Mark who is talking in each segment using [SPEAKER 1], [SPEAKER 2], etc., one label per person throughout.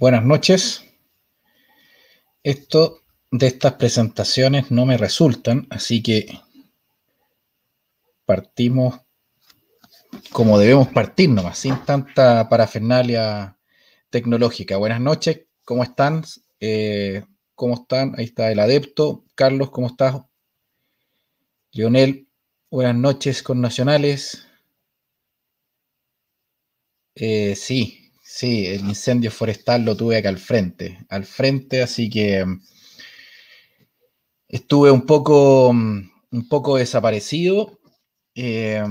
[SPEAKER 1] Buenas noches. Esto de estas presentaciones no me resultan, así que partimos como debemos partir nomás, sin tanta parafernalia tecnológica. Buenas noches, ¿cómo están? Eh, ¿Cómo están? Ahí está el adepto. Carlos, ¿cómo estás? Lionel, buenas noches con Nacionales. Eh, sí, Sí, el incendio forestal lo tuve acá al frente, al frente, así que mm, estuve un poco, mm, un poco desaparecido eh,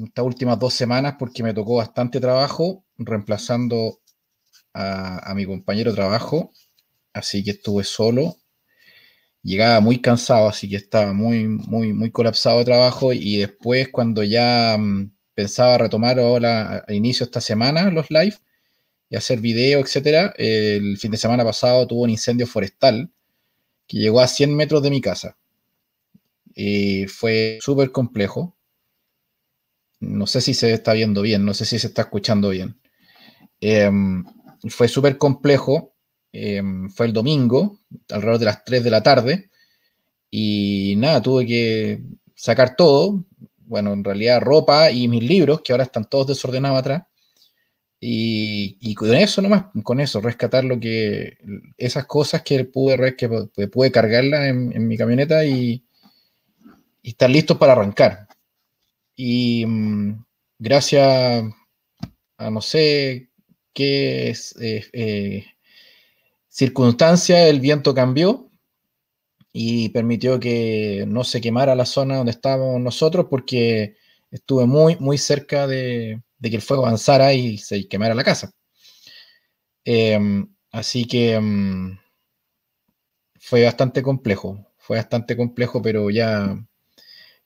[SPEAKER 1] estas últimas dos semanas porque me tocó bastante trabajo reemplazando a, mi compañero de trabajo, así que estuve solo. Llegaba muy cansado, así que estaba muy, muy, muy colapsado de trabajo y después cuando ya mm, pensaba retomar ahora a inicio de esta semana los live, hacer video, etcétera. El fin de semana pasado tuvo un incendio forestal que llegó a 100 metros de mi casa. Y fue súper complejo. No sé si se está viendo bien, no sé si se está escuchando bien. Em, fue súper complejo. Em, fue el domingo, alrededor de las 3 de la tarde. Y nada, tuve que sacar todo. Bueno, en realidad ropa y mis libros, que ahora están todos desordenados atrás. Y, con eso nomás, con eso, rescatar lo que, esas cosas que pude, que pude cargarla en, mi camioneta y, estar listos para arrancar. Y mm, gracias a no sé qué es, eh, eh, circunstancia, el viento cambió y permitió que no se quemara la zona donde estábamos nosotros porque estuve muy, muy cerca de, de que el fuego avanzara y se quemara la casa. Em, así que em, fue bastante complejo, fue bastante complejo, pero ya...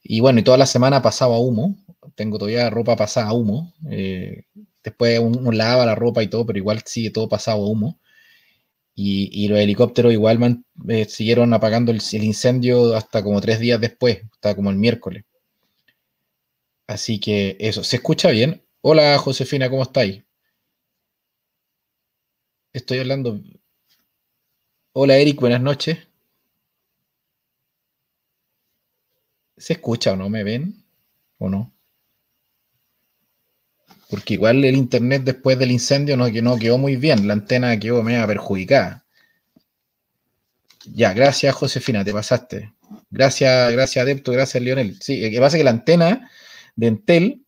[SPEAKER 1] Y bueno, y toda la semana pasaba humo, tengo todavía ropa pasada humo, eh, después uno lava la ropa y todo, pero igual sigue todo pasado humo. Y, los helicópteros igual eh, siguieron apagando el, el, incendio hasta como tres días después, hasta como el miércoles. Así que eso, se escucha bien. Hola Josefina, ¿cómo estáis? Estoy hablando. Hola Eric, buenas noches. ¿Se escucha o no? ¿Me ven o no? Porque igual el internet después del incendio no, no quedó muy bien, la antena quedó media perjudicada. Ya, gracias Josefina, te pasaste. Gracias, gracias Adepto, gracias Lionel. Sí, lo que pasa es que la antena de Entel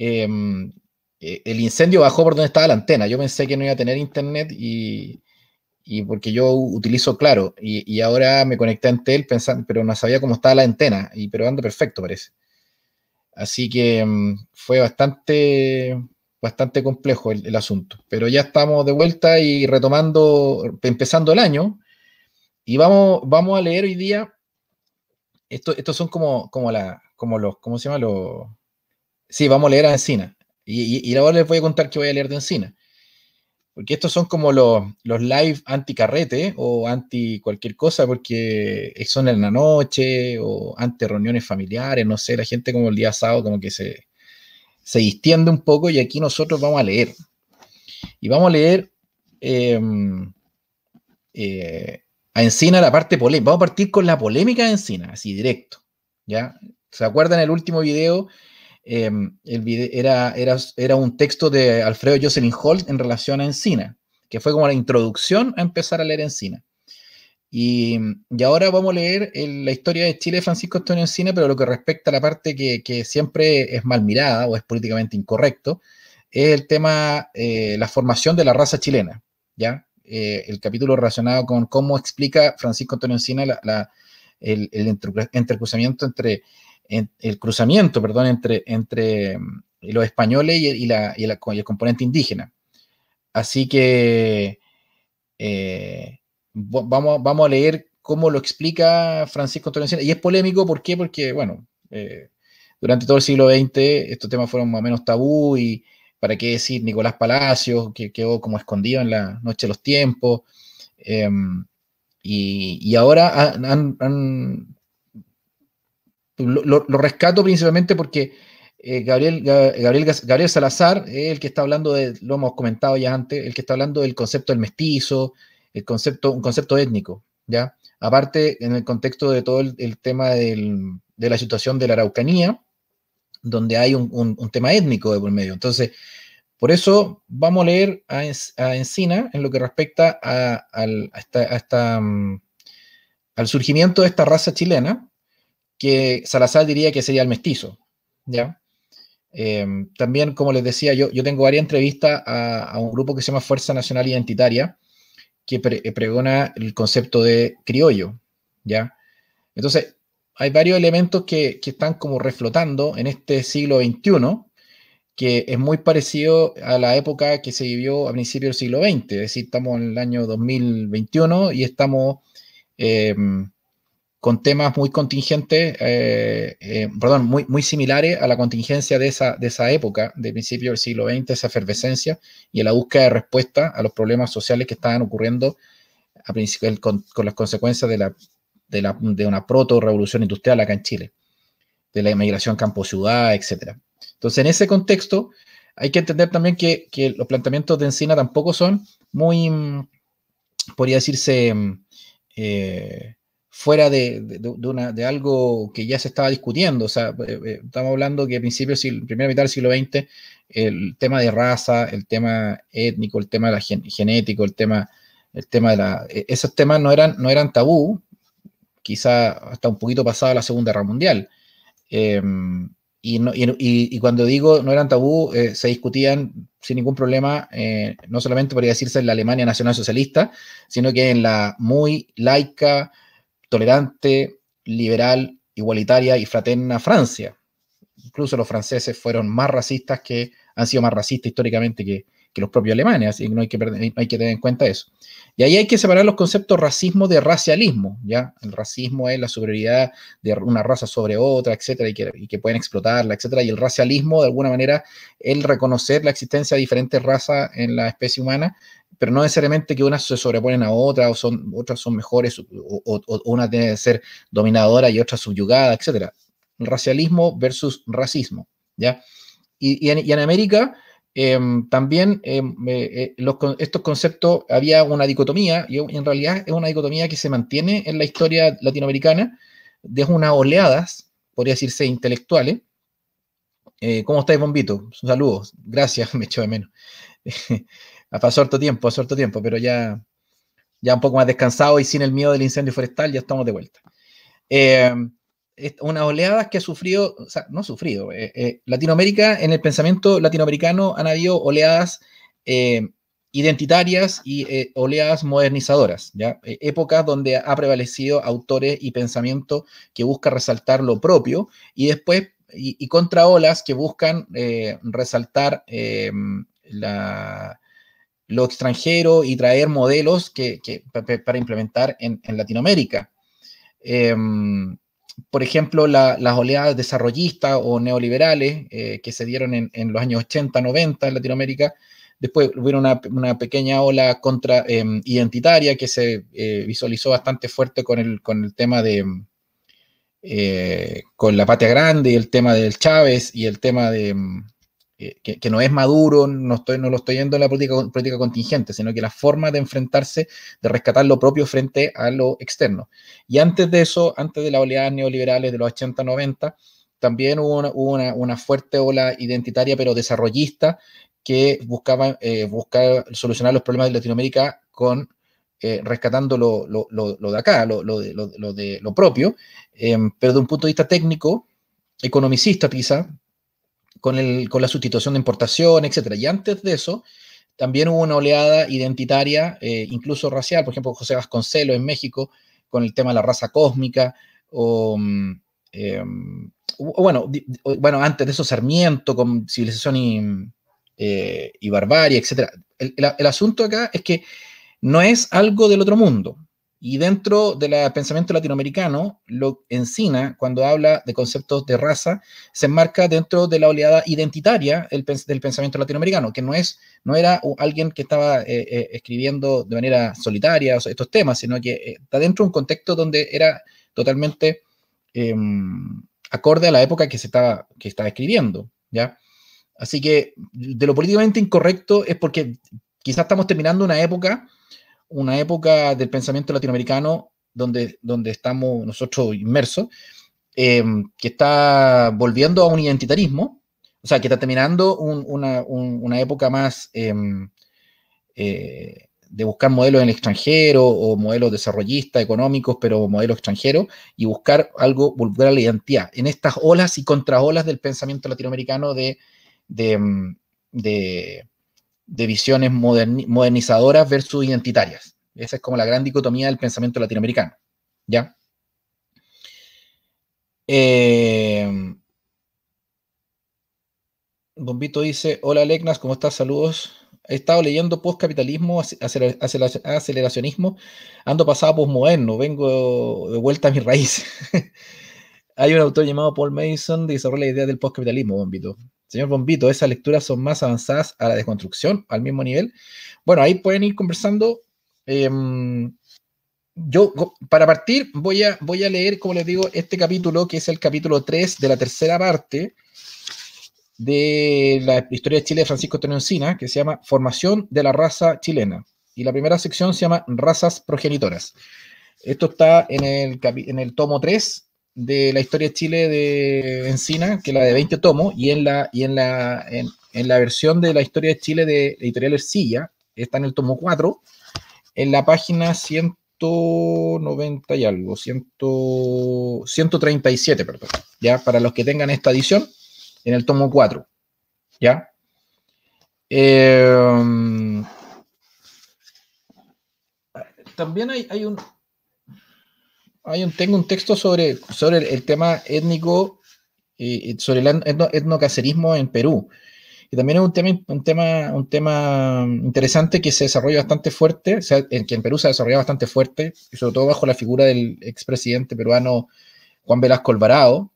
[SPEAKER 1] Em, eh, el incendio bajó por donde estaba la antena. Yo pensé que no iba a tener internet y, porque yo utilizo Claro y, ahora me conecté ante él, pensando, pero no sabía cómo estaba la antena, y, pero anda perfecto parece. Así que em, fue bastante, bastante complejo el, asunto, pero ya estamos de vuelta y retomando, empezando el año y vamos, vamos a leer hoy día, esto, estos son como, como, la, como los, ¿cómo se llama? Los, Sí, vamos a leer a Encina. Y, y, ahora les voy a contar que voy a leer de Encina. Porque estos son como los, los live anti-carrete o anti cualquier cosa, porque son en la noche o ante reuniones familiares, no sé, la gente como el día sábado como que se, se distiende un poco y aquí nosotros vamos a leer. Y vamos a leer em, eh, a Encina la parte polémica. Vamos a partir con la polémica de Encina, así directo. ¿ya? ¿Se acuerdan el último video? Em, el video era, era, un texto de Alfredo Jocelyn Holt en relación a Encina, que fue como la introducción a empezar a leer Encina. Y, y ahora vamos a leer la historia de Chile de Francisco Antonio Encina, pero lo que respecta a la parte que, siempre es mal mirada o es políticamente incorrecto, es el tema, eh, la formación de la raza chilena, ¿ya? Eh, el capítulo relacionado con cómo explica Francisco Antonio Encina el, el entrecruzamiento entre el cruzamiento, perdón, entre, entre mm, los españoles y, la, el componente indígena. Así que eh, vamos, vamos a leer cómo lo explica Francisco torres Y es polémico, ¿por qué? Porque, bueno, eh, durante todo el siglo XX estos temas fueron más o menos tabú y, ¿para qué decir? Nicolás Palacios, que quedó como escondido en la Noche de los Tiempos. Em, y, ahora han, lo, rescato principalmente porque eh, Gabriel, Gabriel, Gabriel Salazar es el que está hablando de, lo hemos comentado ya antes, el que está hablando del concepto del mestizo, el concepto, un concepto étnico, ¿ya? Aparte, en el contexto de todo el, tema de la situación de la Araucanía, donde hay un, tema étnico de por medio. Entonces, por eso vamos a leer a, Encina en lo que respecta a, al mm, surgimiento de esta raza chilena, que Salazar diría que sería el mestizo. ¿ya? Eh, también, como les decía, yo, yo tengo varias entrevistas a, un grupo que se llama Fuerza Nacional Identitaria, que eh, pregona el concepto de criollo. ¿ya? Entonces, hay varios elementos que, están como reflotando en este siglo XXI, que es muy parecido a la época que se vivió a principios del siglo XX, es decir, estamos en el año 2021 y estamos eh, con temas muy contingentes, eh, eh, perdón, muy, muy similares a la contingencia de esa, de esa época, de principio del siglo XX, esa efervescencia y la búsqueda de respuesta a los problemas sociales que estaban ocurriendo a con, las consecuencias de, la, de, una proto-revolución industrial acá en Chile, de la inmigración campo-ciudad, etc. Entonces, en ese contexto, hay que entender también que, que los planteamientos de Encina tampoco son muy, mm, podría decirse, mm, eh, fuera de, de, de, una, de, algo que ya se estaba discutiendo. O sea, eh, eh, estamos hablando que a principios, primera mitad del siglo XX, el tema de raza, el tema étnico, el tema genético, el tema, el tema de la... E, esos temas no eran, no eran tabú, quizá hasta un poquito pasado la Segunda Guerra Mundial. Em, y, y, cuando digo no eran tabú, eh, se discutían sin ningún problema, no solamente podría decirse en la Alemania Nacional Socialista, sino que en la muy laica, tolerante, liberal, igualitaria y fraterna Francia. Incluso los franceses fueron más racistas que, han sido más racistas históricamente que, los propios alemanes, así que no hay que, hay que tener en cuenta eso. Y ahí hay que separar los conceptos racismo de racialismo, ¿ya? El racismo es la superioridad de una raza sobre otra, etcétera, y que, y que pueden explotarla, etcétera, y el racialismo, de alguna manera, el reconocer la existencia de diferentes razas en la especie humana pero no necesariamente que unas se sobreponen a otras o son, otras son mejores o, una tiene que ser dominadora y otra subyugada, etc. Racialismo versus racismo, ¿ya? Y, en, América em, también em, eh, eh, estos conceptos había una dicotomía, y en realidad es una dicotomía que se mantiene en la historia latinoamericana, de unas oleadas, podría decirse, intelectuales. Eh, ¿Cómo estáis, Bombito? Saludos, gracias, me echo de menos pasó harto tiempo, pasó harto tiempo, pero ya, ya un poco más descansado y sin el miedo del incendio forestal, ya estamos de vuelta. Eh, unas oleadas que ha sufrido, o sea, no ha sufrido, eh, eh, Latinoamérica, en el pensamiento latinoamericano han habido oleadas eh, identitarias y oleadas modernizadoras, ¿ya? épocas donde ha prevalecido autores y pensamiento que busca resaltar lo propio y después, y, contra olas que buscan resaltar la lo extranjero y traer modelos que, para implementar en, Latinoamérica. Em, por ejemplo, las oleadas desarrollistas o neoliberales eh, que se dieron en, los años 80, 90 en Latinoamérica. Después hubo una, pequeña ola contra, em, identitaria que se eh, visualizó bastante fuerte con el, con el tema de, em, eh, con la patria grande y el tema del Chávez y el tema de, eh, que, no es maduro, no, estoy, no lo estoy yendo en la política, política contingente, sino que la forma de enfrentarse, de rescatar lo propio frente a lo externo. Y antes de eso, antes de la oleadas neoliberales de los 80-90, también hubo una, fuerte ola identitaria, pero desarrollista, que buscaba eh, buscar solucionar los problemas de Latinoamérica con eh, rescatando lo, de acá, lo, de, lo, propio, em, pero de un punto de vista técnico, economicista quizá, con, la sustitución de importación, etc. Y antes de eso, también hubo una oleada identitaria, eh, incluso racial, por ejemplo, José Vasconcelos en México, con el tema de la raza cósmica, o, mm, em, bueno, bueno, antes de eso Sarmiento con civilización y, eh, barbarie, etc. el asunto acá es que no es algo del otro mundo, y dentro del pensamiento latinoamericano, lo, Encina, cuando habla de conceptos de raza, se enmarca dentro de la oleada identitaria del, pensamiento latinoamericano, que no, es, no era alguien que estaba eh, eh, escribiendo de manera solitaria estos temas, sino que eh, está dentro de un contexto donde era totalmente em, acorde a la época que se estaba, que estaba escribiendo. ¿ya? Así que de lo políticamente incorrecto es porque quizás estamos terminando una época una época del pensamiento latinoamericano donde, donde estamos nosotros inmersos, em, que está volviendo a un identitarismo, o sea, que está terminando una, época más em, eh, de buscar modelos en el extranjero o modelos desarrollistas, económicos, pero modelos extranjeros, y buscar algo, volver a la identidad. En estas olas y contraolas del pensamiento latinoamericano de, de em, de visiones modernizadoras versus identitarias. Esa es como la gran dicotomía del pensamiento latinoamericano. ¿Ya? Bombito eh, dice, hola Legnas, ¿cómo estás? Saludos. He estado leyendo postcapitalismo, aceleracionismo, ando pasado postmoderno, vengo de vuelta a mi raíz Hay un autor llamado Paul Mason que desarrolla la idea del postcapitalismo, Bombito. Señor Bombito, ¿esas lecturas son más avanzadas a la desconstrucción, al mismo nivel? Bueno, ahí pueden ir conversando. Em, yo, para partir, voy a, voy a leer, como les digo, este capítulo, que es el capítulo 3 de la tercera parte de la historia de Chile de Francisco Tenencina, que se llama Formación de la raza chilena. Y la primera sección se llama Razas progenitoras. Esto está en el, en el tomo 3, de la historia de Chile de Encina, que es la de 20 tomos, y en la, y en la, en, la versión de la historia de Chile de Editorial Ercilla, está en el tomo 4, en la página 190 y algo, 137, perdón, ya, para los que tengan esta edición, en el tomo 4, ya. Em, también hay un, tengo un texto sobre, sobre el, tema étnico, eh, eh sobre el etno, etnocacerismo en Perú. Y también es un tema, un tema, un tema interesante que se desarrolla bastante fuerte, o sea, en que en Perú se ha desarrollado bastante fuerte, y sobre todo bajo la figura del expresidente peruano Juan Velasco Alvarado,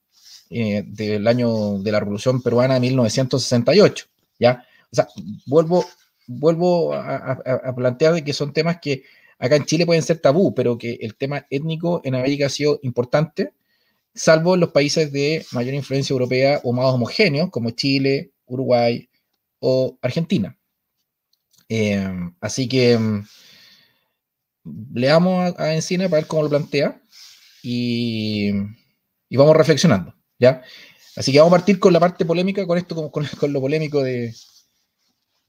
[SPEAKER 1] eh, del año de la Revolución Peruana de 1968. ¿ya? O sea, vuelvo, vuelvo a, a plantear de que son temas que acá en Chile pueden ser tabú, pero que el tema étnico en América ha sido importante, salvo en los países de mayor influencia europea o más homogéneos, como Chile, Uruguay o Argentina. Em, así que em, leamos a, a, Encina para ver cómo lo plantea y, vamos reflexionando, ¿ya? Así que vamos a partir con la parte polémica, con esto, con, con, lo polémico de,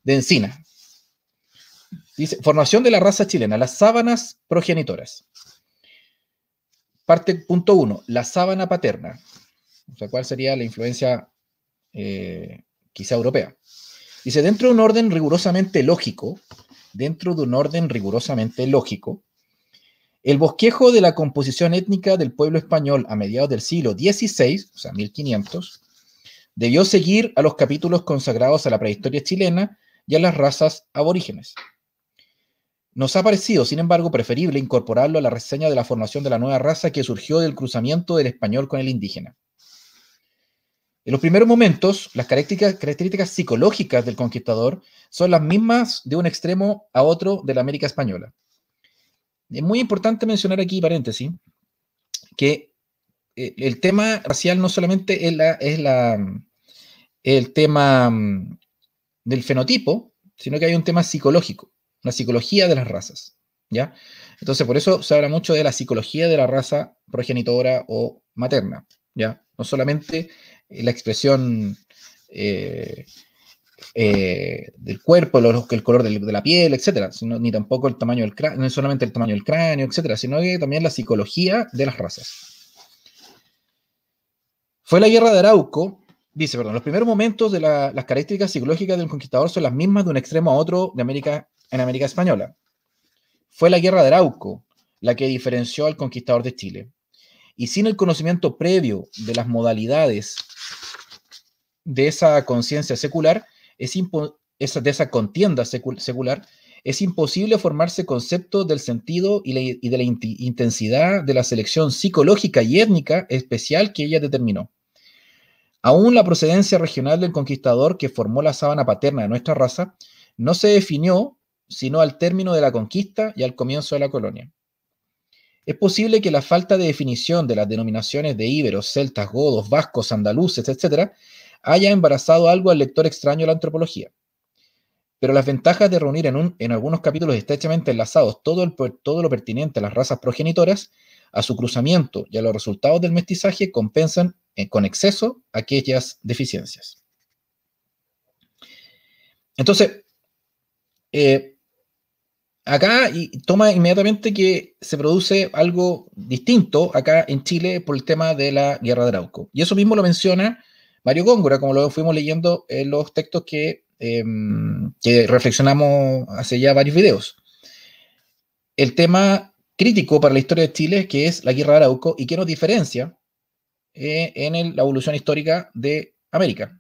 [SPEAKER 1] de Encina. Dice, formación de la raza chilena, las sábanas progenitoras. Parte punto uno, la sábana paterna. O sea, ¿cuál sería la influencia eh, quizá europea? Dice, dentro de un orden rigurosamente lógico, dentro de un orden rigurosamente lógico, el bosquejo de la composición étnica del pueblo español a mediados del siglo XVI, o sea, 1500, debió seguir a los capítulos consagrados a la prehistoria chilena y a las razas aborígenes. Nos ha parecido, sin embargo, preferible incorporarlo a la reseña de la formación de la nueva raza que surgió del cruzamiento del español con el indígena. En los primeros momentos, las características, psicológicas del conquistador son las mismas de un extremo a otro de la América española. Es muy importante mencionar aquí, paréntesis, que eh, el tema racial no solamente es, el tema mm, del fenotipo, sino que hay un tema psicológico la psicología de las razas. ¿ya? Entonces, por eso se habla mucho de la psicología de la raza progenitora o materna. ¿ya? No solamente eh, la expresión eh, eh, del cuerpo, el color de, la piel, etcétera, sino, ni tampoco el tamaño del cráneo, no solamente el tamaño del cráneo, etcétera, sino que también la psicología de las razas. Fue la guerra de Arauco, dice, perdón, los primeros momentos de las características psicológicas del conquistador son las mismas de un extremo a otro de América en América Española. Fue la guerra de Arauco la que diferenció al conquistador de Chile. Y sin el conocimiento previo de las modalidades de esa conciencia secular, es de esa contienda secular, es imposible formarse concepto del sentido y, de la intensidad de la selección psicológica y étnica especial que ella determinó. Aún la procedencia regional del conquistador que formó la sábana paterna de nuestra raza no se definió sino al término de la conquista y al comienzo de la colonia. Es posible que la falta de definición de las denominaciones de íberos, celtas, godos, vascos, andaluces, etc., haya embarazado algo al lector extraño de la antropología. Pero las ventajas de reunir en, algunos capítulos estrechamente enlazados todo, el, todo lo pertinente a las razas progenitoras, a su cruzamiento y a los resultados del mestizaje compensan eh, con exceso aquellas deficiencias. Entonces, eh, Acá y toma inmediatamente que se produce algo distinto acá en Chile por el tema de la guerra de Arauco. Y eso mismo lo menciona Mario Góngora, como lo fuimos leyendo en los textos que, em, que reflexionamos hace ya varios videos. El tema crítico para la historia de Chile, que es la guerra de Arauco, y que nos diferencia eh, en la evolución histórica de América.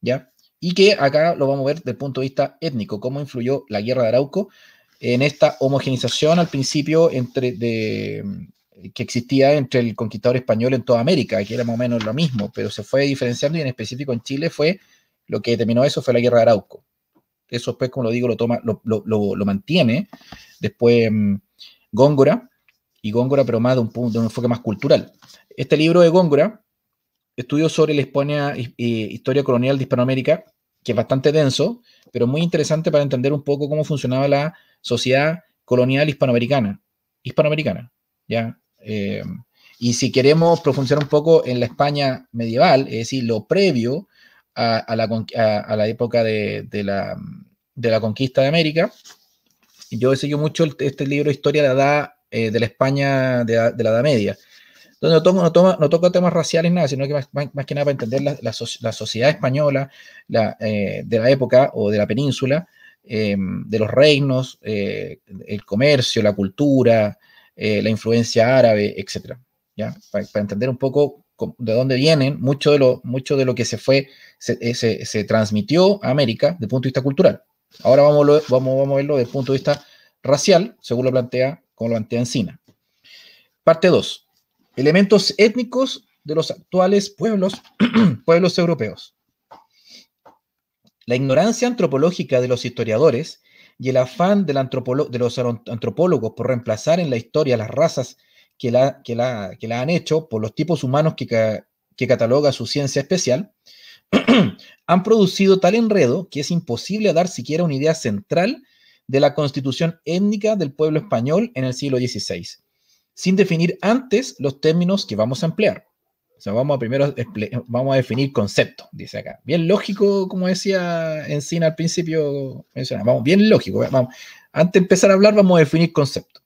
[SPEAKER 1] ¿ya? Y que acá lo vamos a ver desde el punto de vista étnico, cómo influyó la guerra de Arauco en esta homogenización al principio entre que existía entre el conquistador español en toda América, que era más o menos lo mismo, pero se fue diferenciando y en específico en Chile fue lo que determinó eso fue la guerra de Arauco. Eso después, como lo digo, lo, toma, lo, mantiene. Después mm, Góngora, y Góngora, pero más de un, de enfoque más cultural. Este libro de Góngora, Estudios sobre la eh, Historia Colonial de Hispanoamérica, que es bastante denso, pero muy interesante para entender un poco cómo funcionaba la sociedad colonial hispanoamericana. Hispanoamericana, ¿ya? Eh, y si queremos profundizar un poco en la España medieval, es decir, lo previo a, la, época de, la, conquista de América, yo he seguido mucho este libro Historia de la eh, de la España de la Edad Media, donde no, toco, temas raciales, nada, sino que más, que nada para entender la, sociedad española eh, de la época o de la península, eh, de los reinos, eh, el comercio, la cultura, la influencia árabe, etc. ¿ya? Para, entender un poco de dónde vienen, mucho de lo, mucho de lo que se fue, se, transmitió a América desde el punto de vista cultural. Ahora vamos, a vamos, a verlo desde el punto de vista racial, según lo plantea, como lo plantea Encina. Parte 2. Elementos étnicos de los actuales pueblos, pueblos europeos. La ignorancia antropológica de los historiadores y el afán de los antropólogos por reemplazar en la historia las razas que la, que la, han hecho por los tipos humanos que, que cataloga su ciencia especial, han producido tal enredo que es imposible dar siquiera una idea central de la constitución étnica del pueblo español en el siglo XVI sin definir antes los términos que vamos a emplear. O sea, vamos a primero vamos a definir concepto, dice acá. Bien lógico, como decía Encina al principio, vamos, bien lógico. Vamos. Antes de empezar a hablar, vamos a definir concepto.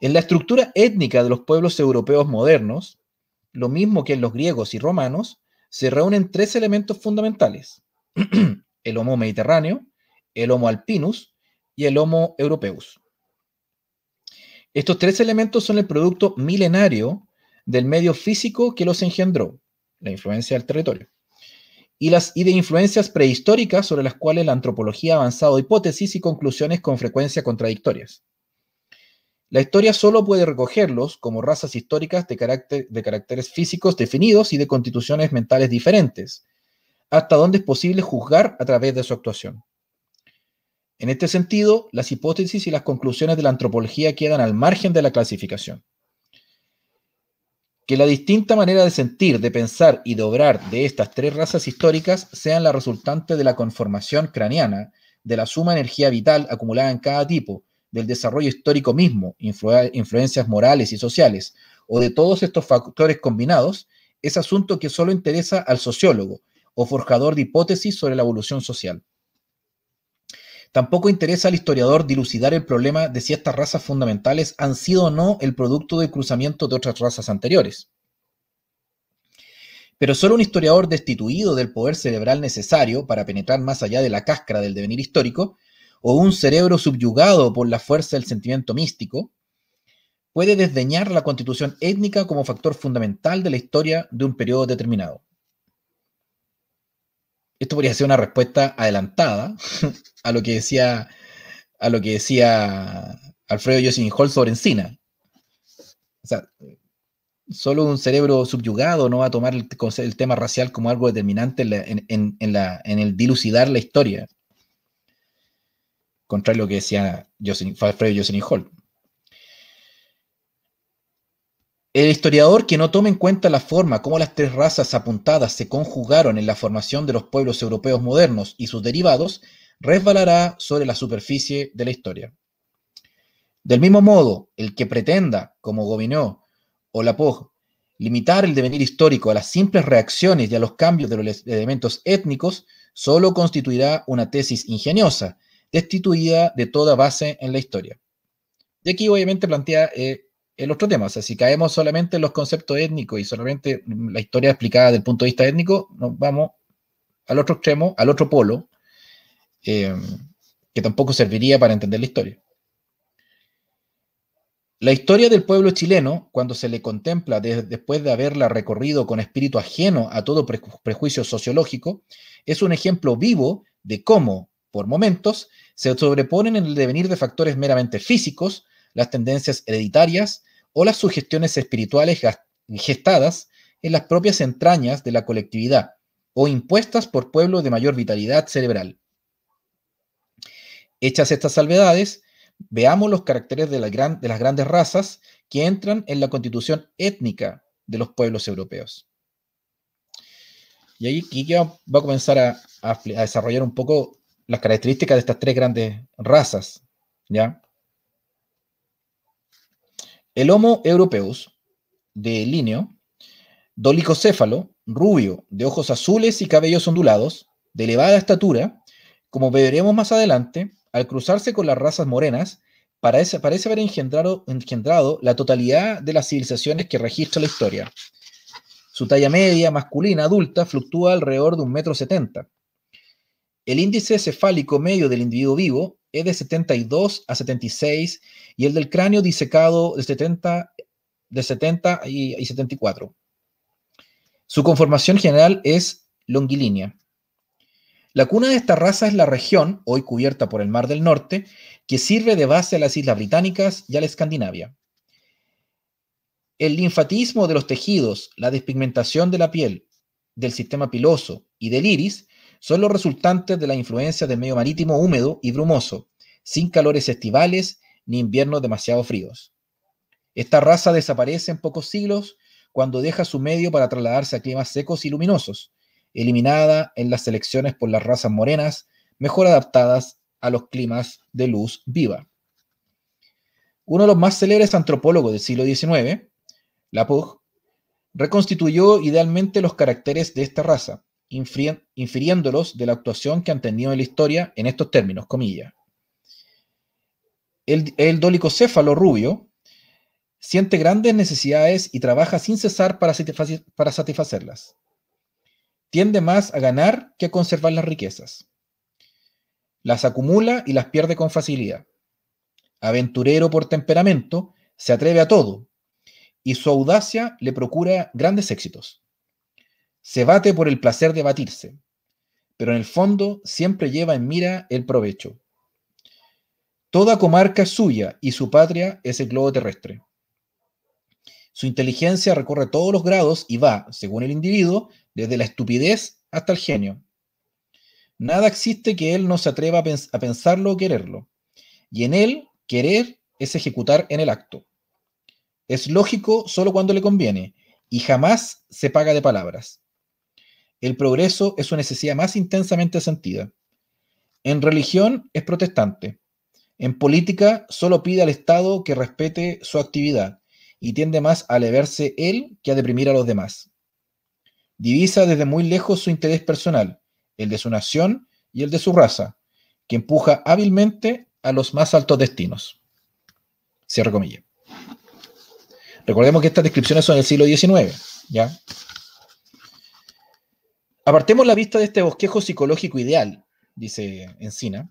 [SPEAKER 1] En la estructura étnica de los pueblos europeos modernos, lo mismo que en los griegos y romanos, se reúnen tres elementos fundamentales: el Homo mediterráneo, el Homo alpinus y el Homo europeus. Estos tres elementos son el producto milenario del medio físico que los engendró, la influencia del territorio, y, las, de influencias prehistóricas sobre las cuales la antropología ha avanzado hipótesis y conclusiones con frecuencia contradictorias. La historia solo puede recogerlos como razas históricas de caracteres físicos definidos y de constituciones mentales diferentes, hasta donde es posible juzgar a través de su actuación. En este sentido, las hipótesis y las conclusiones de la antropología quedan al margen de la clasificación. Que la distinta manera de sentir, de pensar y de obrar de estas tres razas históricas sean la resultante de la conformación craneana, de la suma energía vital acumulada en cada tipo, del desarrollo histórico mismo, influencias morales y sociales, o de todos estos factores combinados, es asunto que solo interesa al sociólogo o forjador de hipótesis sobre la evolución social. Tampoco interesa al historiador dilucidar el problema de si estas razas fundamentales han sido o no el producto del cruzamiento de otras razas anteriores. Pero solo un historiador destituido del poder cerebral necesario para penetrar más allá de la cáscara del devenir histórico, o un cerebro subyugado por la fuerza del sentimiento místico, puede desdeñar la constitución étnica como factor fundamental de la historia de un periodo determinado. Esto podría ser una respuesta adelantada a lo que decía, a lo que decía Alfredo Yosin Hall sobre Encina. O sea, solo un cerebro subyugado no va a tomar el, tema racial como algo determinante en, el dilucidar la historia. Contrario a lo que decía Alfredo y Hall. El historiador que no tome en cuenta la forma como las tres razas apuntadas se conjugaron en la formación de los pueblos europeos modernos y sus derivados, resbalará sobre la superficie de la historia. Del mismo modo, el que pretenda, como Gobineau o Lapog, limitar el devenir histórico a las simples reacciones y a los cambios de los elementos étnicos, solo constituirá una tesis ingeniosa, destituida de toda base en la historia. De aquí obviamente plantea eh, el otro tema. O sea, si caemos solamente en los conceptos étnicos y solamente la historia explicada desde el punto de vista étnico, nos vamos al otro extremo, al otro polo, eh, que tampoco serviría para entender la historia. La historia del pueblo chileno, cuando se le contempla después de haberla recorrido con espíritu ajeno a todo prejuicio sociológico, es un ejemplo vivo de cómo, por momentos, se sobreponen en el devenir de factores meramente físicos, las tendencias hereditarias o las sugestiones espirituales gestadas en las propias entrañas de la colectividad o impuestas por pueblos de mayor vitalidad cerebral. Hechas estas salvedades, veamos los caracteres de, las grandes razas que entran en la constitución étnica de los pueblos europeos. Y ahí Kiki va, a comenzar a, a, desarrollar un poco las características de estas tres grandes razas, ¿ya? El Homo europeus, de líneo, dolicocéfalo, rubio, de ojos azules y cabellos ondulados, de elevada estatura, como veremos más adelante, al cruzarse con las razas morenas, parece, haber engendrado, engendrado, la totalidad de las civilizaciones que registra la historia. Su talla media, masculina, adulta, fluctúa alrededor de un metro setenta. El índice cefálico medio del individuo vivo es de 72 a 76 y el del cráneo disecado de 70, de 70 y, y 74. Su conformación general es longilínea. La cuna de esta raza es la región, hoy cubierta por el Mar del Norte, que sirve de base a las Islas Británicas y a la Escandinavia. El linfatismo de los tejidos, la despigmentación de la piel, del sistema piloso y del iris son los resultantes de la influencia del medio marítimo húmedo y brumoso, sin calores estivales ni inviernos demasiado fríos. Esta raza desaparece en pocos siglos cuando deja su medio para trasladarse a climas secos y luminosos, eliminada en las selecciones por las razas morenas, mejor adaptadas a los climas de luz viva. Uno de los más célebres antropólogos del siglo XIX, Lapug, reconstituyó idealmente los caracteres de esta raza, infiriéndolos de la actuación que han tenido en la historia en estos términos, comillas. El, el dolicocéfalo rubio siente grandes necesidades y trabaja sin cesar para, para satisfacerlas. Tiende más a ganar que a conservar las riquezas. Las acumula y las pierde con facilidad. Aventurero por temperamento, se atreve a todo y su audacia le procura grandes éxitos. Se bate por el placer de batirse, pero en el fondo siempre lleva en mira el provecho. Toda comarca es suya y su patria es el globo terrestre. Su inteligencia recorre todos los grados y va, según el individuo, desde la estupidez hasta el genio. Nada existe que él no se atreva a, a pensarlo o quererlo. Y en él, querer es ejecutar en el acto. Es lógico solo cuando le conviene y jamás se paga de palabras el progreso es su necesidad más intensamente sentida. En religión es protestante. En política solo pide al Estado que respete su actividad y tiende más a elevarse él que a deprimir a los demás. Divisa desde muy lejos su interés personal, el de su nación y el de su raza, que empuja hábilmente a los más altos destinos. Cierre comillas. Recordemos que estas descripciones son del siglo XIX, ¿ya? Apartemos la vista de este bosquejo psicológico ideal, dice Encina,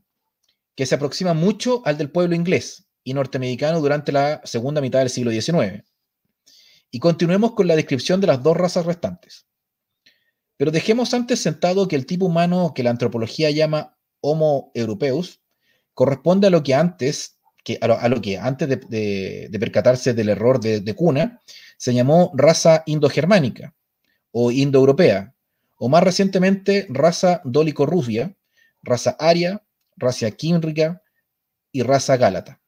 [SPEAKER 1] que se aproxima mucho al del pueblo inglés y norteamericano durante la segunda mitad del siglo XIX. Y continuemos con la descripción de las dos razas restantes. Pero dejemos antes sentado que el tipo humano que la antropología llama Homo europeus corresponde a lo que antes, a, lo, que antes de, percatarse del error de, de Cuna se llamó raza indogermánica o indoeuropea, o más recientemente raza dólico-rubia, raza aria, raza Químrica y raza gálata.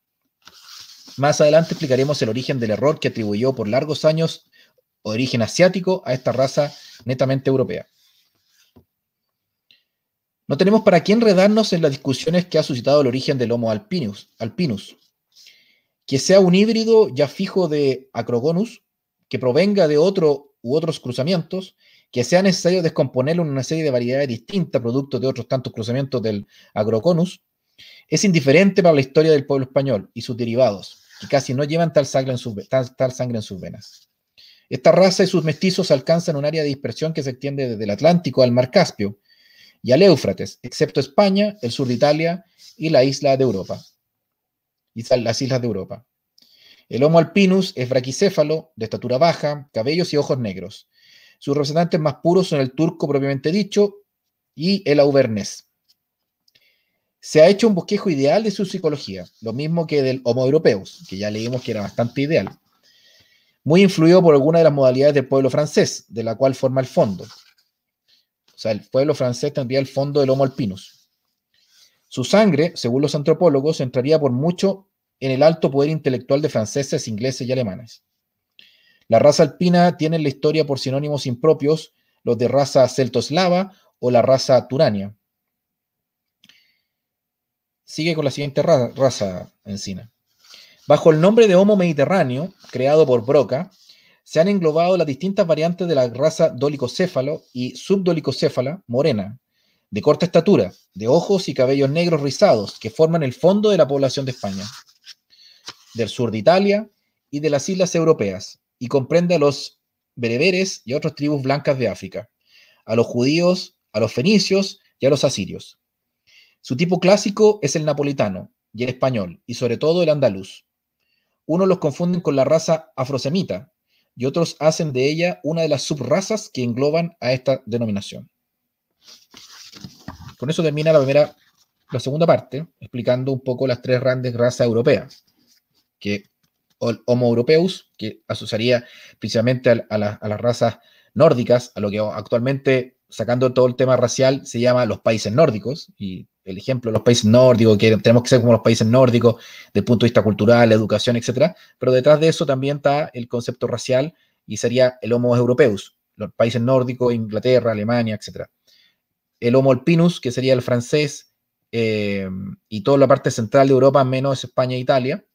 [SPEAKER 1] Más adelante explicaremos el origen del error que atribuyó por largos años origen asiático a esta raza netamente europea. No tenemos para qué enredarnos en las discusiones que ha suscitado el origen del Homo alpinus, alpinus. Que sea un híbrido ya fijo de Acrogonus, que provenga de otro u otros cruzamientos, que sea necesario descomponerlo en una serie de variedades distintas, producto de otros tantos cruzamientos del agroconus, es indiferente para la historia del pueblo español y sus derivados, que casi no llevan tal sangre en sus, venas. Esta raza y sus mestizos alcanzan un área de dispersión que se extiende desde el Atlántico al Mar Caspio y al Éufrates, excepto España, el sur de Italia y la isla de Europa. Y las islas de Europa. El Homo alpinus es braquicéfalo, de estatura baja, cabellos y ojos negros. Sus representantes más puros son el turco propiamente dicho y el auvernés. Se ha hecho un bosquejo ideal de su psicología, lo mismo que del Homo europeus, que ya leímos que era bastante ideal, muy influido por alguna de las modalidades del pueblo francés, de la cual forma el fondo. O sea, el pueblo francés tendría el fondo del Homo alpinus. Su sangre, según los antropólogos, entraría por mucho en el alto poder intelectual de franceses, ingleses y alemanes. La raza alpina tiene la historia por sinónimos impropios los de raza celtoslava o la raza turania. Sigue con la siguiente raza, Encina. Bajo el nombre de Homo mediterráneo, creado por Broca, se han englobado las distintas variantes de la raza dolicocéfalo y subdolicocéfala morena, de corta estatura, de ojos y cabellos negros rizados, que forman el fondo de la población de España, del sur de Italia y de las islas europeas y comprende a los bereberes y a otras tribus blancas de África, a los judíos, a los fenicios y a los asirios. Su tipo clásico es el napolitano y el español, y sobre todo el andaluz. Unos los confunden con la raza afrosemita y otros hacen de ella una de las subrazas que engloban a esta denominación. Con eso termina la primera, la segunda parte, explicando un poco las tres grandes razas europeas, que el Homo europeus, que asociaría principalmente a, las razas nórdicas, a lo que actualmente, sacando todo el tema racial, se llama los países nórdicos, y el ejemplo los países nórdicos, que tenemos que ser como los países nórdicos desde el punto de vista cultural, educación, etcétera, pero detrás de eso también está el concepto racial y sería el Homo europeus, los países nórdicos, Inglaterra, Alemania, etc. El Homo alpinus, que sería el francés, eh, y toda la parte central de Europa, menos España e Italia,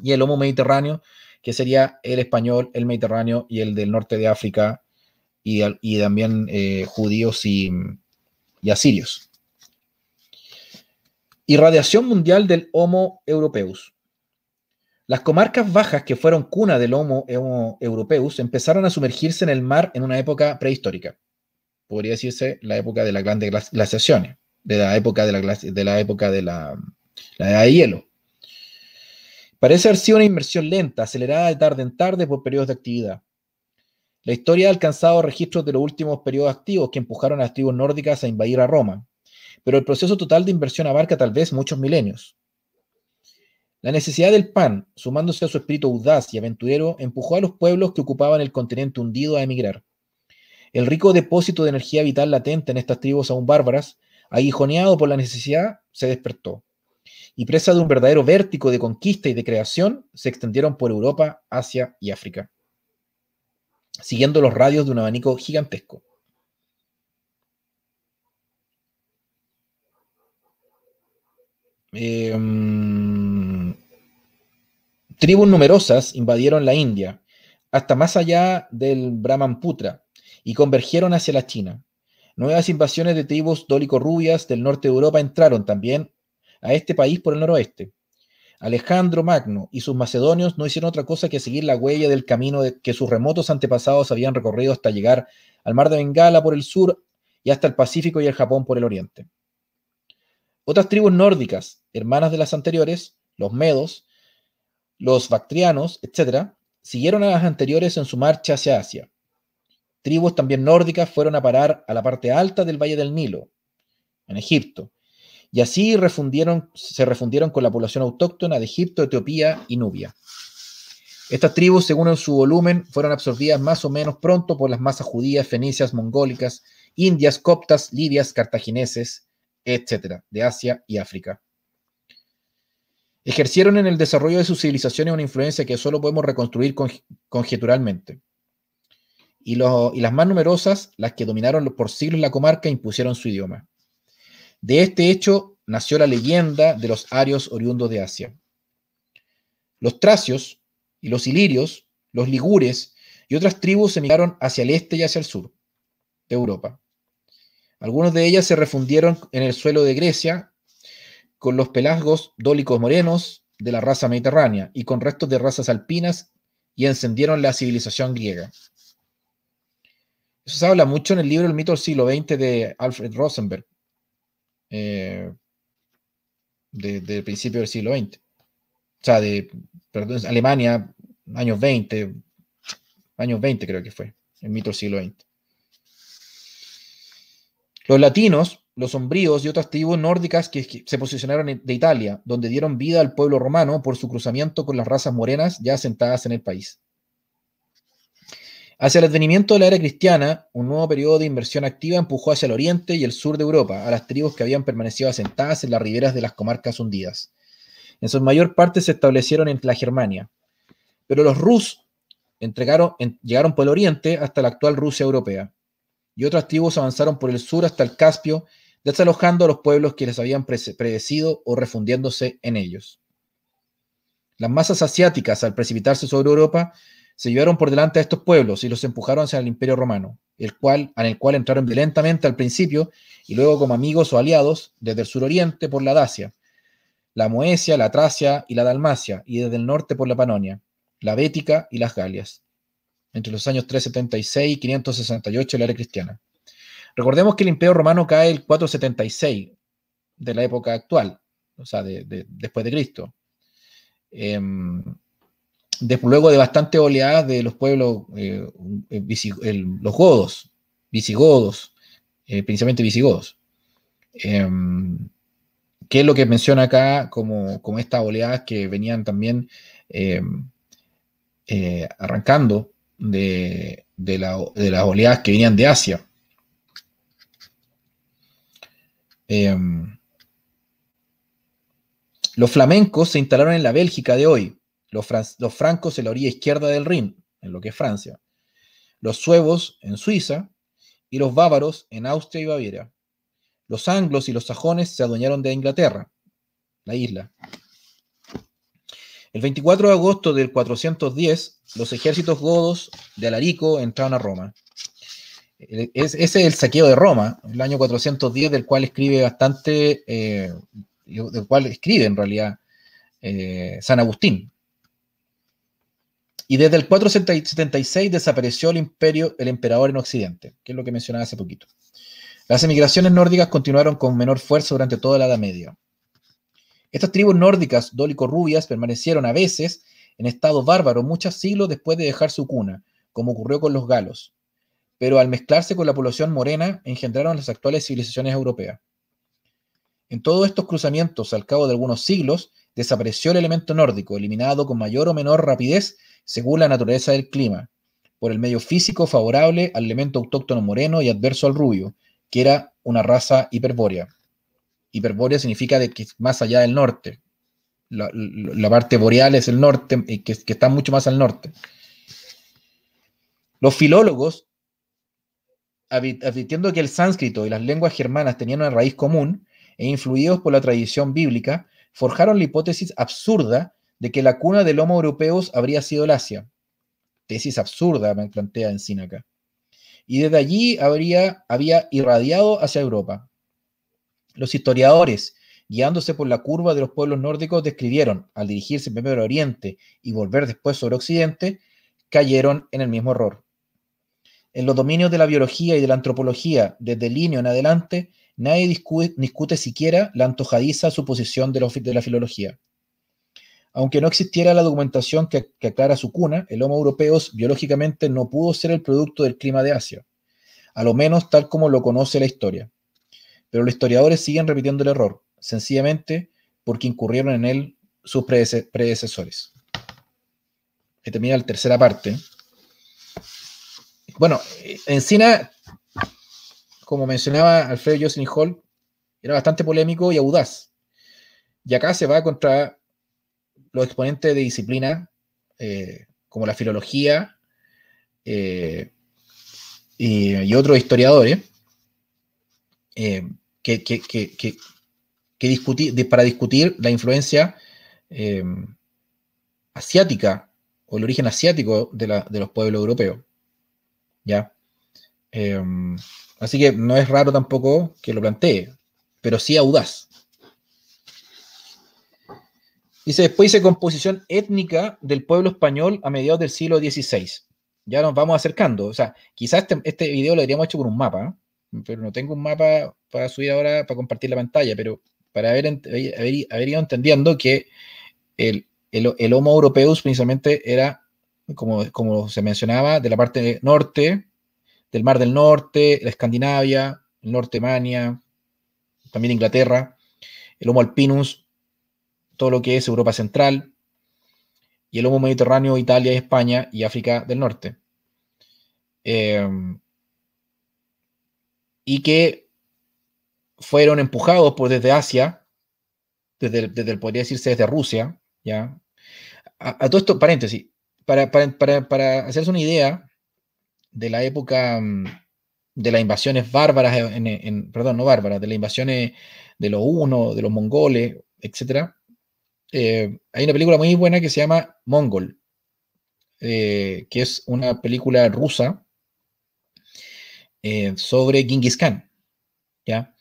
[SPEAKER 1] y el Homo mediterráneo, que sería el español, el mediterráneo y el del norte de África y, también eh, judíos y, y asirios. Irradiación mundial del Homo europeus. Las comarcas bajas que fueron cuna del Homo, europeus empezaron a sumergirse en el mar en una época prehistórica. Podría decirse la época de las grandes glaciaciones, de la época de la, de la época de la, la edad de hielo. Parece haber sido una inmersión lenta, acelerada de tarde en tarde por periodos de actividad. La historia ha alcanzado registros de los últimos periodos activos que empujaron a las tribus nórdicas a invadir a Roma, pero el proceso total de inversión abarca tal vez muchos milenios. La necesidad del pan, sumándose a su espíritu audaz y aventurero, empujó a los pueblos que ocupaban el continente hundido a emigrar. El rico depósito de energía vital latente en estas tribus aún bárbaras, aguijoneado por la necesidad, se despertó y presa de un verdadero vértigo de conquista y de creación, se extendieron por Europa, Asia y África, siguiendo los radios de un abanico gigantesco. Em, tribus numerosas invadieron la India, hasta más allá del Brahmanputra, y convergieron hacia la China. Nuevas invasiones de tribus dólico-rubias del norte de Europa entraron también a este país por el noroeste. Alejandro Magno y sus macedonios no hicieron otra cosa que seguir la huella del camino que sus remotos antepasados habían recorrido hasta llegar al mar de Bengala por el sur y hasta el Pacífico y el Japón por el oriente. Otras tribus nórdicas, hermanas de las anteriores, los medos, los bactrianos, etc., siguieron a las anteriores en su marcha hacia Asia. Tribus también nórdicas fueron a parar a la parte alta del Valle del Nilo, en Egipto, y así se refundieron con la población autóctona de Egipto, Etiopía y Nubia. Estas tribus, según su volumen, fueron absorbidas más o menos pronto por las masas judías, fenicias, mongólicas, indias, coptas, libias, cartagineses, etc., de Asia y África. Ejercieron en el desarrollo de sus civilizaciones una influencia que solo podemos reconstruir conjeturalmente. y las más numerosas, las que dominaron por siglos la comarca, impusieron su idioma. De este hecho nació la leyenda de los arios oriundos de Asia. Los tracios y los ilirios, los ligures y otras tribus se migraron hacia el este y hacia el sur de Europa. Algunos de ellas se refundieron en el suelo de Grecia con los pelasgos dólicos morenos de la raza mediterránea y con restos de razas alpinas y encendieron la civilización griega. Eso se habla mucho en el libro El mito del siglo XX de Alfred Rosenberg, eh, desde principio del siglo XX. O sea, de, perdón, Alemania, años 20, años 20 creo que fue, el mito del siglo XX. Los latinos, los sombríos y otras tribus nórdicas que se posicionaron de Italia, donde dieron vida al pueblo romano por su cruzamiento con las razas morenas ya asentadas en el país. Hacia el advenimiento de la era cristiana, un nuevo periodo de inversión activa empujó hacia el oriente y el sur de Europa a las tribus que habían permanecido asentadas en las riberas de las comarcas hundidas. En su mayor parte se establecieron en la Germania, pero los Rus llegaron por el oriente hasta la actual Rusia europea, y otras tribus avanzaron por el sur hasta el Caspio, desalojando a los pueblos que les habían predecido o refundiéndose en ellos. Las masas asiáticas, al precipitarse sobre Europa, se llevaron por delante a estos pueblos y los empujaron hacia el imperio romano, el cual, en el cual entraron violentamente al principio y luego como amigos o aliados desde el suroriente por la Dacia, la Moesia, la Tracia y la Dalmacia, y desde el norte por la Panonia, la Bética y las Galias, entre los años 376 y 568 de la era cristiana. Recordemos que el imperio romano cae el 476 de la época actual, o sea, después de Cristo. Em, después luego de bastantes oleadas de los pueblos, eh, eh, los godos, visigodos, eh, principalmente visigodos. Em, ¿Qué es lo que menciona acá como, estas oleadas que venían también em, arrancando de, las oleadas que venían de Asia? Em, los flamencos se instalaron en la Bélgica de hoy, los, francos en la orilla izquierda del Rin, en lo que es Francia, los suevos en Suiza y los bávaros en Austria y Baviera. Los anglos y los sajones se adueñaron de Inglaterra, la isla. El 24 de agosto del 410, los ejércitos godos de Alarico entraron a Roma. ese es el saqueo de Roma, el año 410, del cual escribe bastante, eh, del cual escribe en realidad eh, San Agustín. Y desde el 476 desapareció el imperio, el emperador en Occidente, que es lo que mencionaba hace poquito. Las emigraciones nórdicas continuaron con menor fuerza durante toda la Edad Media. Estas tribus nórdicas dólico-rubias permanecieron a veces en estado bárbaro muchos siglos después de dejar su cuna, como ocurrió con los galos, pero al mezclarse con la población morena engendraron las actuales civilizaciones europeas. En todos estos cruzamientos, al cabo de algunos siglos, desapareció el elemento nórdico, eliminado con mayor o menor rapidez según la naturaleza del clima, por el medio físico favorable al elemento autóctono moreno y adverso al rubio, que era una raza hiperbórea. Hiperbórea significa de que más allá del norte. La, parte boreal es el norte, eh, que, que está mucho más al norte. Los filólogos, advirtiendo que el sánscrito y las lenguas germanas tenían una raíz común, e influidos por la tradición bíblica, forjaron la hipótesis absurda de que la cuna del Homo europeos habría sido el Asia. Tesis absurda, me plantea en acá. Y desde allí habría, había irradiado hacia Europa. Los historiadores, guiándose por la curva de los pueblos nórdicos, describieron, al dirigirse primero a Oriente y volver después sobre Occidente, cayeron en el mismo error. En los dominios de la biología y de la antropología, desde Linneo en adelante, nadie discute, siquiera la antojadiza suposición de la filología aunque no existiera la documentación que, aclara su cuna, el Homo europeo biológicamente no pudo ser el producto del clima de Asia, a lo menos tal como lo conoce la historia. Pero los historiadores siguen repitiendo el error, sencillamente porque incurrieron en él sus predecesores. Que termina la tercera parte. Bueno, Encina, como mencionaba Alfredo Jocelyn Hall, era bastante polémico y audaz. Y acá se va contra los exponentes de disciplina, eh, como la filología eh, y, otros historiadores, eh, que, discutir, para discutir la influencia asiática o el origen asiático de, de los pueblos europeos. ¿Ya? así que no es raro tampoco que lo plantee, pero sí audaz. Dice, después dice composición étnica del pueblo español a mediados del siglo XVI. Ya nos vamos acercando. O sea, quizás este, este video lo habríamos hecho con un mapa, pero no tengo un mapa para subir ahora, para compartir la pantalla, pero para haber, ido entendiendo que el, Homo europeus principalmente era, como, como se mencionaba, de la parte norte, del Mar del Norte, la Escandinavia, el norte también Inglaterra, el Homo alpinus todo lo que es Europa Central y el Homo Mediterráneo, Italia, España y África del Norte. Em, y que fueron empujados por, desde Asia, desde, podría decirse desde Rusia, ¿ya? A, todo esto, paréntesis, para, hacerse una idea de la época mm, de las invasiones bárbaras, en, perdón, no bárbaras, de las invasiones de los hunos, de los mongoles, etcétera, eh, hay una película muy buena que se llama Mongol, eh, que es una película rusa eh, sobre Genghis Khan. ¿ya?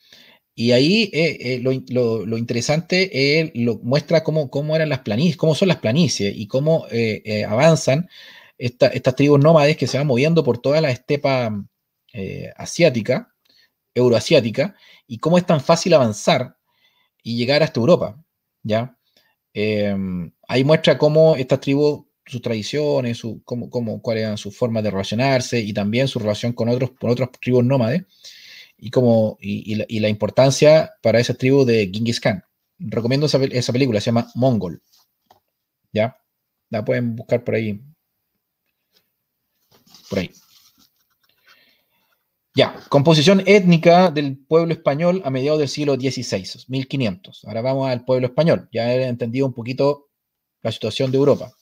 [SPEAKER 1] Y ahí lo, lo, interesante lo, muestra cómo, cómo, eran las planicies, cómo son las planicies y cómo avanzan estas tribus nómades que se van moviendo por toda la estepa asiática, euroasiática, y cómo es tan fácil avanzar y llegar hasta Europa. ¿ya? Em, ahí muestra cómo estas tribus, sus tradiciones, su, cómo, cómo, cuáles eran sus formas de relacionarse y también su relación con, otros, con otras tribus nómades y, como, y, la, importancia para esa tribu de Genghis Khan. Recomiendo esa, esa película, se llama Mongol. ¿Ya? La pueden buscar por ahí. Por ahí. Ya, composición étnica del pueblo español a mediados del siglo XVI, 1500. Ahora vamos al pueblo español. Ya he entendido un poquito la situación de Europa.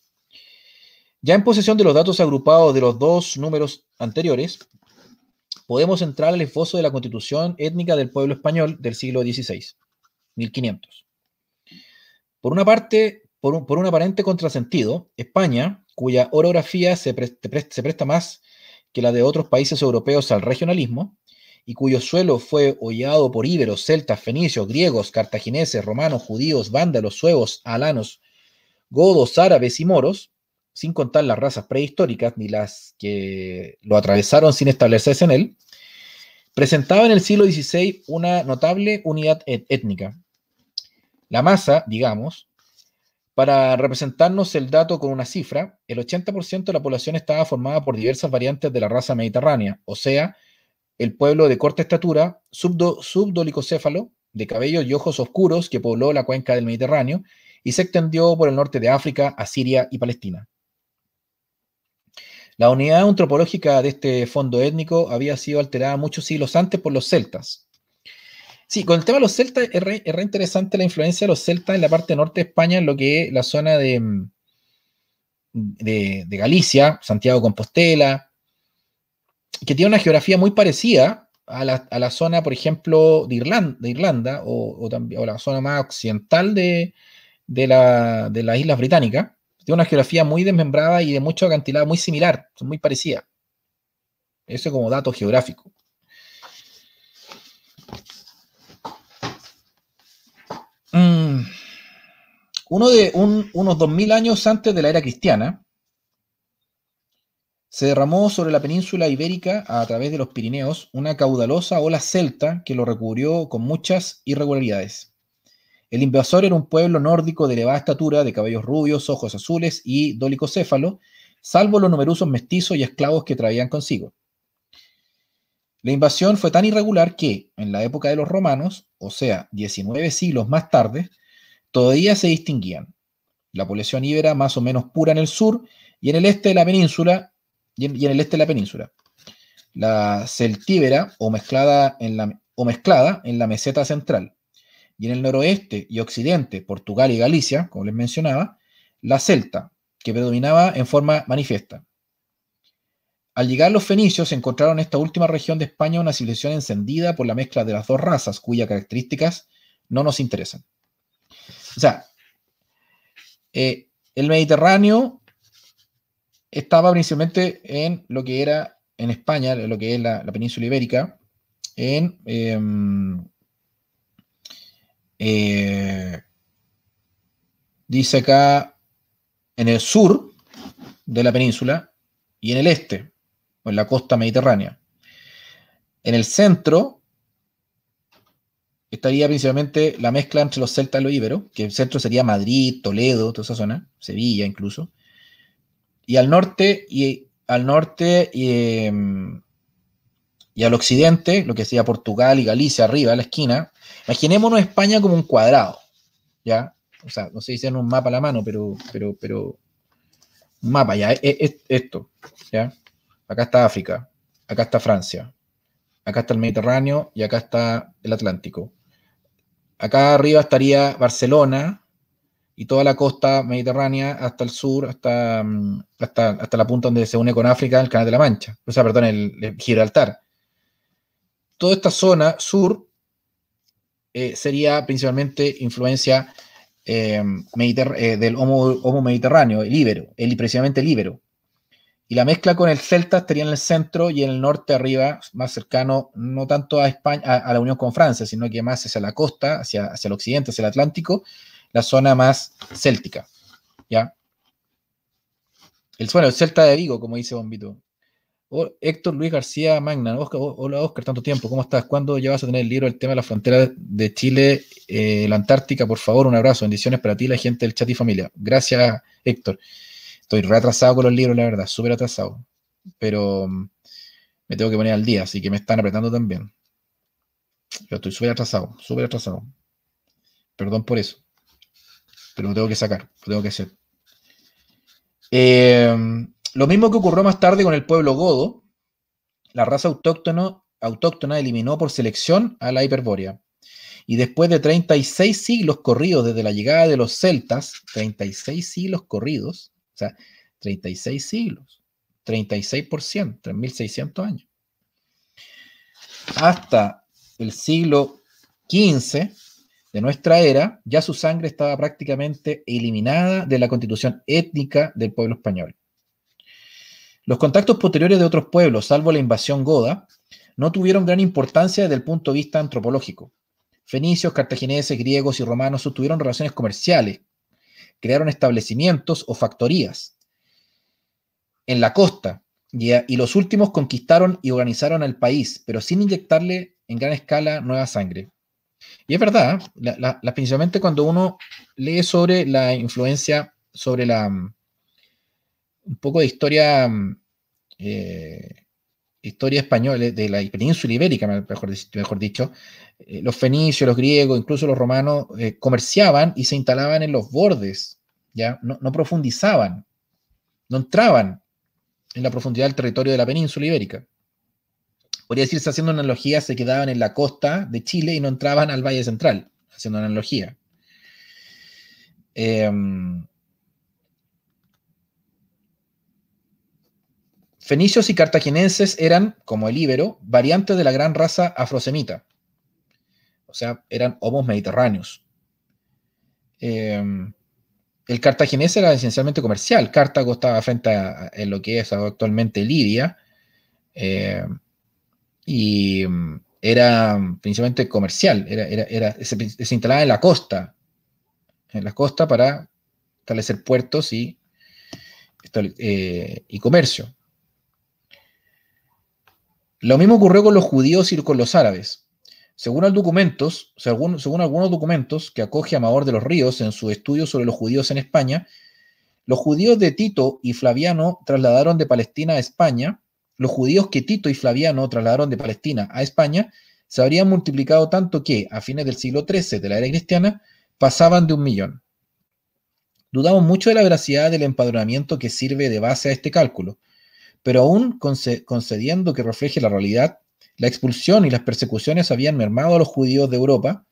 [SPEAKER 1] Ya en posesión de los datos agrupados de los dos números anteriores, podemos entrar al esbozo de la constitución étnica del pueblo español del siglo XVI, 1500. Por una parte, por un, aparente contrasentido, España, cuya orografía se, se presta más que la de otros países europeos al regionalismo, y cuyo suelo fue hollado por íberos, celtas, fenicios, griegos, cartagineses, romanos, judíos, vándalos, suevos, alanos, godos, árabes y moros, sin contar las razas prehistóricas ni las que lo atravesaron sin establecerse en él, presentaba en el siglo XVI una notable unidad étnica. La masa, digamos, para representarnos el dato con una cifra, el 80% de la población estaba formada por diversas variantes de la raza mediterránea, o sea, el pueblo de corta estatura, subdolicocéfalo, de cabellos y ojos oscuros que pobló la cuenca del Mediterráneo y se extendió por el norte de África, Asiria y Palestina. La unidad antropológica de este fondo étnico había sido alterada muchos siglos antes por los celtas, Sí, con el tema de los celtas es re, interesante la influencia de los celtas en la parte norte de España, en lo que es la zona de, mm, de, Galicia, Santiago Compostela, que tiene una geografía muy parecida a la, zona, por ejemplo, de Irlanda, o, la zona más occidental de, de, las Islas Británicas. Tiene una geografía muy desmembrada y de mucho acantilado, muy similar, muy parecida. Eso como dato geográfico. Mm. uno de unos dos mil años antes de la era cristiana, se derramó sobre la península ibérica a través de los Pirineos una caudalosa ola celta que lo recubrió con muchas irregularidades. El invasor era un pueblo nórdico de elevada estatura, de cabellos rubios, ojos azules y dólico salvo los numerosos mestizos y esclavos que traían consigo. La invasión fue tan irregular que, en la época de los romanos, o sea, 19 siglos más tarde, todavía se distinguían. La población íbera más o menos pura en el sur y en el este de la península, y en, el este de la península. La celtíbera o mezclada, en la, o mezclada en la meseta central. Y en el noroeste y occidente, Portugal y Galicia, como les mencionaba, la celta, que predominaba en forma manifiesta. Al llegar los fenicios, encontraron en esta última región de España una civilización encendida por la mezcla de las dos razas, cuyas características no nos interesan. O sea, eh, el Mediterráneo estaba principalmente en lo que era en España, lo que es la, península ibérica, en, em, eh, dice acá, en el sur de la península y en el este en la costa mediterránea. En el centro estaría principalmente la mezcla entre los celtas y los íberos, que el centro sería Madrid, Toledo, toda esa zona, Sevilla incluso. Y al norte y al norte y, em, al occidente, lo que sería Portugal y Galicia, arriba, a la esquina. Imaginémonos España como un cuadrado, ¿ya? O sea, no sé si sea un mapa a la mano, pero, pero, pero, un mapa, ya, e, e, esto, ¿ya? acá está África, acá está Francia, acá está el Mediterráneo y acá está el Atlántico. Acá arriba estaría Barcelona y toda la costa mediterránea hasta el sur, hasta, mm, hasta, la punta donde se une con África, el Canal de la Mancha, o sea, perdón, el, Gibraltar. Toda esta zona sur eh, sería principalmente influencia eh, eh, del homo, mediterráneo, el Ibero, el, precisamente el y la mezcla con el Celta estaría en el centro y en el norte arriba, más cercano no tanto a España, a, la unión con Francia, sino que más hacia la costa, hacia, el occidente, hacia el Atlántico, la zona más céltica. ¿Ya? El suelo, el Celta de Vigo, como dice Bombito. Héctor Luis García Magna. hola Oscar, tanto tiempo. ¿Cómo estás? ¿Cuándo llevas a tener el libro El tema de la frontera de Chile, eh, la Antártica? Por favor, un abrazo. Bendiciones para ti, la gente del chat y familia. Gracias, Héctor. Estoy retrasado con los libros, la verdad, súper atrasado. Pero mm, me tengo que poner al día, así que me están apretando también. Yo estoy súper atrasado, súper atrasado. Perdón por eso. Pero lo tengo que sacar, lo tengo que hacer. Em, lo mismo que ocurrió más tarde con el pueblo godo, la raza autóctona, autóctona eliminó por selección a la hiperbórea. Y después de 36 siglos corridos desde la llegada de los celtas, 36 siglos corridos, sea, 36 siglos, 36 por 3600 años. Hasta el siglo XV de nuestra era, ya su sangre estaba prácticamente eliminada de la constitución étnica del pueblo español. Los contactos posteriores de otros pueblos, salvo la invasión goda, no tuvieron gran importancia desde el punto de vista antropológico. Fenicios, cartagineses, griegos y romanos sostuvieron relaciones comerciales crearon establecimientos o factorías en la costa y, los últimos conquistaron y organizaron el país, pero sin inyectarle en gran escala nueva sangre. Y es verdad, ¿eh? la, principalmente cuando uno lee sobre la influencia, sobre la mm, un poco de historia mm, eh, historia española, de la península ibérica, mejor, dicho, eh, los fenicios, los griegos, incluso los romanos, eh, comerciaban y se instalaban en los bordes, ¿ya? No, profundizaban, no entraban en la profundidad del territorio de la península ibérica. Podría decirse, haciendo una analogía, se quedaban en la costa de Chile y no entraban al Valle Central, haciendo analogía. Em, Fenicios y cartagineses eran, como el íbero, variantes de la gran raza afrosemita. O sea, eran homos mediterráneos. Eh, el cartaginés era esencialmente comercial. Cartago estaba frente a, lo que es actualmente Libia. Eh, y mm, era principalmente comercial. Era, se, instalaba en la costa. En la costa para establecer puertos y, eh, y comercio. Lo mismo ocurrió con los judíos y con los árabes. Según, algunos documentos que acoge Amador de los Ríos en su estudio sobre los judíos en España, los judíos de Tito y Flaviano trasladaron de Palestina a España, los judíos que Tito y Flaviano trasladaron de Palestina a España, se habrían multiplicado tanto que, a fines del siglo XIII de la era cristiana, pasaban de un millón. Dudamos mucho de la veracidad del empadronamiento que sirve de base a este cálculo pero aún concediendo que refleje la realidad, la expulsión y las persecuciones habían mermado a los judíos de Europa,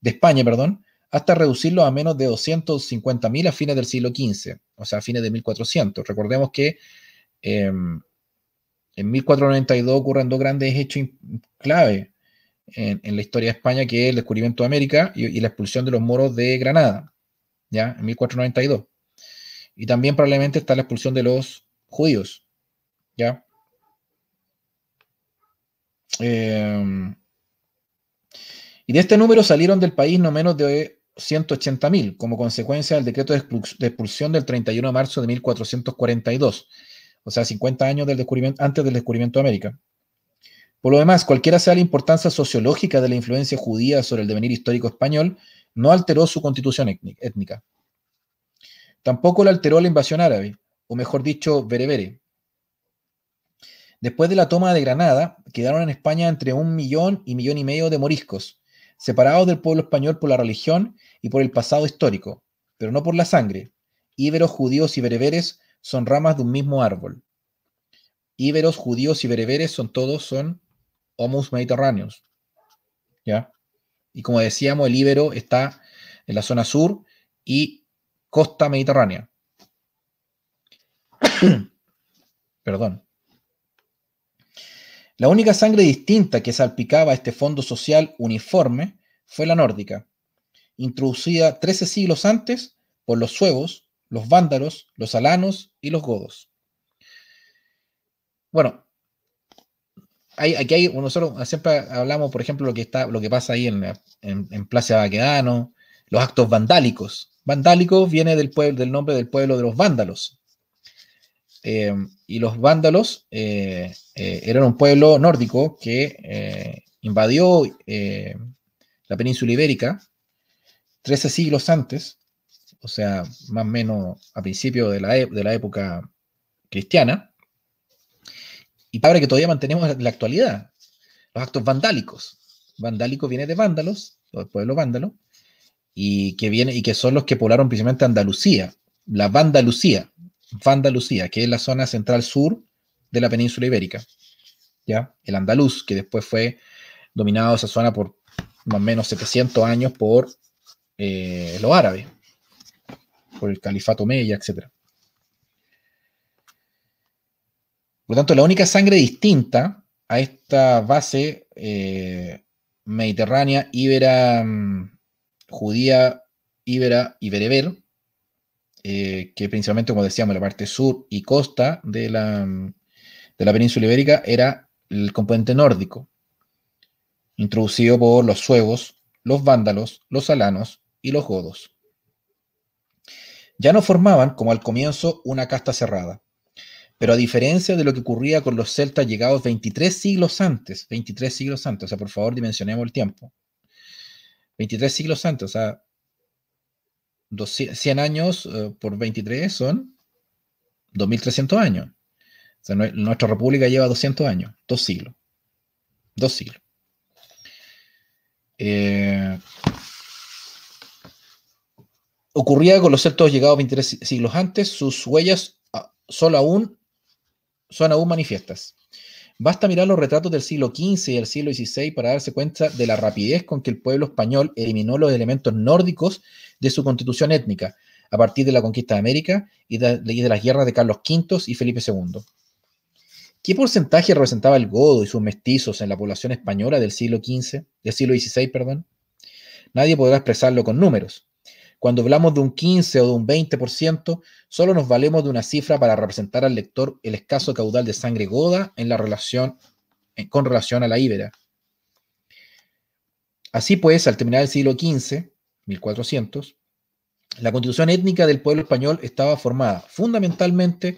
[SPEAKER 1] de España, perdón, hasta reducirlos a menos de 250.000 a fines del siglo XV, o sea, a fines de 1400. Recordemos que em, en 1492 ocurren dos grandes hechos clave en, la historia de España, que es el descubrimiento de América y, y la expulsión de los moros de Granada, ¿ya? En 1492. Y también probablemente está la expulsión de los judíos. ¿Ya? Em, y de este número salieron del país no menos de 180.000 como consecuencia del decreto de expulsión del 31 de marzo de 1442, o sea, 50 años del descubrimiento, antes del descubrimiento de América. Por lo demás, cualquiera sea la importancia sociológica de la influencia judía sobre el devenir histórico español, no alteró su constitución étnica. Tampoco la alteró la invasión árabe, o mejor dicho, berebere, Después de la toma de Granada, quedaron en España entre un millón y millón y medio de moriscos, separados del pueblo español por la religión y por el pasado histórico, pero no por la sangre. Íberos, judíos y bereberes son ramas de un mismo árbol. Íberos, judíos y bereberes son todos, son homus mediterráneos. ¿Ya? Y como decíamos, el íbero está en la zona sur y costa mediterránea. Perdón. La única sangre distinta que salpicaba este fondo social uniforme fue la nórdica, introducida 13 siglos antes por los suevos, los vándalos, los alanos y los godos. Bueno, aquí hay, nosotros siempre hablamos, por ejemplo, lo que, está, lo que pasa ahí en, en, Plaza Baquedano, los actos vandálicos. Vandálicos viene del, pueblo, del nombre del pueblo de los vándalos, Em, y los vándalos eh, eh, eran un pueblo nórdico que eh, invadió la península ibérica 13 siglos antes, o sea, más o menos a principio de la, e, época cristiana, y padre que todavía mantenemos en la actualidad, los actos vandálicos. Vandálico viene de vándalos, del pueblo vándalo, y que, y que son los que poblaron principalmente Andalucía, la Vandalucía, Andalucía, que es la zona central sur de la península ibérica. ¿ya? El andaluz, que después fue dominado esa zona por más o menos 700 años por eh, los árabes, por el califato Meya, etc. Por lo tanto, la única sangre distinta a esta base eh, mediterránea, ibera, mm, judía, íbera, bereber, eh, que principalmente, como decíamos, la parte sur y costa de la, de la península ibérica era el componente nórdico, introducido por los suevos, los vándalos, los alanos y los godos. Ya no formaban, como al comienzo, una casta cerrada, pero a diferencia de lo que ocurría con los celtas llegados 23 siglos antes, 23 siglos antes, o sea, por favor dimensionemos el tiempo, 23 siglos antes, o sea, 100 años eh, por 23 son 2.300 años. nuestra república lleva 200 años, dos siglos. Dos siglos. Eh, ocurría con los celtos llegados 23 siglos antes, sus huellas ah, son aún, son aún manifiestas. Basta mirar los retratos del siglo XV y del siglo XVI para darse cuenta de la rapidez con que el pueblo español eliminó los elementos nórdicos de su constitución étnica, a partir de la conquista de América y de, de las guerras de Carlos V y Felipe II. ¿Qué porcentaje representaba el godo y sus mestizos en la población española del siglo XV, del siglo XVI, perdón? Nadie podrá expresarlo con números, cuando hablamos de un 15 o de un 20%, solo nos valemos de una cifra para representar al lector el escaso caudal de sangre goda en la relación, eh, con relación a la íbera. Así pues, al terminar el siglo XV, 1400, la constitución étnica del pueblo español estaba formada fundamentalmente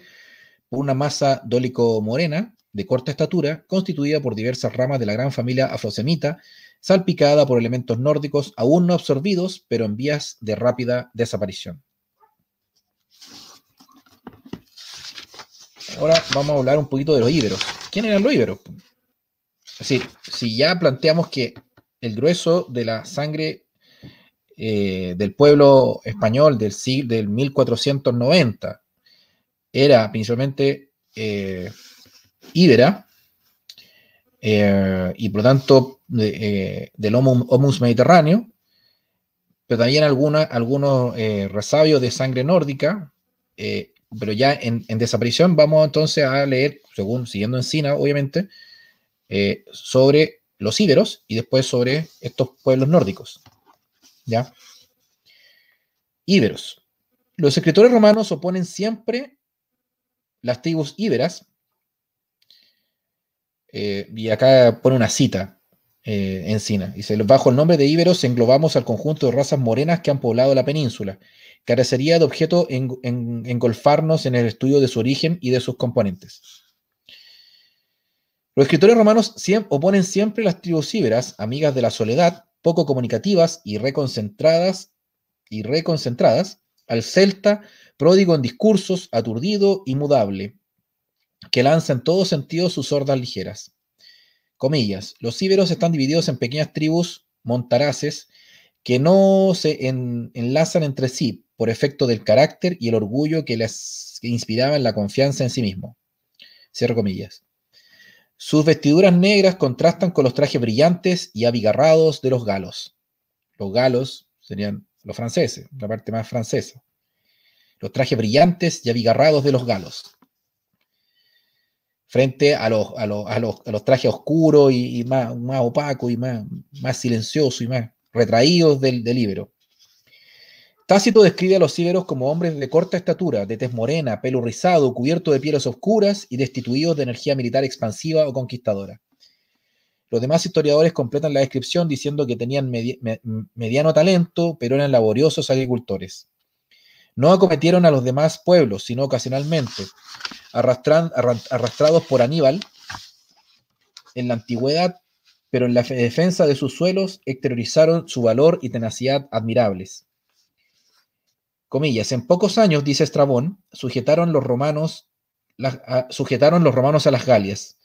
[SPEAKER 1] por una masa dólico-morena, de corta estatura, constituida por diversas ramas de la gran familia afrosemita, salpicada por elementos nórdicos aún no absorbidos, pero en vías de rápida desaparición. Ahora vamos a hablar un poquito de los íberos. ¿Quién eran los íberos? Es si ya planteamos que el grueso de la sangre eh, del pueblo español del siglo del 1490 era principalmente eh, íbera, eh, y por lo tanto eh, del homus, homus, mediterráneo, pero también algunos eh, resabios de sangre nórdica, pero ya en, desaparición vamos entonces a leer, según siguiendo Encina, obviamente, sobre los íberos y después sobre estos pueblos nórdicos. ¿Ya? Íberos. Los escritores romanos oponen siempre las tribus íberas eh, y acá pone una cita eh, encina. Dice, bajo el nombre de íberos englobamos al conjunto de razas morenas que han poblado la península. Carecería de objeto en, engolfarnos en el estudio de su origen y de sus componentes. Los escritores romanos siempre, oponen siempre las tribus íberas, amigas de la soledad, poco comunicativas y reconcentradas, y reconcentradas al celta, pródigo en discursos, aturdido y mudable, que lanza en todo sentido sus hordas ligeras. Comillas, los íberos están divididos en pequeñas tribus montaraces que no se enlazan entre sí por efecto del carácter y el orgullo que les inspiraban la confianza en sí mismo. Cierro comillas. Sus vestiduras negras contrastan con los trajes brillantes y abigarrados de los galos. Los galos serían los franceses, la parte más francesa. Los trajes brillantes y abigarrados de los galos frente a los, a los, trajes oscuros y, más, más opacos y más, más silenciosos y más retraídos del, del Tácito describe a los íberos como hombres de corta estatura, de tez morena, pelo rizado, cubierto de pieles oscuras y destituidos de energía militar expansiva o conquistadora. Los demás historiadores completan la descripción diciendo que tenían mediano talento, pero eran laboriosos agricultores. No acometieron a los demás pueblos, sino ocasionalmente, arrastrados por Aníbal en la antigüedad, pero en la defensa de sus suelos exteriorizaron su valor y tenacidad admirables. Comillas, en pocos años, dice Estrabón, sujetaron los romanos, a, las Galias.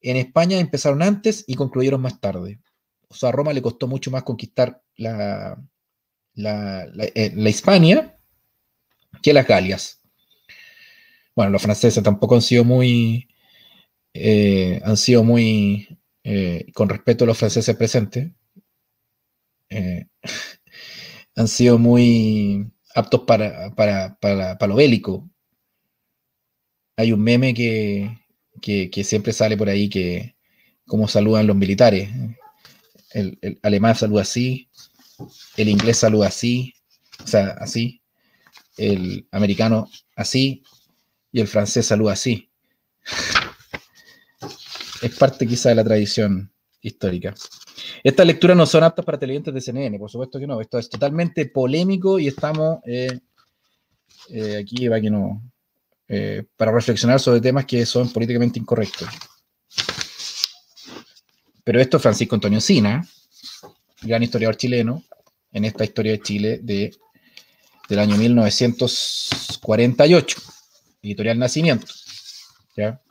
[SPEAKER 1] En España empezaron antes y concluyeron más tarde. O sea, a Roma le costó mucho más conquistar la, la, la eh, Hispania que las Galias. Bueno, los franceses tampoco han sido muy, eh, han sido muy, eh, con respeto a los franceses presentes, eh, han sido muy aptos para, para, para, para, lo bélico. Hay un meme que, que, siempre sale por ahí que cómo saludan los militares. El, el alemán saluda así, el inglés saluda así, o sea, así el americano así y el francés saluda así. Es parte quizá de la tradición histórica. Estas lecturas no son aptas para televidentes de CNN, por supuesto que no. Esto es totalmente polémico y estamos eh, eh, aquí va que no, eh, para reflexionar sobre temas que son políticamente incorrectos. Pero esto Francisco Antonio Sina, gran historiador chileno, en esta historia de Chile de del año 1948, editorial Nacimiento. ¿ya?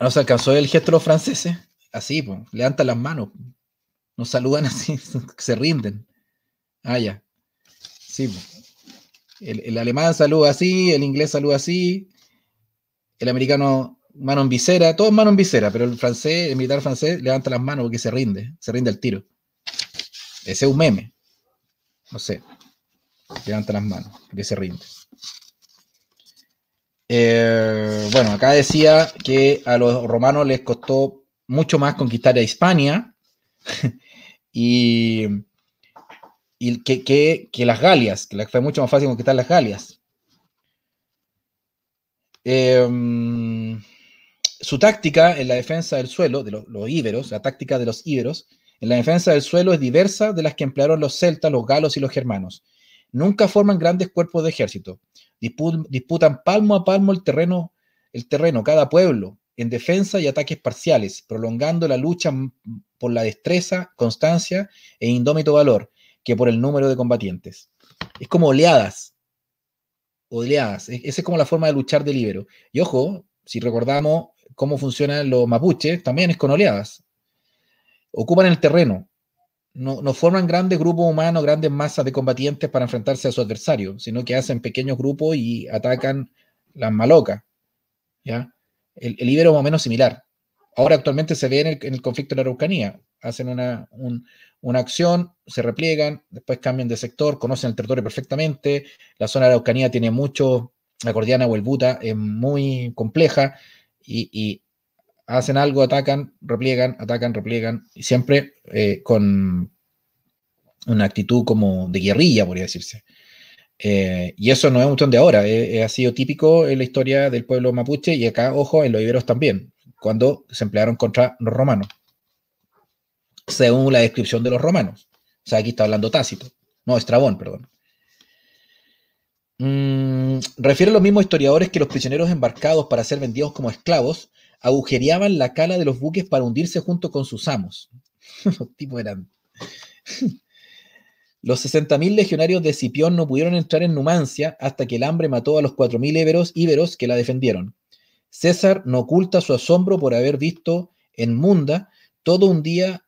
[SPEAKER 1] No se alcanzó el gesto de los franceses, así, pues, levantan las manos, nos saludan así, se rinden. Ah, ya. Sí, El, alemán saluda así, el inglés saluda así, el americano mano en visera, todo mano en visera, pero el francés, militar francés levanta las manos porque se rinde, se rinde el tiro. Ese es un meme. No sé. Levanta las manos, que se rinde. Eh, bueno, acá decía que a los romanos les costó mucho más conquistar a Hispania y, que, las Galias, que fue mucho más fácil conquistar las Galias. Em, su táctica en la defensa del suelo, de los íberos, la táctica de los íberos, en la defensa del suelo es diversa de las que emplearon los celtas, los galos y los germanos. Nunca forman grandes cuerpos de ejército. disputan palmo a palmo el terreno, el terreno, cada pueblo, en defensa y ataques parciales, prolongando la lucha por la destreza, constancia e indómito valor que por el número de combatientes. Es como oleadas. Oleadas. E-, esa es como la forma de luchar del libero. Y ojo, si recordamos cómo funcionan los mapuches, también es con oleadas ocupan el terreno, no, forman grandes grupos humanos, grandes masas de combatientes para enfrentarse a su adversario, sino que hacen pequeños grupos y atacan las malocas. ¿ya? El, el Ibero es más o menos similar. Ahora actualmente se ve en el, conflicto de la Araucanía. Hacen una, acción, se repliegan, después cambian de sector, conocen el territorio perfectamente. La zona de la Araucanía tiene mucho, la Cordiana o el Buta es muy compleja y hacen algo, atacan, repliegan, atacan, repliegan, y siempre eh, con una actitud como de guerrilla, podría decirse. Eh, y eso no es un montón de ahora, eh, ha sido típico en la historia del pueblo mapuche y acá, ojo, en los iberos también, cuando se emplearon contra los romanos, según la descripción de los romanos. O sea, aquí está hablando Tácito, no, Estrabón, perdón. Mm, refiere refieren los mismos historiadores que los prisioneros embarcados para ser vendidos como esclavos agujereaban la cala de los buques para hundirse junto con sus amos. los eran... Los 60.000 legionarios de Cipión no pudieron entrar en Numancia hasta que el hambre mató a los 4.000 íberos, íberos que la defendieron. César no oculta su asombro por haber visto en Munda todo un día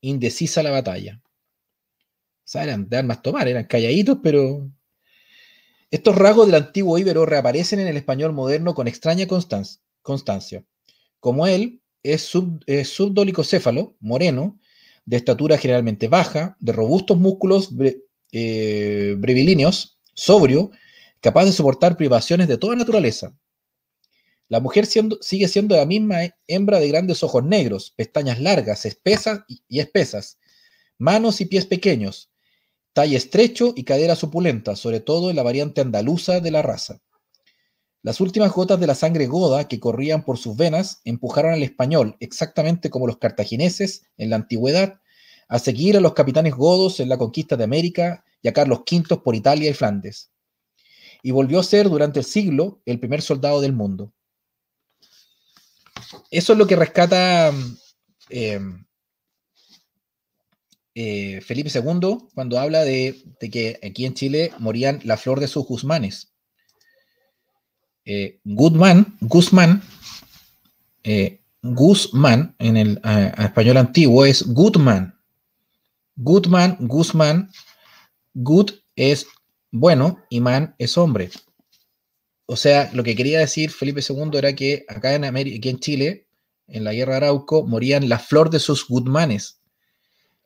[SPEAKER 1] indecisa la batalla. O eran de armas tomar, eran calladitos, pero... Estos rasgos del antiguo íbero reaparecen en el español moderno con extraña constancia constancia. Como él, es, sub, subdolicocéfalo, moreno, de estatura generalmente baja, de robustos músculos eh, brevilíneos, sobrio, capaz de soportar privaciones de toda naturaleza. La mujer sigue siendo la misma hembra de grandes ojos negros, pestañas largas, espesas y, espesas, manos y pies pequeños, talle estrecho y cadera suculenta, sobre todo en la variante andaluza de la raza. Las últimas gotas de la sangre goda que corrían por sus venas empujaron al español, exactamente como los cartagineses en la antigüedad, a seguir a los capitanes godos en la conquista de América y a Carlos V por Italia y Flandes. Y volvió a ser durante el siglo el primer soldado del mundo. Eso es lo que rescata eh, eh, Felipe II cuando habla de, de que aquí en Chile morían la flor de sus guzmanes eh, Goodman, Guzmán, eh, Guzmán en el eh, español antiguo es Goodman. Goodman, Guzmán, good es bueno y man es hombre. O sea, lo que quería decir Felipe II era que acá en, América, en Chile, en la guerra de Arauco, morían la flor de sus Goodmanes.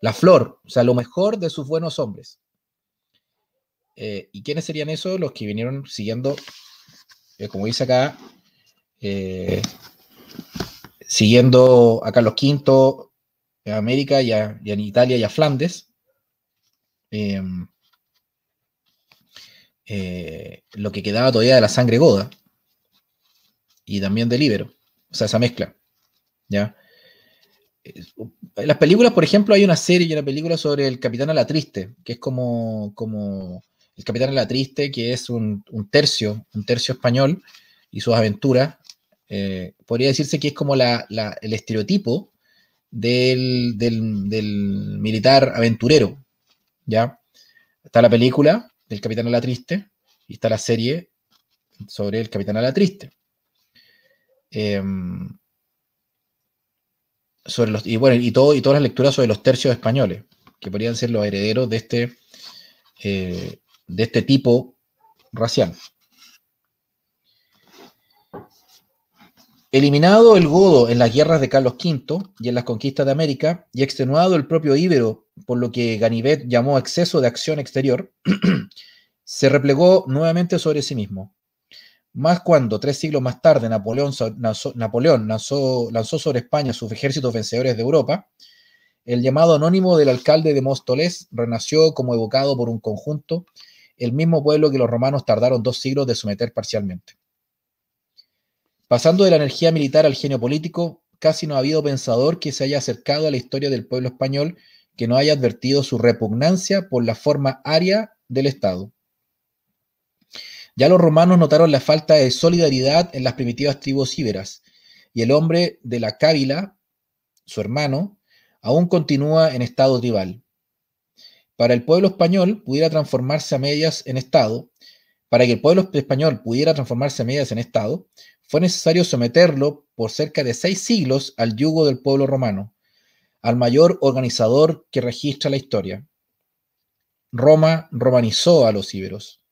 [SPEAKER 1] La flor, o sea, lo mejor de sus buenos hombres. Eh, ¿Y quiénes serían esos? Los que vinieron siguiendo eh, como dice acá, eh, siguiendo eh, a Carlos V en América y, en Italia y a Flandes. lo que quedaba todavía de la sangre goda y también del Ibero, o sea, esa mezcla. En las películas, por ejemplo, hay una serie y una película sobre el Capitán a la Triste, que es como, como el Capitán la Triste, que es un, tercio, un tercio español y sus aventuras, eh, podría decirse que es como el estereotipo del, militar aventurero, ¿ya? Está la película del Capitán la Triste y está la serie sobre el Capitán a la Triste. Em, sobre los, y y, y todas las lecturas sobre los tercios españoles, que podrían ser los herederos de este eh, de este tipo racial. Eliminado el godo en las guerras de Carlos V y en las conquistas de América, y extenuado el propio íbero por lo que Ganivet llamó exceso de acción exterior, se replegó nuevamente sobre sí mismo. Más cuando, tres siglos más tarde, Napoleón, lanzó, sobre España sus ejércitos vencedores de Europa, el llamado anónimo del alcalde de Móstoles renació como evocado por un conjunto el mismo pueblo que los romanos tardaron dos siglos de someter parcialmente. Pasando de la energía militar al genio político, casi no ha habido pensador que se haya acercado a la historia del pueblo español que no haya advertido su repugnancia por la forma aria del Estado. Ya los romanos notaron la falta de solidaridad en las primitivas tribus íberas, y el hombre de la cávila, su hermano, aún continúa en estado tribal para el pueblo español pudiera transformarse a medias en Estado, para que el pueblo español pudiera transformarse a medias en Estado, fue necesario someterlo por cerca de seis siglos al yugo del pueblo romano, al mayor organizador que registra la historia. Roma romanizó a los íberos.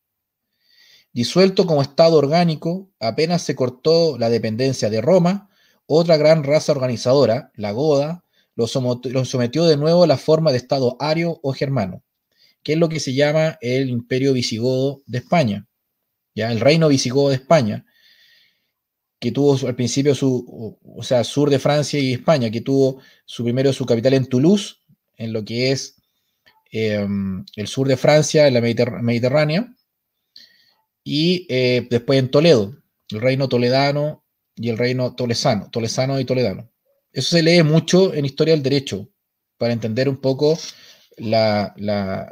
[SPEAKER 1] Disuelto como Estado orgánico, apenas se cortó la dependencia de Roma, otra gran raza organizadora, la goda, lo, sometió de nuevo a la forma de Estado ario o germano, que es lo que se llama el Imperio Visigodo de España, ¿ya? el Reino Visigodo de España, que tuvo al principio su, o sea, sur de Francia y España, que tuvo su primero su capital en Toulouse, en lo que es em, el sur de Francia, en la Mediterránea, y eh, después en Toledo, el reino toledano y el reino tolesano, tolesano y toledano. Eso se lee mucho en historia del derecho, para entender un poco la,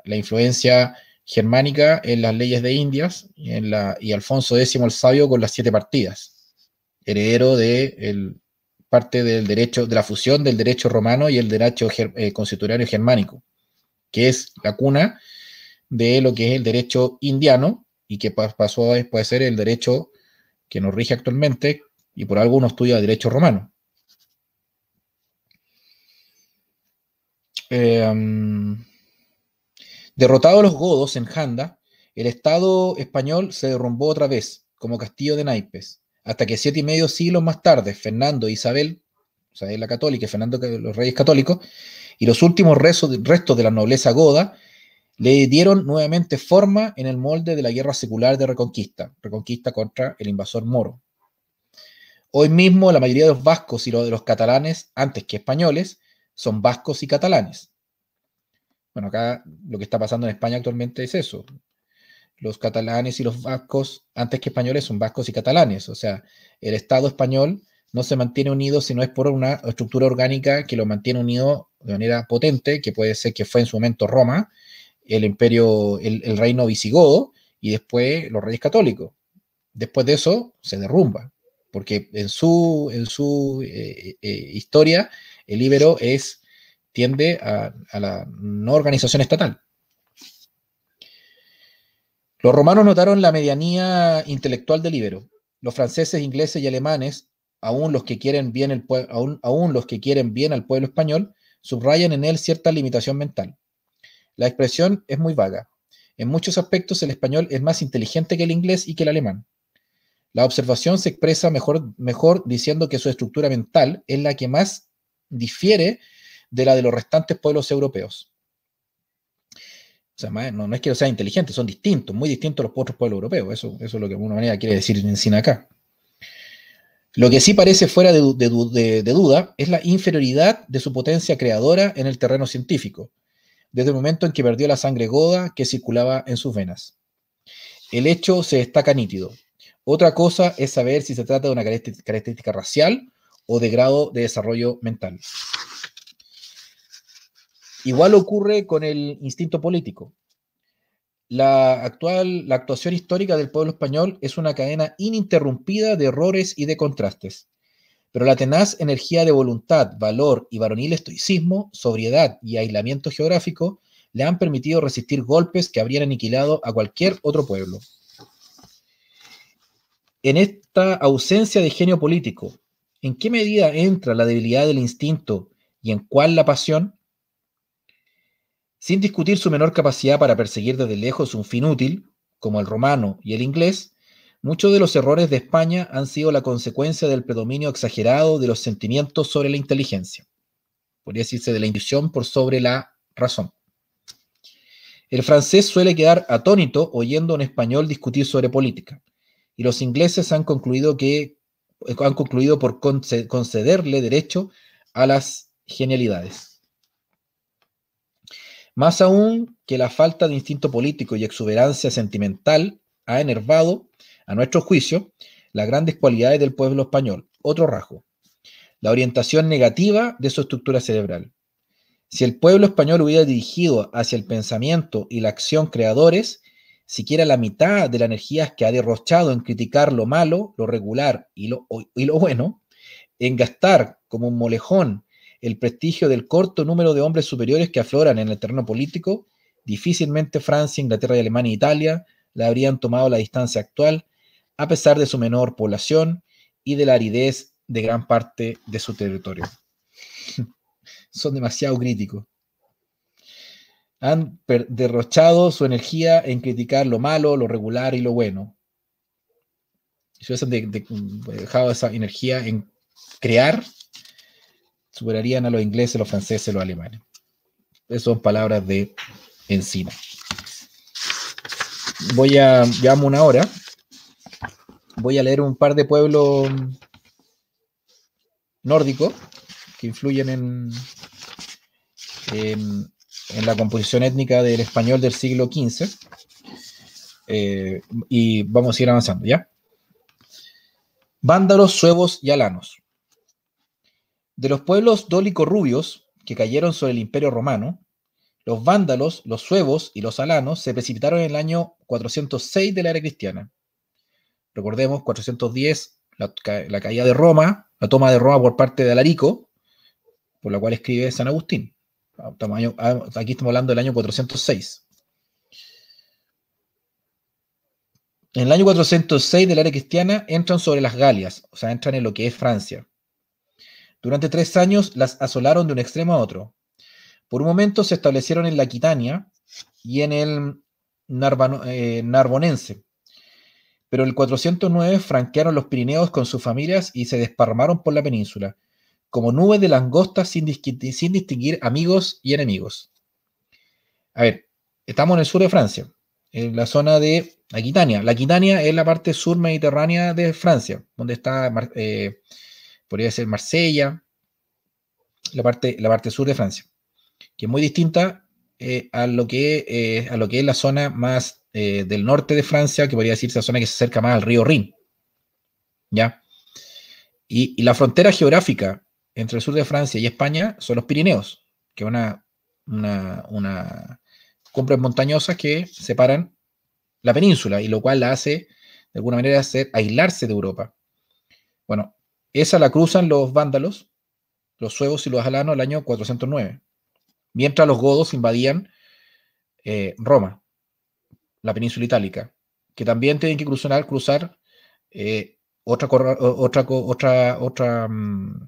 [SPEAKER 1] influencia germánica en las leyes de Indias y, en la, y Alfonso X el Sabio con las siete partidas, heredero de el, parte del derecho, de la fusión del derecho romano y el derecho eh, constitucional germánico, que es la cuna de lo que es el derecho indiano y que pasó después a ser el derecho que nos rige actualmente y por algo uno estudia derecho romano. Eh, em, derrotados los godos en Janda el Estado español se derrumbó otra vez, como castillo de naipes, hasta que siete y medio siglos más tarde, Fernando e Isabel, sea, la católica y Fernando los reyes católicos, y los últimos restos de la nobleza goda, le dieron nuevamente forma en el molde de la guerra secular de Reconquista, Reconquista contra el invasor moro. Hoy mismo la mayoría de los vascos y los de los catalanes, antes que españoles, son vascos y catalanes. Bueno, acá lo que está pasando en España actualmente es eso. Los catalanes y los vascos, antes que españoles, son vascos y catalanes. O sea, el Estado español no se mantiene unido si no es por una estructura orgánica que lo mantiene unido de manera potente, que puede ser que fue en su momento Roma, el imperio, el, el reino visigodo, y después los reyes católicos. Después de eso se derrumba porque en su, en su eh, eh, historia el Ibero es, tiende a, la no organización estatal. Los romanos notaron la medianía intelectual del Ibero. Los franceses, ingleses y alemanes, aún los que quieren bien, el, aún los que quieren bien al pueblo español, subrayan en él cierta limitación mental. La expresión es muy vaga. En muchos aspectos el español es más inteligente que el inglés y que el alemán. La observación se expresa mejor, mejor diciendo que su estructura mental es la que más difiere de la de los restantes pueblos europeos. O sea, no, no es que sean inteligentes, son distintos, muy distintos los otros pueblos europeos. Eso, eso es lo que de alguna manera quiere decir Encina acá. Lo que sí parece fuera de, duda es la inferioridad de su potencia creadora en el terreno científico, desde el momento en que perdió la sangre goda que circulaba en sus venas. El hecho se destaca nítido. Otra cosa es saber si se trata de una característica racial o de grado de desarrollo mental. Igual ocurre con el instinto político. La, actual, la actuación histórica del pueblo español es una cadena ininterrumpida de errores y de contrastes. Pero la tenaz energía de voluntad, valor y varonil estoicismo, sobriedad y aislamiento geográfico le han permitido resistir golpes que habrían aniquilado a cualquier otro pueblo en esta ausencia de genio político, ¿en qué medida entra la debilidad del instinto y en cuál la pasión? Sin discutir su menor capacidad para perseguir desde lejos un fin útil, como el romano y el inglés, muchos de los errores de España han sido la consecuencia del predominio exagerado de los sentimientos sobre la inteligencia. Podría decirse de la intuición por sobre la razón. El francés suele quedar atónito oyendo a un español discutir sobre política y los ingleses han concluido que han concluido por concederle derecho a las genialidades. Más aún que la falta de instinto político y exuberancia sentimental ha enervado, a nuestro juicio, las grandes cualidades del pueblo español. Otro rasgo, la orientación negativa de su estructura cerebral. Si el pueblo español hubiera dirigido hacia el pensamiento y la acción creadores, siquiera la mitad de las energías que ha derrochado en criticar lo malo, lo regular y lo, bueno, en gastar como un molejón el prestigio del corto número de hombres superiores que afloran en el terreno político, difícilmente Francia, Inglaterra y Alemania e Italia la habrían tomado la distancia actual, a pesar de su menor población y de la aridez de gran parte de su territorio. Son demasiado críticos han derrochado su energía en criticar lo malo, lo regular y lo bueno. Si hubiesen dejado esa energía en crear, superarían a los ingleses, los franceses, los alemanes. Esas son palabras de Encina. Voy a, llamo una hora, voy a leer un par de pueblos nórdicos que influyen en en la composición étnica del español del siglo XV. Eh, y vamos a ir avanzando, ¿ya? Vándalos, suevos y alanos. De los pueblos dólico-rubios que cayeron sobre el imperio romano, los vándalos, los suevos y los alanos se precipitaron en el año 406 de la era cristiana. Recordemos, 410, la caída de Roma, la toma de Roma por parte de Alarico, por la cual escribe San Agustín. Ah, aquí estamos hablando del año 406. En el año 406 del área cristiana entran sobre las Galias, o sea, entran en lo que es Francia. Durante tres años las asolaron de un extremo a otro. Por un momento se establecieron en la Aquitania y en el eh, Narbonense, pero el 409 franquearon los Pirineos con sus familias y se desparmaron por la península como nube de langostas sin, sin distinguir amigos y enemigos. A ver, estamos en el sur de Francia, en la zona de Aquitania. La Aquitania es la parte sur mediterránea de Francia, donde está, eh, podría ser Marsella, la parte, la parte sur de Francia, que es muy distinta eh, a, lo que, eh, a lo que es la zona más del norte de Francia, que podría decirse la zona que se acerca más al río Rin. ¿Ya? y la frontera geográfica entre el sur de Francia y España son los Pirineos, que una, una, una montañosas que separan la península y lo cual la hace de alguna manera hacer, aislarse de Europa. Bueno, esa la cruzan los vándalos, los suevos y los alanos el año 409, mientras los godos invadían eh, Roma, la península itálica, que también tienen que cruzar, cruzar eh, otra, otra, otra, mm, otra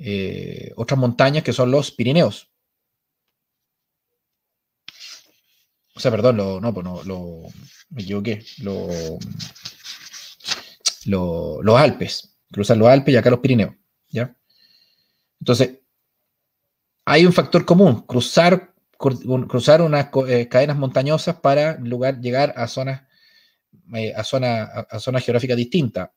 [SPEAKER 1] eh, otras montañas que son los Pirineos. O sea, perdón, no, pues no, lo, me equivoqué. los Alpes. cruzar los Alpes y acá los Pirineos. ¿ya? Entonces, hay un factor común, cruzar, cruzar unas eh, cadenas montañosas para llegar a zonas, eh, a, zona, a zonas geográficas distintas.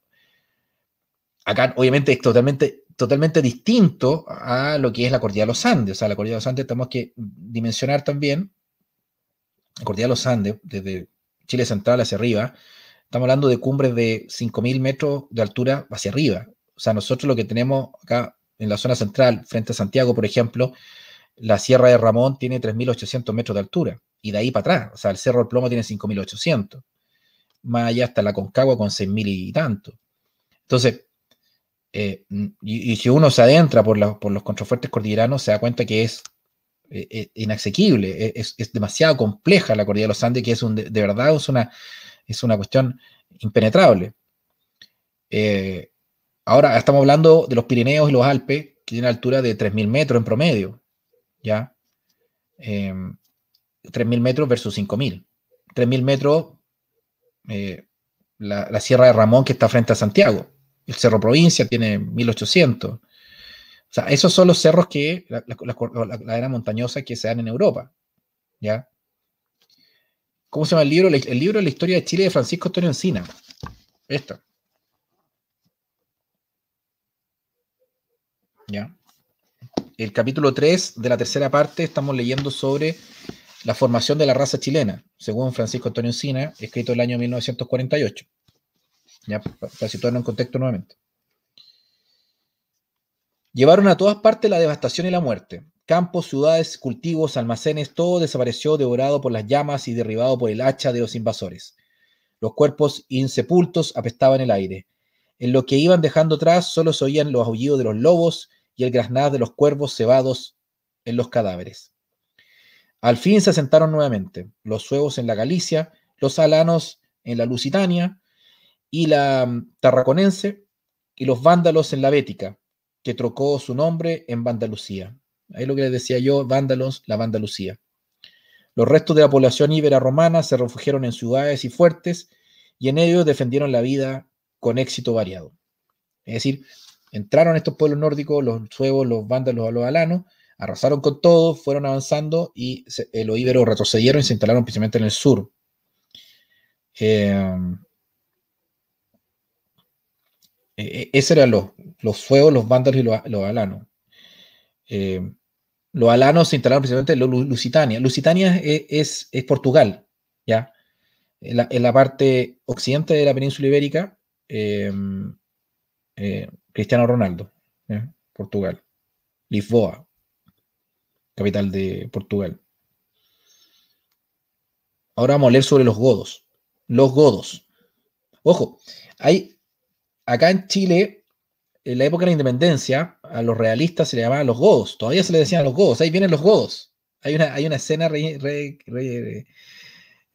[SPEAKER 1] Acá, obviamente, es totalmente totalmente distinto a lo que es la cordillera de los Andes. O sea, la cordillera de los Andes tenemos que dimensionar también, la cordillera de los Andes, desde Chile central hacia arriba, estamos hablando de cumbres de 5.000 metros de altura hacia arriba. O sea, nosotros lo que tenemos acá en la zona central, frente a Santiago, por ejemplo, la Sierra de Ramón tiene 3.800 metros de altura, y de ahí para atrás, o sea, el Cerro del Plomo tiene 5.800, más allá hasta la Concagua con 6.000 y tanto. Entonces, eh, mm, y, si uno se adentra por, los contrafuertes cordilleranos, se da cuenta que es eh, eh, inasequible, e, es, demasiado compleja la cordillera de los Andes, que es de, verdad es una, es una cuestión impenetrable. ahora estamos hablando de los Pirineos y los Alpes, que tienen altura de 3.000 metros en promedio, ¿ya? 3.000 em, metros versus 5.000. 3.000 metros, la Sierra de Ramón que está frente a Santiago el Cerro Provincia tiene 1800. O sea, esos son los cerros que, la, era montañosa que se dan en Europa. ¿Ya? ¿Cómo se llama el libro? El libro de la historia de Chile de Francisco Antonio Encina. esto ¿Ya? El capítulo 3 de la tercera parte estamos leyendo sobre la formación de la raza chilena, según Francisco Antonio Encina, escrito el año 1948 ya, para situarnos en contexto nuevamente. Llevaron a todas partes la devastación y la muerte. Campos, ciudades, cultivos, almacenes, todo desapareció devorado por las llamas y derribado por el hacha de los invasores. Los cuerpos insepultos apestaban el aire. En lo que iban dejando atrás solo se oían los aullidos de los lobos y el graznaz de los cuervos cebados en los cadáveres. Al fin se asentaron nuevamente los suevos en la Galicia, los alanos en la Lusitania, y la mm, Tarraconense y los vándalos en la Bética, que trocó su nombre en Vandalucía. Ahí lo que les decía yo, vándalos, la Vandalucía. Los restos de la población íbera romana se refugiaron en ciudades y fuertes y en ellos defendieron la vida con éxito variado. Es decir, entraron estos pueblos nórdicos, los suevos, los vándalos, los alanos, arrasaron con todo, fueron avanzando y el eh, los retrocedieron y se instalaron principalmente en el sur. Eh, eh, esos eran los, fuegos, los vándalos y los, los alanos. Eh, los alanos se instalaron precisamente en Lusitania. Lusitania es, es, Portugal, ¿ya? En la, parte occidente de la península ibérica, eh, Cristiano Ronaldo, Portugal. Lisboa, capital de Portugal. Ahora vamos a leer sobre los godos. Los godos. Ojo, hay, acá en Chile, en la época de la independencia, a los realistas se le llamaban los godos, todavía se le decían los godos, ahí vienen los godos. Hay una, hay una escena eh,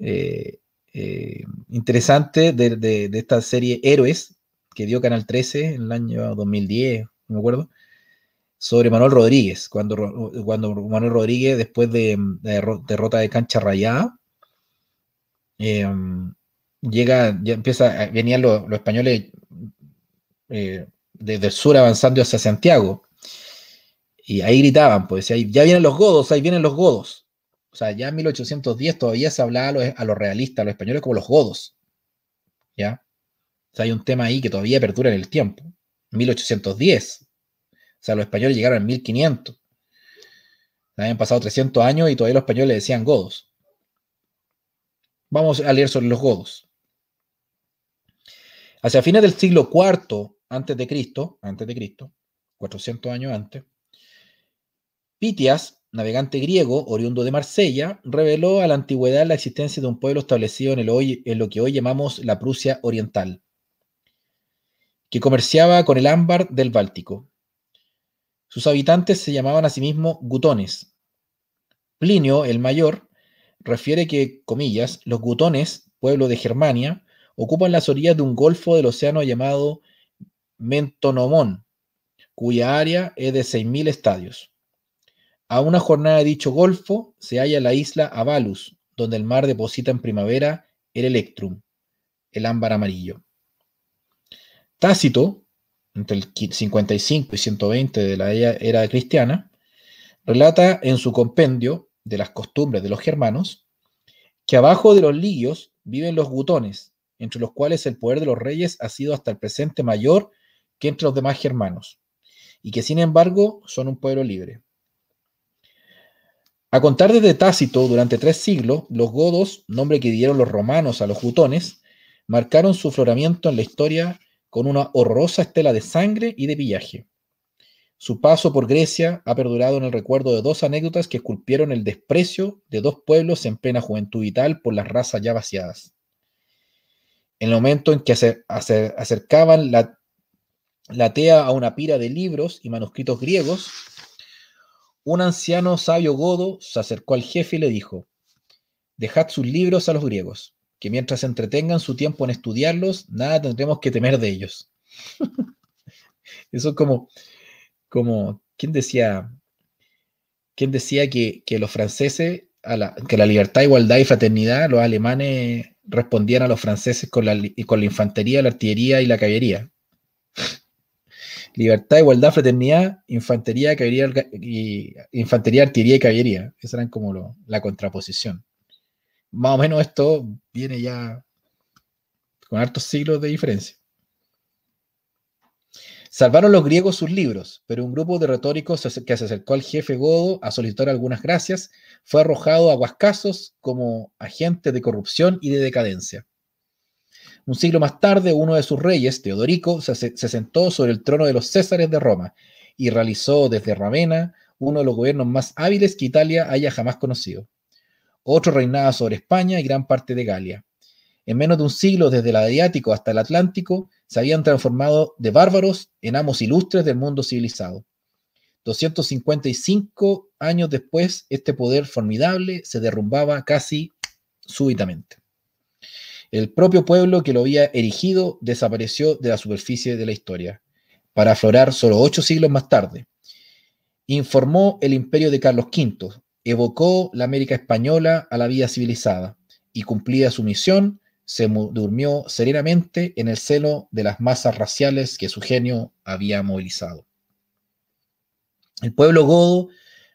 [SPEAKER 1] eh, interesante de, esta serie Héroes que dio Canal 13 en el año 2010, me acuerdo, sobre Manuel Rodríguez, cuando, cuando Manuel Rodríguez, después de, la derrota de cancha rayada, eh, llega, ya empieza, venían los españoles eh, desde el sur avanzando hacia Santiago. Y ahí gritaban, pues, ahí, ya vienen los godos, ahí vienen los godos. O sea, ya en 1810 todavía se hablaba a los, realistas, a los españoles, como los godos. ¿Ya? O sea, hay un tema ahí que todavía perdura en el tiempo. 1810. O sea, los españoles llegaron en 1500. Habían pasado 300 años y todavía los españoles decían godos. Vamos a leer sobre los godos. Hacia fines del siglo IV antes de Cristo, antes de Cristo, 400 años antes, Pitias, navegante griego oriundo de Marsella, reveló a la antigüedad la existencia de un pueblo establecido en, hoy, en lo que hoy llamamos la Prusia Oriental, que comerciaba con el ámbar del Báltico. Sus habitantes se llamaban a sí mismos gutones. Plinio el Mayor refiere que, comillas, los gutones, pueblo de Germania, ocupan las orillas de un golfo del océano llamado Mentonomón, cuya área es de 6.000 estadios. A una jornada de dicho golfo se halla la isla Avalus, donde el mar deposita en primavera el Electrum, el ámbar amarillo. Tácito, entre el 55 y 120 de la e-, era cristiana, relata en su compendio de las costumbres de los germanos que abajo de los ligios viven los gutones, entre los cuales el poder de los reyes ha sido hasta el presente mayor que entre los demás germanos, y que sin embargo son un pueblo libre. A contar desde Tácito, durante tres siglos, los godos, nombre que dieron los romanos a los gutones marcaron su afloramiento en la historia con una horrorosa estela de sangre y de pillaje. Su paso por Grecia ha perdurado en el recuerdo de dos anécdotas que esculpieron el desprecio de dos pueblos en plena juventud vital por las razas ya vaciadas. En el momento en que se acercaban la latea a una pira de libros y manuscritos griegos, un anciano sabio godo se acercó al jefe y le dijo, dejad sus libros a los griegos, que mientras entretengan su tiempo en estudiarlos, nada tendremos que temer de ellos. Eso es como, como, ¿quién decía? ¿Quién decía que, los franceses, a que la libertad, igualdad y fraternidad, los alemanes respondían a los franceses con la, con la infantería, la artillería y la caballería? Libertad, igualdad, fraternidad, infantería, caballería y infantería, artillería y caballería. Esa era como la contraposición. Más o menos esto viene ya con hartos siglos de diferencia. Salvaron los griegos sus libros, pero un grupo de retóricos que se acercó al jefe Godo a solicitar algunas gracias fue arrojado a Huascasos como agente de corrupción y de decadencia. Un siglo más tarde, uno de sus reyes, Teodorico, se, sentó sobre el trono de los Césares de Roma y realizó desde Ravenna uno de los gobiernos más hábiles que Italia haya jamás conocido. Otro reinaba sobre España y gran parte de Galia. En menos de un siglo, desde el Adriático hasta el Atlántico, se habían transformado de bárbaros en amos ilustres del mundo civilizado. 255 años después, este poder formidable se derrumbaba casi súbitamente. El propio pueblo que lo había erigido desapareció de la superficie de la historia, para aflorar solo ocho siglos más tarde. Informó el imperio de Carlos V, evocó la América española a la vida civilizada y cumplida su misión, se durmió serenamente en el seno de las masas raciales que su genio había movilizado. El pueblo godo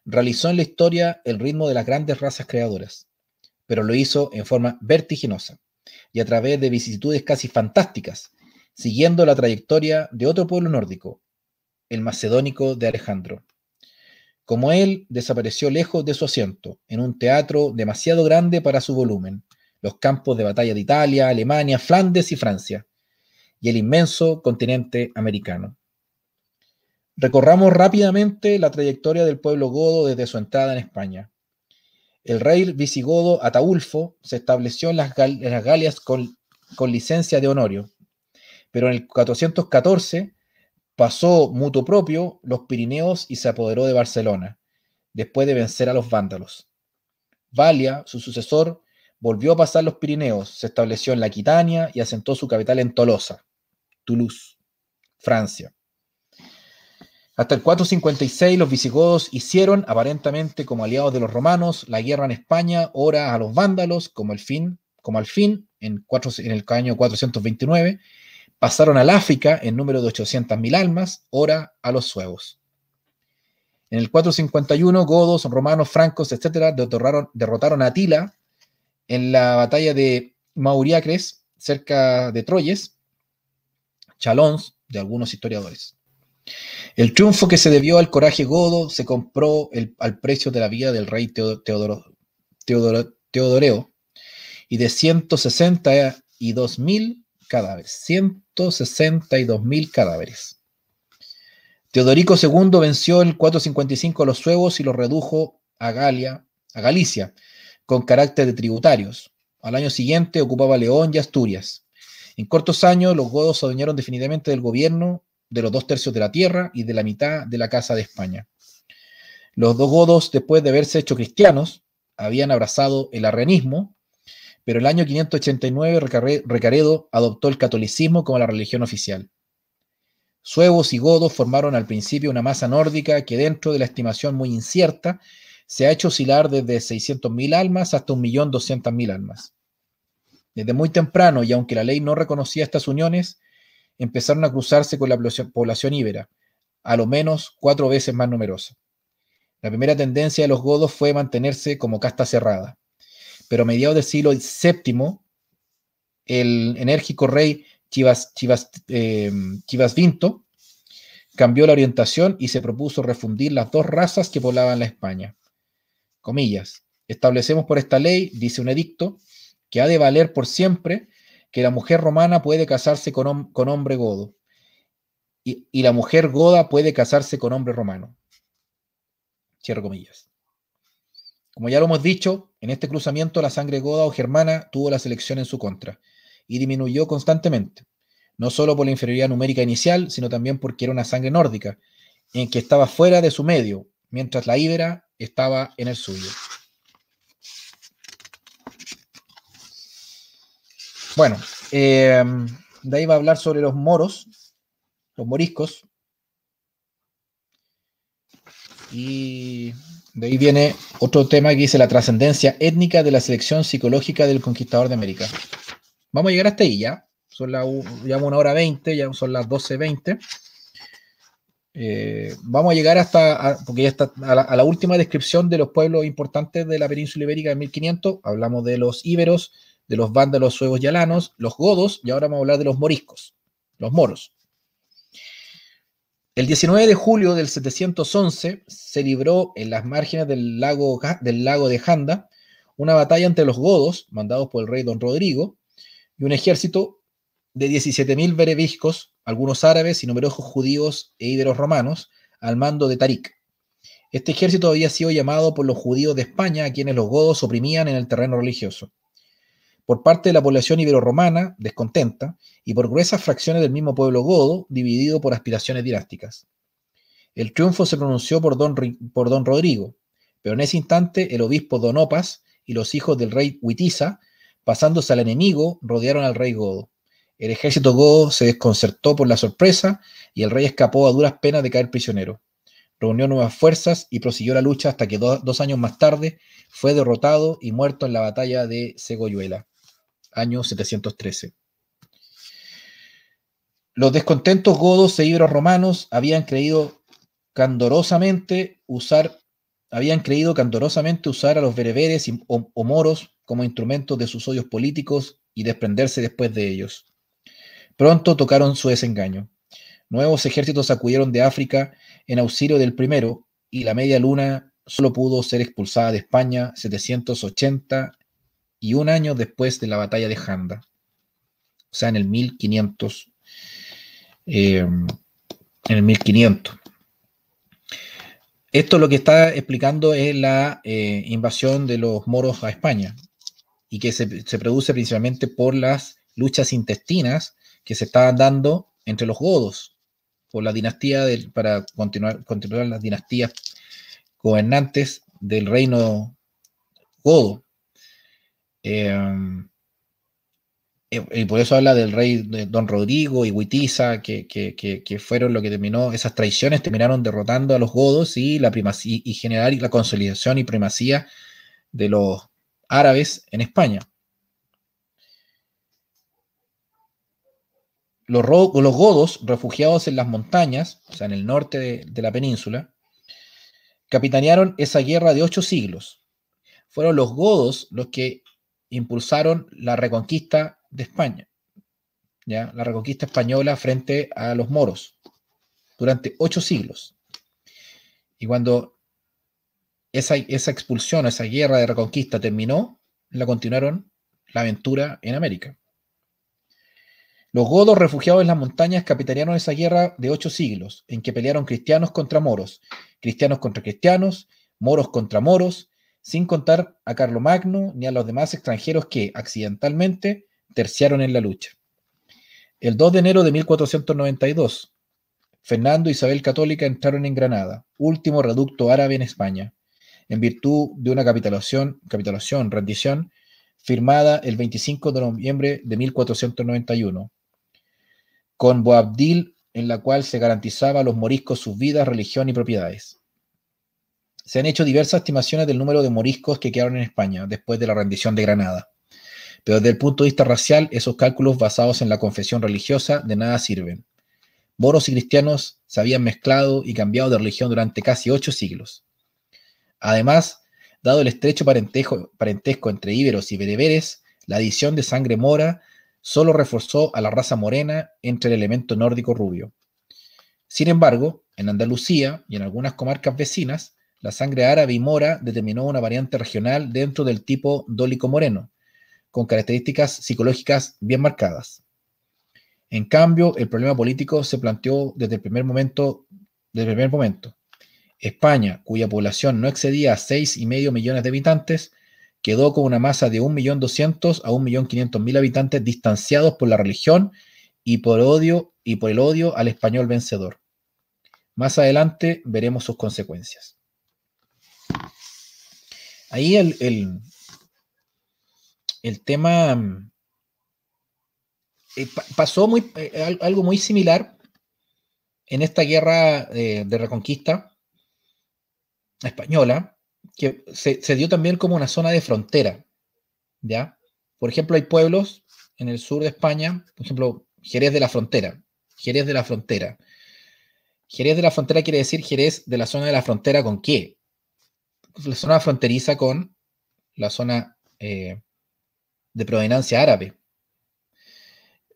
[SPEAKER 1] realizó en la historia el ritmo de las grandes razas creadoras, pero lo hizo en forma vertiginosa y a través de vicisitudes casi fantásticas, siguiendo la trayectoria de otro pueblo nórdico, el macedónico de Alejandro. Como él, desapareció lejos de su asiento, en un teatro demasiado grande para su volumen, los campos de batalla de Italia, Alemania, Flandes y Francia, y el inmenso continente americano. Recorramos rápidamente la trayectoria del pueblo godo desde su entrada en España. El rey visigodo Ataulfo se estableció en las, Galias con, licencia de Honorio, pero en el 414 pasó mutuo propio los Pirineos y se apoderó de Barcelona, después de vencer a los vándalos. Valia, su sucesor, volvió a pasar los Pirineos, se estableció en la Quitania y asentó su capital en Tolosa, Toulouse, Francia. Hasta el 456 los visigodos hicieron, aparentemente como aliados de los romanos, la guerra en España, ora a los vándalos, como, fin, como al fin, en, en el año 429, pasaron al África en número de 800.000 almas, ora a los suevos. En el 451, godos, romanos, francos, etc., derrotaron, derrotaron a Atila en la batalla de Mauriacres, cerca de Troyes, chalons de algunos historiadores. El triunfo que se debió al coraje godo se compró al precio de la vida del rey Teodoro, Teodoreo y de 162 mil cadáveres. 162 mil cadáveres. Teodorico II venció el 455 a los suevos y los redujo a, Galia, a Galicia con carácter de tributarios. Al año siguiente ocupaba León y Asturias. En cortos años, los godos se adueñaron definitivamente del gobierno de los dos tercios de la tierra y de la mitad de la casa de España. Los dos godos, después de haberse hecho cristianos, habían abrazado el arrianismo, pero el año 589 Recaredo adoptó el catolicismo como la religión oficial. Suevos y godos formaron al principio una masa nórdica que dentro de la estimación muy incierta se ha hecho oscilar desde 600.000 almas hasta 1.200.000 almas. Desde muy temprano, y aunque la ley no reconocía estas uniones, empezaron a cruzarse con la población íbera, a lo menos cuatro veces más numerosa. La primera tendencia de los godos fue mantenerse como casta cerrada, pero a mediados del siglo VII, el enérgico rey Chivas, em, Chivas, Vinto cambió la orientación y se propuso refundir las dos razas que poblaban la España. Comillas, establecemos por esta ley, dice un edicto, que ha de valer por siempre que la mujer romana puede casarse con, hombre godo y, y, la mujer goda puede casarse con hombre romano. Cierro comillas. Como ya lo hemos dicho, en este cruzamiento la sangre goda o germana tuvo la selección en su contra y disminuyó constantemente, no solo por la inferioridad numérica inicial, sino también porque era una sangre nórdica, en que estaba fuera de su medio, mientras la íbera estaba en el suyo. Bueno, eh, de ahí va a hablar sobre los moros, los moriscos. Y de ahí viene otro tema que dice la trascendencia étnica de la selección psicológica del conquistador de América. Vamos a llegar hasta ahí ya. Son las ya una hora veinte, ya son las 12.20. Eh, vamos a llegar hasta, porque ya está, a la, última descripción de los pueblos importantes de la península ibérica de 1500. Hablamos de los íberos, de los vándalos suevos y alanos, los godos, y ahora vamos a hablar de los moriscos, los moros. El 19 de julio del 711 se libró en las márgenes del lago, del lago de Janda una batalla entre los godos, mandados por el rey don Rodrigo, y un ejército de 17.000 bereviscos, algunos árabes y numerosos judíos e íberos romanos, al mando de Tarik. Este ejército había sido llamado por los judíos de España, a quienes los godos oprimían en el terreno religioso por parte de la población ibero-romana, descontenta, y por gruesas fracciones del mismo pueblo godo, dividido por aspiraciones dinásticas. El triunfo se pronunció por don, por don Rodrigo, pero en ese instante el obispo Don Donopas y los hijos del rey Huitiza, pasándose al enemigo, rodearon al rey godo. El ejército godo se desconcertó por la sorpresa y el rey escapó a duras penas de caer prisionero. Reunió nuevas fuerzas y prosiguió la lucha hasta que dos años más tarde fue derrotado y muerto en la batalla de Segoyuela año 713. Los descontentos godos e ibros romanos habían creído candorosamente usar, habían creído candorosamente usar a los bereberes o, moros como instrumentos de sus odios políticos y desprenderse después de ellos. Pronto tocaron su desengaño. Nuevos ejércitos acudieron de África en auxilio del primero y la media luna solo pudo ser expulsada de España 780 y un año después de la batalla de Janda, o sea, en el 1500. Em, en el 1500. Esto lo que está explicando es la eh, invasión de los moros a España y que se, produce principalmente por las luchas intestinas que se estaban dando entre los godos, por la dinastía del, para continuar, continuar las dinastías gobernantes del reino godo. Em, y por eso habla del rey de Don Rodrigo y Huitiza, que, fueron lo que terminó, esas traiciones terminaron derrotando a los godos y, la primacía, y generar la consolidación y primacía de los árabes en España. Los, godos, refugiados en las montañas, o sea, en el norte de la península, capitanearon esa guerra de ocho siglos. Fueron los godos los que impulsaron la reconquista de España, ¿ya? la reconquista española frente a los moros durante ocho siglos. Y cuando esa, esa expulsión, esa guerra de reconquista terminó, la continuaron la aventura en América. Los godos refugiados en las montañas capitanearon esa guerra de ocho siglos, en que pelearon cristianos contra moros, cristianos contra cristianos, moros contra moros, sin contar a Magno ni a los demás extranjeros que, accidentalmente, terciaron en la lucha. El 2 de enero de 1492, Fernando e Isabel Católica entraron en Granada, último reducto árabe en España, en virtud de una capitulación, capitulación rendición firmada el 25 de noviembre de 1491, con Boabdil, en la cual se garantizaba a los moriscos sus vidas, religión y propiedades. Se han hecho diversas estimaciones del número de moriscos que quedaron en España después de la rendición de Granada. Pero desde el punto de vista racial, esos cálculos basados en la confesión religiosa de nada sirven. Moros y cristianos se habían mezclado y cambiado de religión durante casi ocho siglos. Además, dado el estrecho parentesco, parentesco entre íberos y bereberes, la adición de sangre mora solo reforzó a la raza morena entre el elemento nórdico rubio. Sin embargo, en Andalucía y en algunas comarcas vecinas, la sangre árabe y mora determinó una variante regional dentro del tipo dólico moreno, con características psicológicas bien marcadas. En cambio, el problema político se planteó desde el primer momento. primer momento. España, cuya población no excedía a 6,5 millones de habitantes, quedó con una masa de 1.200.000 a 1.500.000 habitantes distanciados por la religión y por, odio, y por el odio al español vencedor. Más adelante veremos sus consecuencias. Ahí el, tema mm, eh, pasó muy, eh, algo muy similar en esta guerra eh, de reconquista española, que se, se, dio también como una zona de frontera. ¿ya? Por ejemplo, hay pueblos en el sur de España, por ejemplo, Jerez de la Frontera. Jerez de la Frontera. Jerez de la Frontera quiere decir Jerez de la zona de la frontera con qué? Pues, la zona fronteriza con la zona eh, de proveniencia árabe.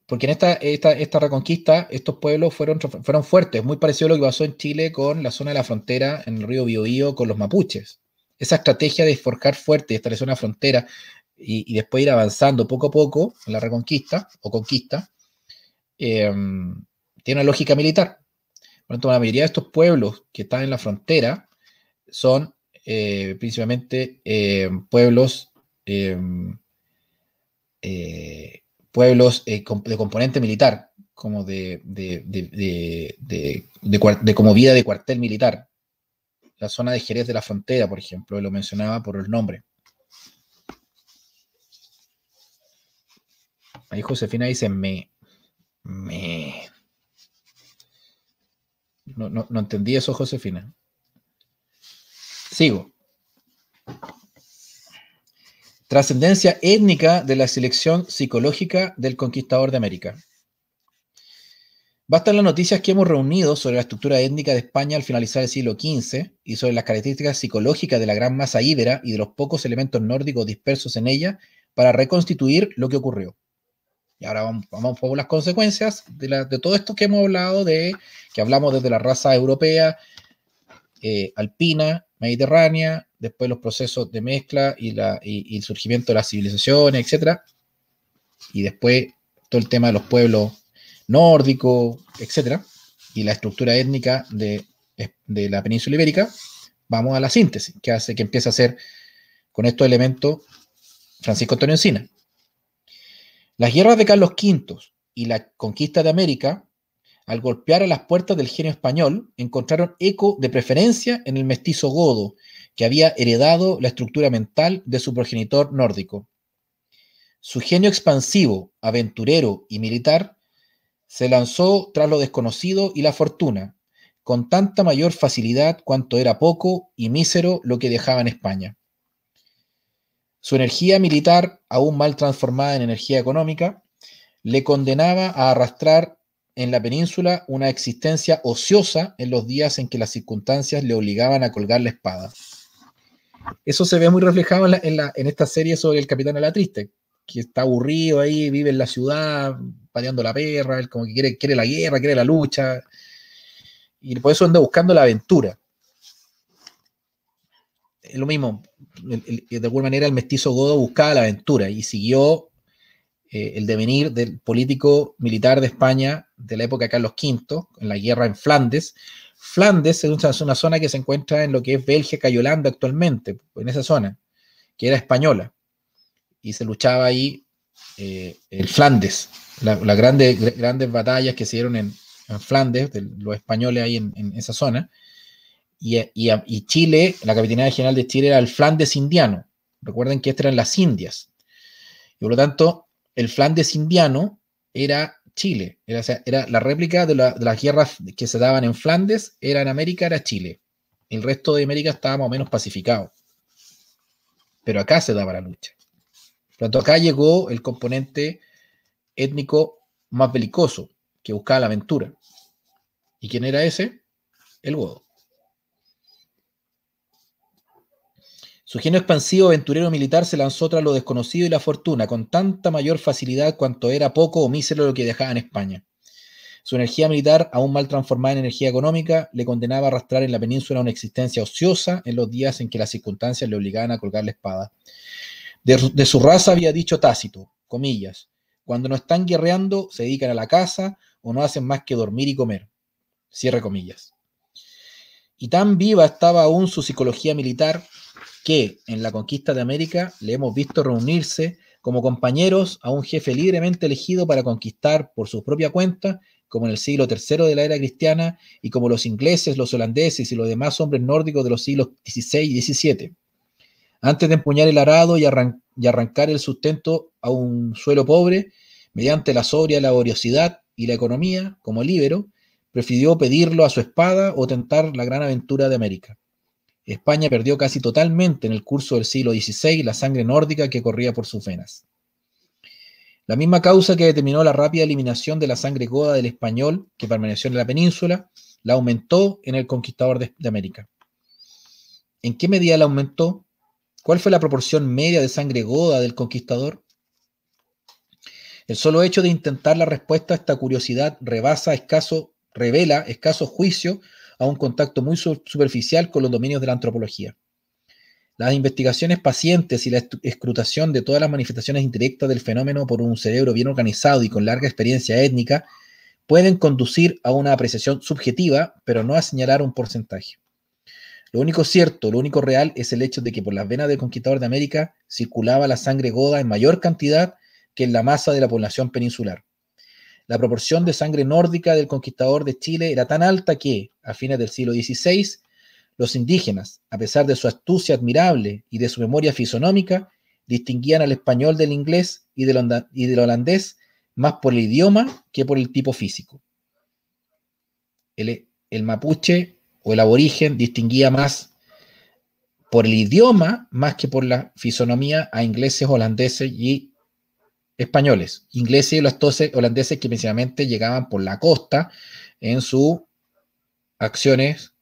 [SPEAKER 1] Porque en esta, esta, reconquista, estos pueblos fueron, fueron fuertes, muy parecido a lo que pasó en Chile con la zona de la frontera en el río Biobío con los mapuches. Esa estrategia de forjar fuerte y establecer una frontera y, después ir avanzando poco a poco en la reconquista o conquista, em, tiene una lógica militar. Por lo tanto, la mayoría de estos pueblos que están en la frontera son eh, principalmente eh, pueblos, eh, pueblos de componente militar, como de, de, de, como vida de cuartel militar. La zona de Jerez de la Frontera, por ejemplo, lo mencionaba por el nombre. Ahí Josefina dice me. Me. no entendí eso, Josefina. Sigo. Trascendencia étnica de la selección psicológica del conquistador de América. Bastan las noticias que hemos reunido sobre la estructura étnica de España al finalizar el siglo XV y sobre las características psicológicas de la gran masa íbera y de los pocos elementos nórdicos dispersos en ella para reconstituir lo que ocurrió. Y ahora vamos, vamos por las consecuencias de, todo esto que hemos hablado, de que hablamos desde la raza europea, eh, alpina, mediterránea, después los procesos de mezcla y, el surgimiento de las civilizaciones, etcétera, Y después todo el tema de los pueblos nórdicos, etcétera, Y la estructura étnica de, la península ibérica. Vamos a la síntesis, que hace que empiece a ser con estos elementos Francisco Antonio Encina. Las guerras de Carlos V y la conquista de América al golpear a las puertas del genio español, encontraron eco de preferencia en el mestizo godo, que había heredado la estructura mental de su progenitor nórdico. Su genio expansivo, aventurero y militar se lanzó tras lo desconocido y la fortuna, con tanta mayor facilidad cuanto era poco y mísero lo que dejaba en España. Su energía militar, aún mal transformada en energía económica, le condenaba a arrastrar en la península una existencia ociosa en los días en que las circunstancias le obligaban a colgar la espada. Eso se ve muy reflejado en, la, en, esta serie sobre el capitán a la triste, que está aburrido ahí, vive en la ciudad, pateando la perra, él como que quiere, quiere la guerra, quiere la lucha, y por eso anda buscando la aventura. Es lo mismo, de alguna manera el mestizo Godo buscaba la aventura y siguió eh, el devenir del político militar de España de la época de Carlos V, en la guerra en Flandes. Flandes es una zona que se encuentra en lo que es Bélgica y Holanda actualmente, en esa zona, que era española. Y se luchaba ahí el eh, Flandes, las grandes, grandes batallas que se dieron en, Flandes, de los españoles ahí en, esa zona. Y, y, Chile, la capitanía general de Chile era el Flandes indiano. Recuerden que estas eran las Indias. Y por lo tanto, el Flandes indiano era Chile, era, la réplica de, de, las guerras que se daban en Flandes, era en América, era Chile. El resto de América estaba más o menos pacificado. Pero acá se daba la lucha. Por lo tanto, acá llegó el componente étnico más belicoso, que buscaba la aventura. ¿Y quién era ese? El godo. Su genio expansivo aventurero militar se lanzó tras lo desconocido y la fortuna, con tanta mayor facilidad cuanto era poco o mísero lo que dejaba en España. Su energía militar, aún mal transformada en energía económica, le condenaba a arrastrar en la península una existencia ociosa en los días en que las circunstancias le obligaban a colgar la espada. De, su raza había dicho Tácito, comillas, cuando no están guerreando se dedican a la casa o no hacen más que dormir y comer. Cierre comillas. Y tan viva estaba aún su psicología militar que en la conquista de América le hemos visto reunirse como compañeros a un jefe libremente elegido para conquistar por su propia cuenta, como en el siglo III de la era cristiana, y como los ingleses, los holandeses y los demás hombres nórdicos de los siglos XVI y XVII. Antes de empuñar el arado y, arrancar el sustento a un suelo pobre, mediante la sobria laboriosidad y la economía, como líbero, prefirió pedirlo a su espada o tentar la gran aventura de América. España perdió casi totalmente en el curso del siglo XVI la sangre nórdica que corría por sus venas. La misma causa que determinó la rápida eliminación de la sangre goda del español que permaneció en la península, la aumentó en el conquistador de, América. ¿En qué medida la aumentó? ¿Cuál fue la proporción media de sangre goda del conquistador? El solo hecho de intentar la respuesta a esta curiosidad rebasa escaso, revela escaso juicio a un contacto muy superficial con los dominios de la antropología. Las investigaciones pacientes y la escrutación de todas las manifestaciones indirectas del fenómeno por un cerebro bien organizado y con larga experiencia étnica pueden conducir a una apreciación subjetiva, pero no a señalar un porcentaje. Lo único cierto, lo único real es el hecho de que por las venas del conquistador de América circulaba la sangre goda en mayor cantidad que en la masa de la población peninsular. La proporción de sangre nórdica del conquistador de Chile era tan alta que, a fines del siglo XVI, los indígenas, a pesar de su astucia admirable y de su memoria fisonómica, distinguían al español del inglés y del, holandés más por el idioma que por el tipo físico. El, mapuche o el aborigen distinguía más por el idioma más que por la fisonomía a ingleses, holandeses y españoles, ingleses y los holandeses que principalmente llegaban por la costa en sus acciones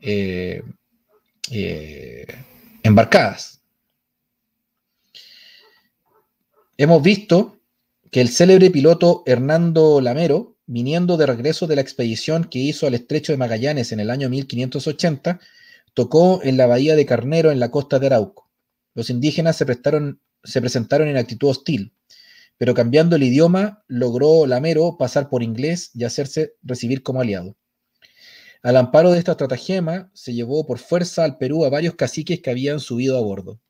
[SPEAKER 1] eh, eh, embarcadas. Hemos visto que el célebre piloto Hernando Lamero, viniendo de regreso de la expedición que hizo al estrecho de Magallanes en el año 1580, tocó en la bahía de Carnero en la costa de Arauco. Los indígenas se, prestaron, se presentaron en actitud hostil pero cambiando el idioma logró Lamero pasar por inglés y hacerse recibir como aliado. Al amparo de esta estratagema, se llevó por fuerza al Perú a varios caciques que habían subido a bordo.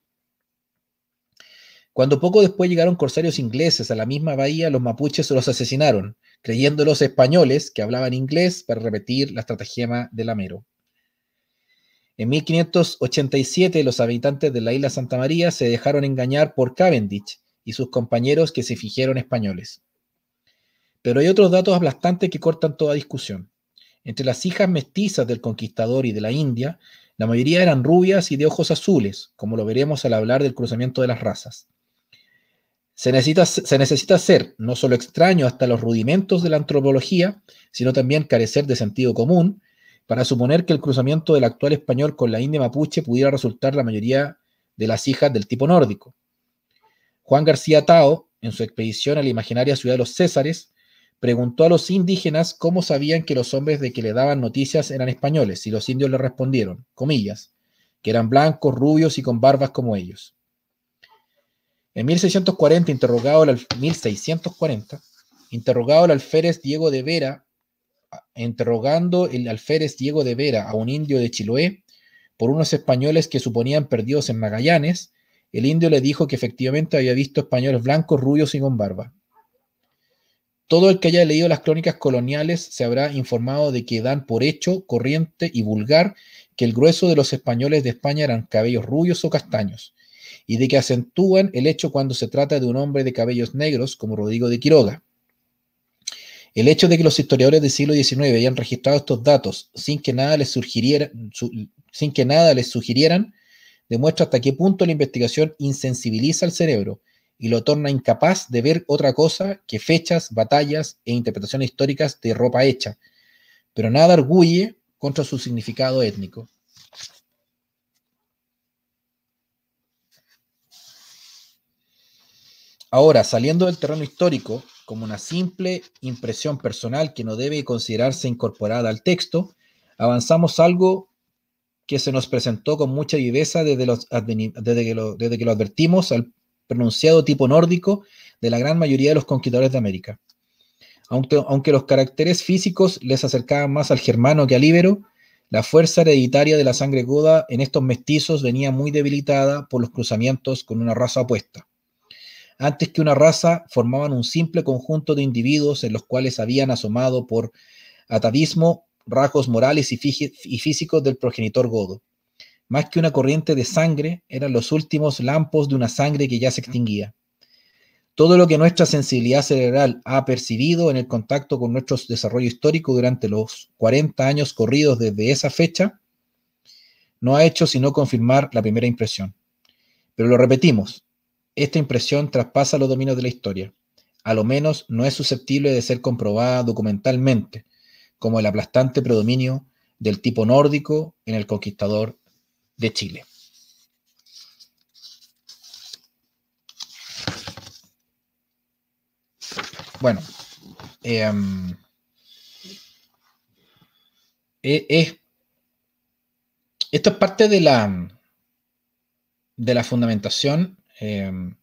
[SPEAKER 1] Cuando poco después llegaron corsarios ingleses a la misma bahía, los mapuches los asesinaron, creyéndolos españoles que hablaban inglés para repetir la estratagema de Lamero. En 1587, los habitantes de la isla Santa María se dejaron engañar por Cavendish, y sus compañeros que se fijaron españoles. Pero hay otros datos aplastantes que cortan toda discusión. Entre las hijas mestizas del conquistador y de la India, la mayoría eran rubias y de ojos azules, como lo veremos al hablar del cruzamiento de las razas. Se necesita, se necesita ser no solo extraño hasta los rudimentos de la antropología, sino también carecer de sentido común, para suponer que el cruzamiento del actual español con la india mapuche pudiera resultar la mayoría de las hijas del tipo nórdico. Juan García Tao, en su expedición a la imaginaria ciudad de los Césares, preguntó a los indígenas cómo sabían que los hombres de que le daban noticias eran españoles, y los indios le respondieron, comillas, que eran blancos, rubios y con barbas como ellos. En 1640, interrogado el, 1640, interrogado el alférez Diego de Vera, interrogando el alférez Diego de Vera a un indio de Chiloé por unos españoles que suponían perdidos en Magallanes, el indio le dijo que efectivamente había visto españoles blancos, rubios y con barba. Todo el que haya leído las crónicas coloniales se habrá informado de que dan por hecho, corriente y vulgar que el grueso de los españoles de España eran cabellos rubios o castaños, y de que acentúan el hecho cuando se trata de un hombre de cabellos negros como Rodrigo de Quiroga. El hecho de que los historiadores del siglo XIX hayan registrado estos datos sin que nada les, sugirieran, sin que nada les sugirieran demuestra hasta qué punto la investigación insensibiliza al cerebro y lo torna incapaz de ver otra cosa que fechas, batallas e interpretaciones históricas de ropa hecha, pero nada arguye contra su significado étnico. Ahora, saliendo del terreno histórico, como una simple impresión personal que no debe considerarse incorporada al texto, avanzamos algo que se nos presentó con mucha viveza desde, los, desde, que lo, desde que lo advertimos al pronunciado tipo nórdico de la gran mayoría de los conquistadores de América. Aunque, aunque los caracteres físicos les acercaban más al germano que al íbero, la fuerza hereditaria de la sangre goda en estos mestizos venía muy debilitada por los cruzamientos con una raza opuesta. Antes que una raza, formaban un simple conjunto de individuos en los cuales habían asomado por atavismo rasgos morales y, y físicos del progenitor godo. Más que una corriente de sangre, eran los últimos lampos de una sangre que ya se extinguía. Todo lo que nuestra sensibilidad cerebral ha percibido en el contacto con nuestro desarrollo histórico durante los 40 años corridos desde esa fecha, no ha hecho sino confirmar la primera impresión. Pero lo repetimos, esta impresión traspasa los dominios de la historia. A lo menos no es susceptible de ser comprobada documentalmente, como el aplastante predominio del tipo nórdico en el conquistador de Chile. Bueno, em, e, esto es parte de la, de la fundamentación em,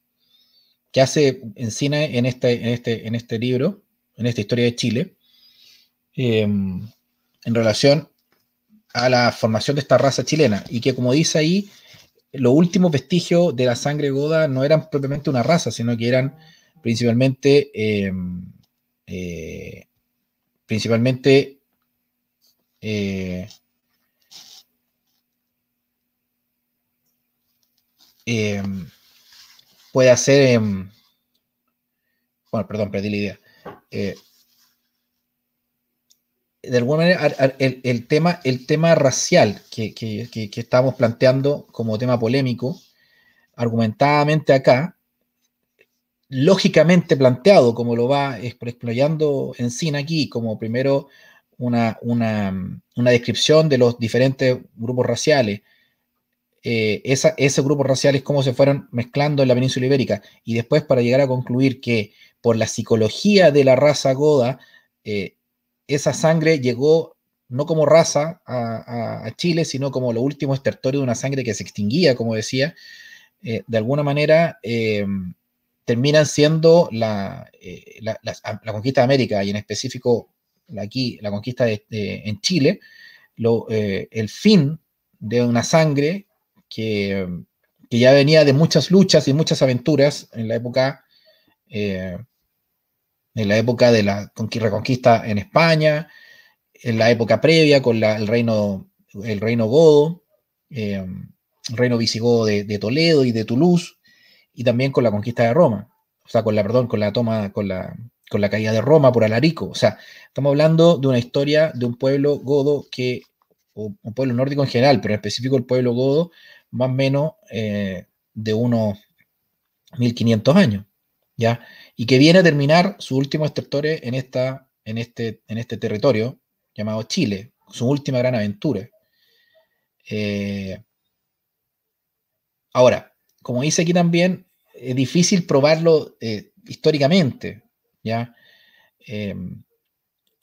[SPEAKER 1] que hace Encina en este, en, este, en este libro, en esta historia de Chile, Em, en relación a la formación de esta raza chilena y que como dice ahí, los últimos vestigios de la sangre goda no eran propiamente una raza, sino que eran principalmente, em, eh, principalmente eh, em, puede hacer, bueno, perdón, perdí la idea. Eh, de alguna manera, el, tema, el tema racial que, que, que, estamos planteando como tema polémico, argumentadamente acá, lógicamente planteado, como lo va explayando Encina aquí, como primero una, una, una, descripción de los diferentes grupos raciales, eh, esos grupos raciales cómo se fueron mezclando en la península ibérica, y después para llegar a concluir que por la psicología de la raza goda, eh, esa sangre llegó no como raza a, Chile, sino como lo último estertorio de una sangre que se extinguía, como decía, eh, de alguna manera em, terminan siendo la, eh, la, conquista de América y en específico aquí la conquista en Chile, eh, el fin de una sangre que, que, ya venía de muchas luchas y muchas aventuras en la época en la época de la reconquista en España, en la época previa con el, reino, el reino godo, em, el reino visigodo de, Toledo y de Toulouse, y también con la conquista de Roma, o sea, con la, perdón, con la toma, con la, con la caída de Roma por Alarico. O sea, estamos hablando de una historia de un pueblo godo que, un pueblo nórdico en general, pero en específico el pueblo godo, más o menos eh, de unos 1500 años, ¿ya?, y que viene a terminar su último extractores en, esta, en, este, en este territorio llamado Chile, su última gran aventura. Eh, ahora, como dice aquí también, es difícil probarlo eh, históricamente, ¿ya? Em,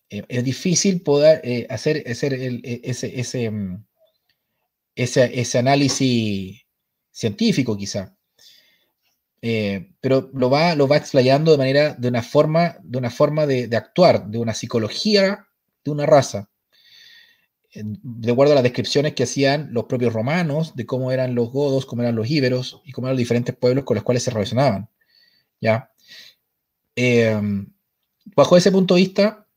[SPEAKER 1] eh, es difícil poder hacer, e, mm, ese, ese análisis científico quizá. Eh, pero lo va, lo va explayando de manera, de una forma, de una forma de, actuar, de una psicología de una raza. De acuerdo a las descripciones que hacían los propios romanos de cómo eran los godos, cómo eran los íberos y cómo eran los diferentes pueblos con los cuales se relacionaban. ¿ya? Em, bajo ese punto de vista,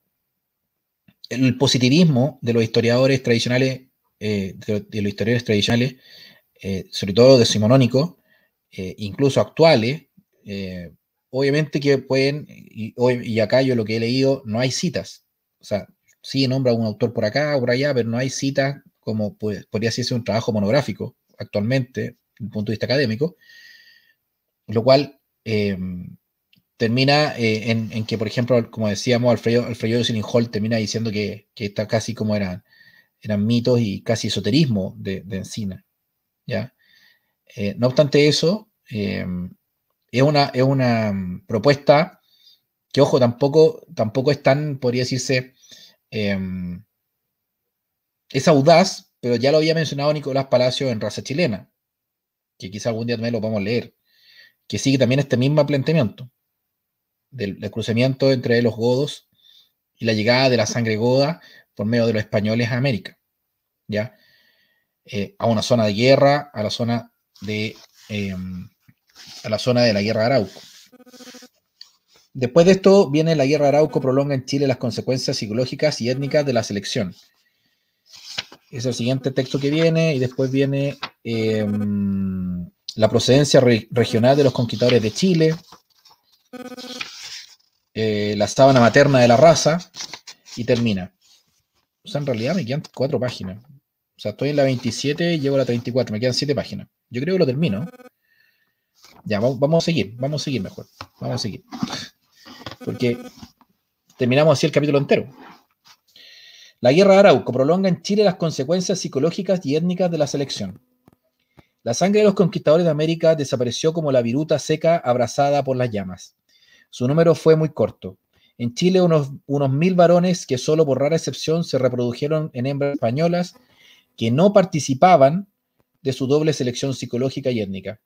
[SPEAKER 1] el positivismo de los historiadores tradicionales, eh, de, los historiadores tradicionales, eh, sobre todo de Simonónico, eh, incluso actuales, eh, obviamente que pueden, y, y, acá yo lo que he leído, no hay citas. O sea, sí nombra un autor por acá o por allá, pero no hay citas como pues, podría ser un trabajo monográfico actualmente, desde un punto de vista académico, lo cual eh, termina en, que, por ejemplo, como decíamos, Alfredo, Alfredo Hall termina diciendo que, que está casi como eran, eran mitos y casi esoterismo de, de Encina. ¿ya? Eh, no obstante eso, em, es, una, es una mm, propuesta que, ojo, tampoco, tampoco es tan, podría decirse, em, es audaz, pero ya lo había mencionado Nicolás Palacio en Raza Chilena, que quizá algún día también lo a leer, que sigue también este mismo planteamiento del, cruceamiento cruzamiento entre los godos y la llegada de la sangre goda por medio de los españoles a América, ¿ya? Eh, a una zona de guerra, a la zona de em, la zona de la guerra Arauco. Después de esto viene la guerra Arauco, prolonga en Chile las consecuencias psicológicas y étnicas de la selección. Es el siguiente texto que viene y después viene em, la procedencia regional de los conquistadores de Chile, eh, la sábana materna de la raza y termina. O sea, en realidad me quedan cuatro páginas. O sea, estoy en la 27 y llevo la 34. Me quedan 7 páginas. Yo creo que lo termino. Ya, vamos, a seguir. Vamos a seguir mejor. Vamos a seguir. Porque terminamos así el capítulo entero. La guerra de Arauco prolonga en Chile las consecuencias psicológicas y étnicas de la selección. La sangre de los conquistadores de América desapareció como la viruta seca abrazada por las llamas. Su número fue muy corto. En Chile, unos, unos mil varones que solo por rara excepción se reprodujeron en hembras españolas que no participaban de su doble selección psicológica y étnica.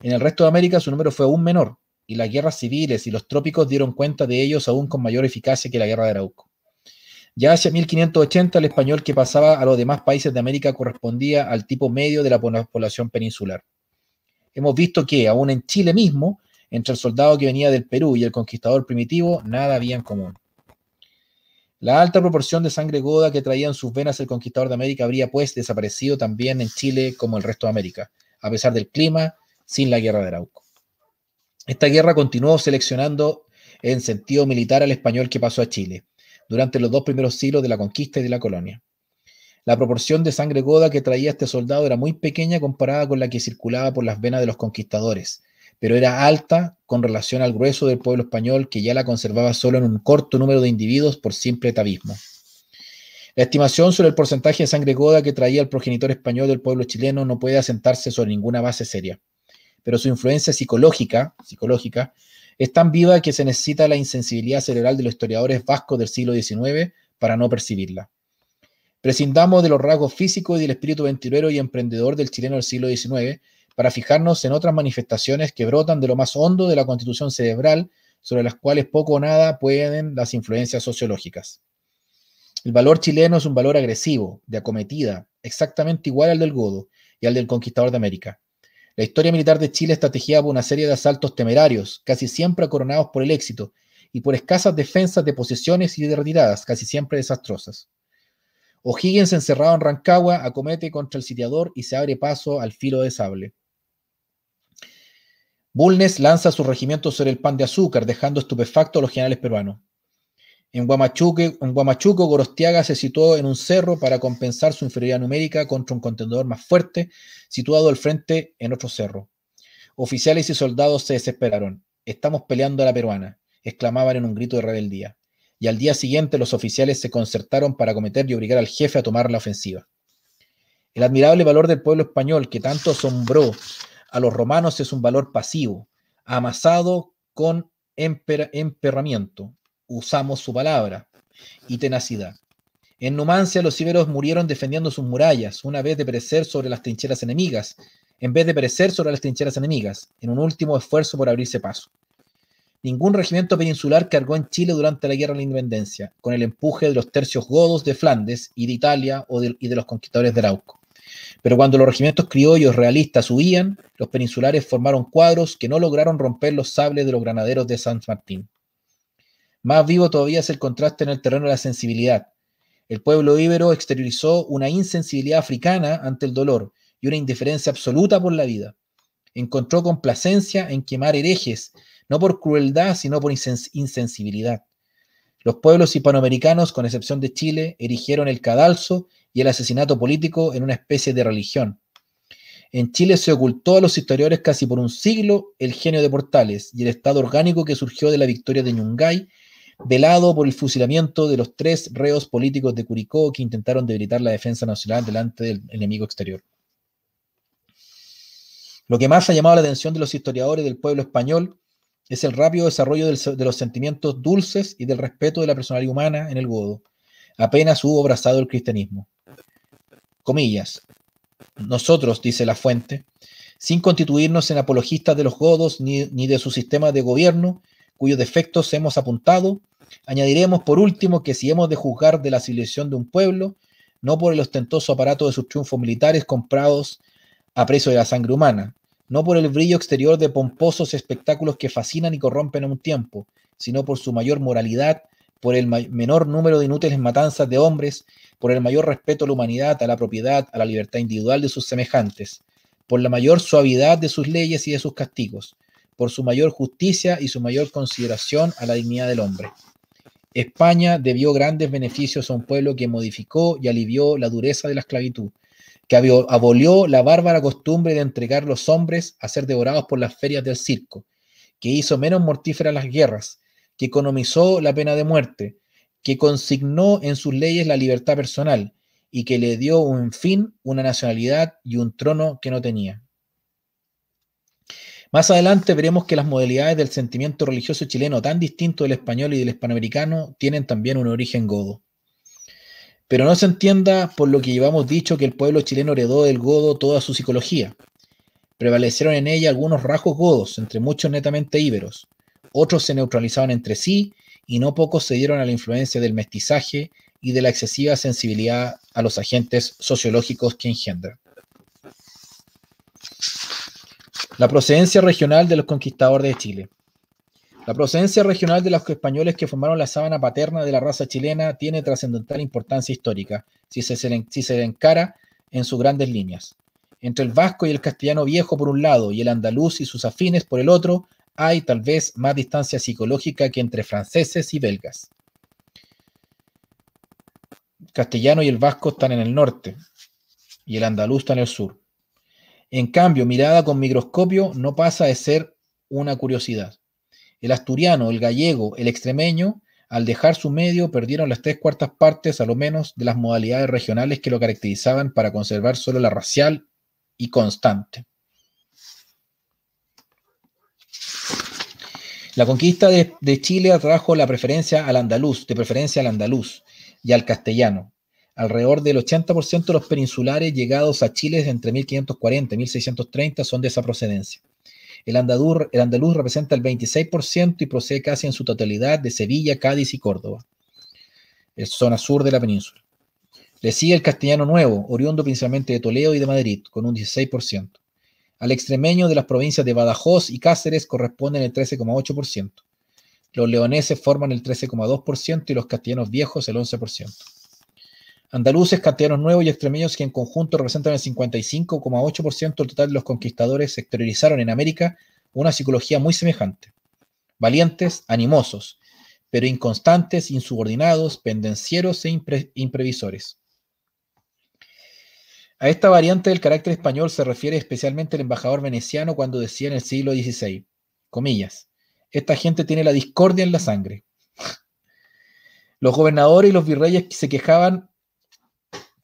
[SPEAKER 1] En el resto de América su número fue aún menor, y las guerras civiles y los trópicos dieron cuenta de ellos aún con mayor eficacia que la guerra de Arauco. Ya hacia 1580 el español que pasaba a los demás países de América correspondía al tipo medio de la población peninsular. Hemos visto que, aún en Chile mismo, entre el soldado que venía del Perú y el conquistador primitivo, nada había en común. La alta proporción de sangre goda que traía en sus venas el conquistador de América habría pues desaparecido también en Chile como el resto de América, a pesar del clima, sin la guerra de Arauco. Esta guerra continuó seleccionando en sentido militar al español que pasó a Chile durante los dos primeros siglos de la conquista y de la colonia. La proporción de sangre goda que traía este soldado era muy pequeña comparada con la que circulaba por las venas de los conquistadores, pero era alta con relación al grueso del pueblo español que ya la conservaba solo en un corto número de individuos por simple tabismo. La estimación sobre el porcentaje de sangre goda que traía el progenitor español del pueblo chileno no puede asentarse sobre ninguna base seria, pero su influencia psicológica, psicológica es tan viva que se necesita la insensibilidad cerebral de los historiadores vascos del siglo XIX para no percibirla. Prescindamos de los rasgos físicos y del espíritu aventurero y emprendedor del chileno del siglo XIX para fijarnos en otras manifestaciones que brotan de lo más hondo de la constitución cerebral, sobre las cuales poco o nada pueden las influencias sociológicas. El valor chileno es un valor agresivo, de acometida, exactamente igual al del godo y al del conquistador de América. La historia militar de Chile está tejida por una serie de asaltos temerarios, casi siempre coronados por el éxito, y por escasas defensas de posesiones y de retiradas, casi siempre desastrosas. O'Higgins, encerrado en Rancagua, acomete contra el sitiador y se abre paso al filo de sable. Bulnes lanza su regimiento sobre el pan de azúcar, dejando estupefacto a los generales peruanos. En Guamachuco, en Guamachuco, Gorostiaga se situó en un cerro para compensar su inferioridad numérica contra un contendedor más fuerte, situado al frente en otro cerro. Oficiales y soldados se desesperaron. Estamos peleando a la peruana, exclamaban en un grito de rebeldía. Y al día siguiente los oficiales se concertaron para acometer y obligar al jefe a tomar la ofensiva. El admirable valor del pueblo español, que tanto asombró a los romanos es un valor pasivo, amasado con emperramiento, usamos su palabra, y tenacidad. En Numancia los íberos murieron defendiendo sus murallas, una vez de perecer sobre las trincheras enemigas, en vez de perecer sobre las trincheras enemigas, en un último esfuerzo por abrirse paso. Ningún regimiento peninsular cargó en Chile durante la Guerra de la Independencia, con el empuje de los tercios godos de Flandes y de Italia o de, y de los conquistadores de Arauco. Pero cuando los regimientos criollos realistas huían, los peninsulares formaron cuadros que no lograron romper los sables de los granaderos de San Martín. Más vivo todavía es el contraste en el terreno de la sensibilidad. El pueblo íbero exteriorizó una insensibilidad africana ante el dolor y una indiferencia absoluta por la vida. Encontró complacencia en quemar herejes, no por crueldad, sino por insensibilidad. Los pueblos hispanoamericanos, con excepción de Chile, erigieron el cadalso y el asesinato político en una especie de religión. En Chile se ocultó a los historiadores casi por un siglo el genio de Portales y el estado orgánico que surgió de la victoria de Ñungay, velado por el fusilamiento de los tres reos políticos de Curicó que intentaron debilitar la defensa nacional delante del enemigo exterior. Lo que más ha llamado la atención de los historiadores del pueblo español es el rápido desarrollo de los sentimientos dulces y del respeto de la personalidad humana en el godo. Apenas hubo abrazado el cristianismo. Comillas. Nosotros, dice la fuente, sin constituirnos en apologistas de los godos ni, ni de su sistema de gobierno, cuyos defectos hemos apuntado, añadiremos por último que si hemos de juzgar de la civilización de un pueblo, no por el ostentoso aparato de sus triunfos militares comprados a precio de la sangre humana, no por el brillo exterior de pomposos espectáculos que fascinan y corrompen a un tiempo, sino por su mayor moralidad, por el menor número de inútiles matanzas de hombres, por el mayor respeto a la humanidad, a la propiedad, a la libertad individual de sus semejantes, por la mayor suavidad de sus leyes y de sus castigos, por su mayor justicia y su mayor consideración a la dignidad del hombre. España debió grandes beneficios a un pueblo que modificó y alivió la dureza de la esclavitud, que abolió la bárbara costumbre de entregar los hombres a ser devorados por las ferias del circo, que hizo menos mortíferas las guerras, que economizó la pena de muerte, que consignó en sus leyes la libertad personal y que le dio un fin, una nacionalidad y un trono que no tenía. Más adelante veremos que las modalidades del sentimiento religioso chileno tan distinto del español y del hispanoamericano tienen también un origen godo pero no se entienda por lo que llevamos dicho que el pueblo chileno heredó del godo toda su psicología. Prevalecieron en ella algunos rasgos godos, entre muchos netamente íberos. Otros se neutralizaron entre sí y no pocos se dieron a la influencia del mestizaje y de la excesiva sensibilidad a los agentes sociológicos que engendran. La procedencia regional de los conquistadores de Chile. La procedencia regional de los españoles que formaron la sábana paterna de la raza chilena tiene trascendental importancia histórica, si se, si se encara en sus grandes líneas. Entre el vasco y el castellano viejo por un lado y el andaluz y sus afines por el otro, hay tal vez más distancia psicológica que entre franceses y belgas. El castellano y el vasco están en el norte y el andaluz está en el sur. En cambio, mirada con microscopio no pasa de ser una curiosidad. El asturiano, el gallego, el extremeño, al dejar su medio, perdieron las tres cuartas partes, a lo menos, de las modalidades regionales que lo caracterizaban para conservar solo la racial y constante. La conquista de, Chile atrajo la preferencia al andaluz, de preferencia al andaluz y al castellano. Alrededor del 80% de los peninsulares llegados a Chile entre 1540 y 1630 son de esa procedencia. El, andaluz representa el 26% y procede casi en su totalidad de Sevilla, Cádiz y Córdoba. Es eh, zona sur de la península. Le sigue el castellano nuevo, oriundo principalmente de Toledo y de Madrid, con un 16%. Al extremeño de las provincias de Badajoz y Cáceres corresponden el 13,8%. Los leoneses forman el 13,2% y los castellanos viejos el 11%. Andaluces, castellanos nuevos y extremeños que en conjunto representan el 55,8% del total de los conquistadores exteriorizaron en América una psicología muy semejante. Valientes, animosos, pero inconstantes, insubordinados, pendencieros e imprevisores. A esta variante del carácter español se refiere especialmente el embajador veneciano cuando decía en el siglo XVI, comillas, esta gente tiene la discordia en la sangre. Los gobernadores y los virreyes se quejaban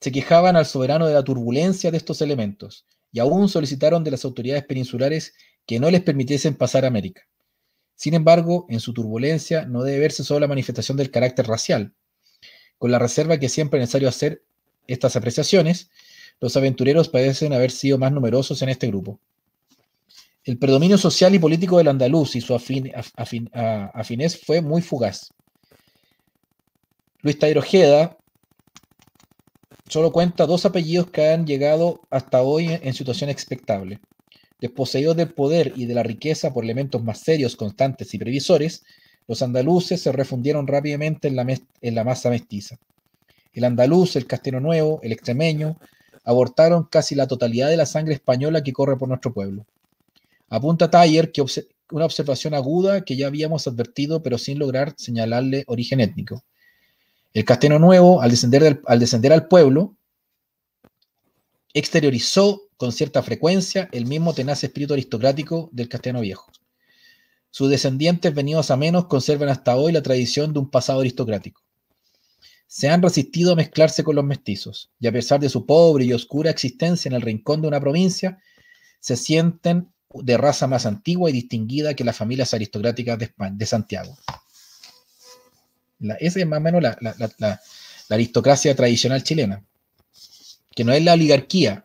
[SPEAKER 1] se quejaban al soberano de la turbulencia de estos elementos y aún solicitaron de las autoridades peninsulares que no les permitiesen pasar a América. Sin embargo, en su turbulencia no debe verse solo la manifestación del carácter racial. Con la reserva que siempre es necesario hacer estas apreciaciones, los aventureros parecen haber sido más numerosos en este grupo. El predominio social y político del andaluz y su afin, fue muy fugaz. Luis Tairo solo cuenta dos apellidos que han llegado hasta hoy en, situación expectable. Desposeídos del poder y de la riqueza por elementos más serios, constantes y previsores, los andaluces se refundieron rápidamente en la, masa mestiza. El andaluz, el castellano nuevo, el extremeño, abortaron casi la totalidad de la sangre española que corre por nuestro pueblo. Apunta Taller que una observación aguda que ya habíamos advertido, pero sin lograr señalarle origen étnico. El castellano Nuevo, al descender, al pueblo, exteriorizó con cierta frecuencia el mismo tenaz espíritu aristocrático del castellano viejo. Sus descendientes, venidos a menos, conservan hasta hoy la tradición de un pasado aristocrático. Se han resistido a mezclarse con los mestizos, y a pesar de su pobre y oscura existencia en el rincón de una provincia, se sienten de raza más antigua y distinguida que las familias aristocráticas de, de Santiago esa es más o menos la, aristocracia tradicional chilena, que no es la oligarquía,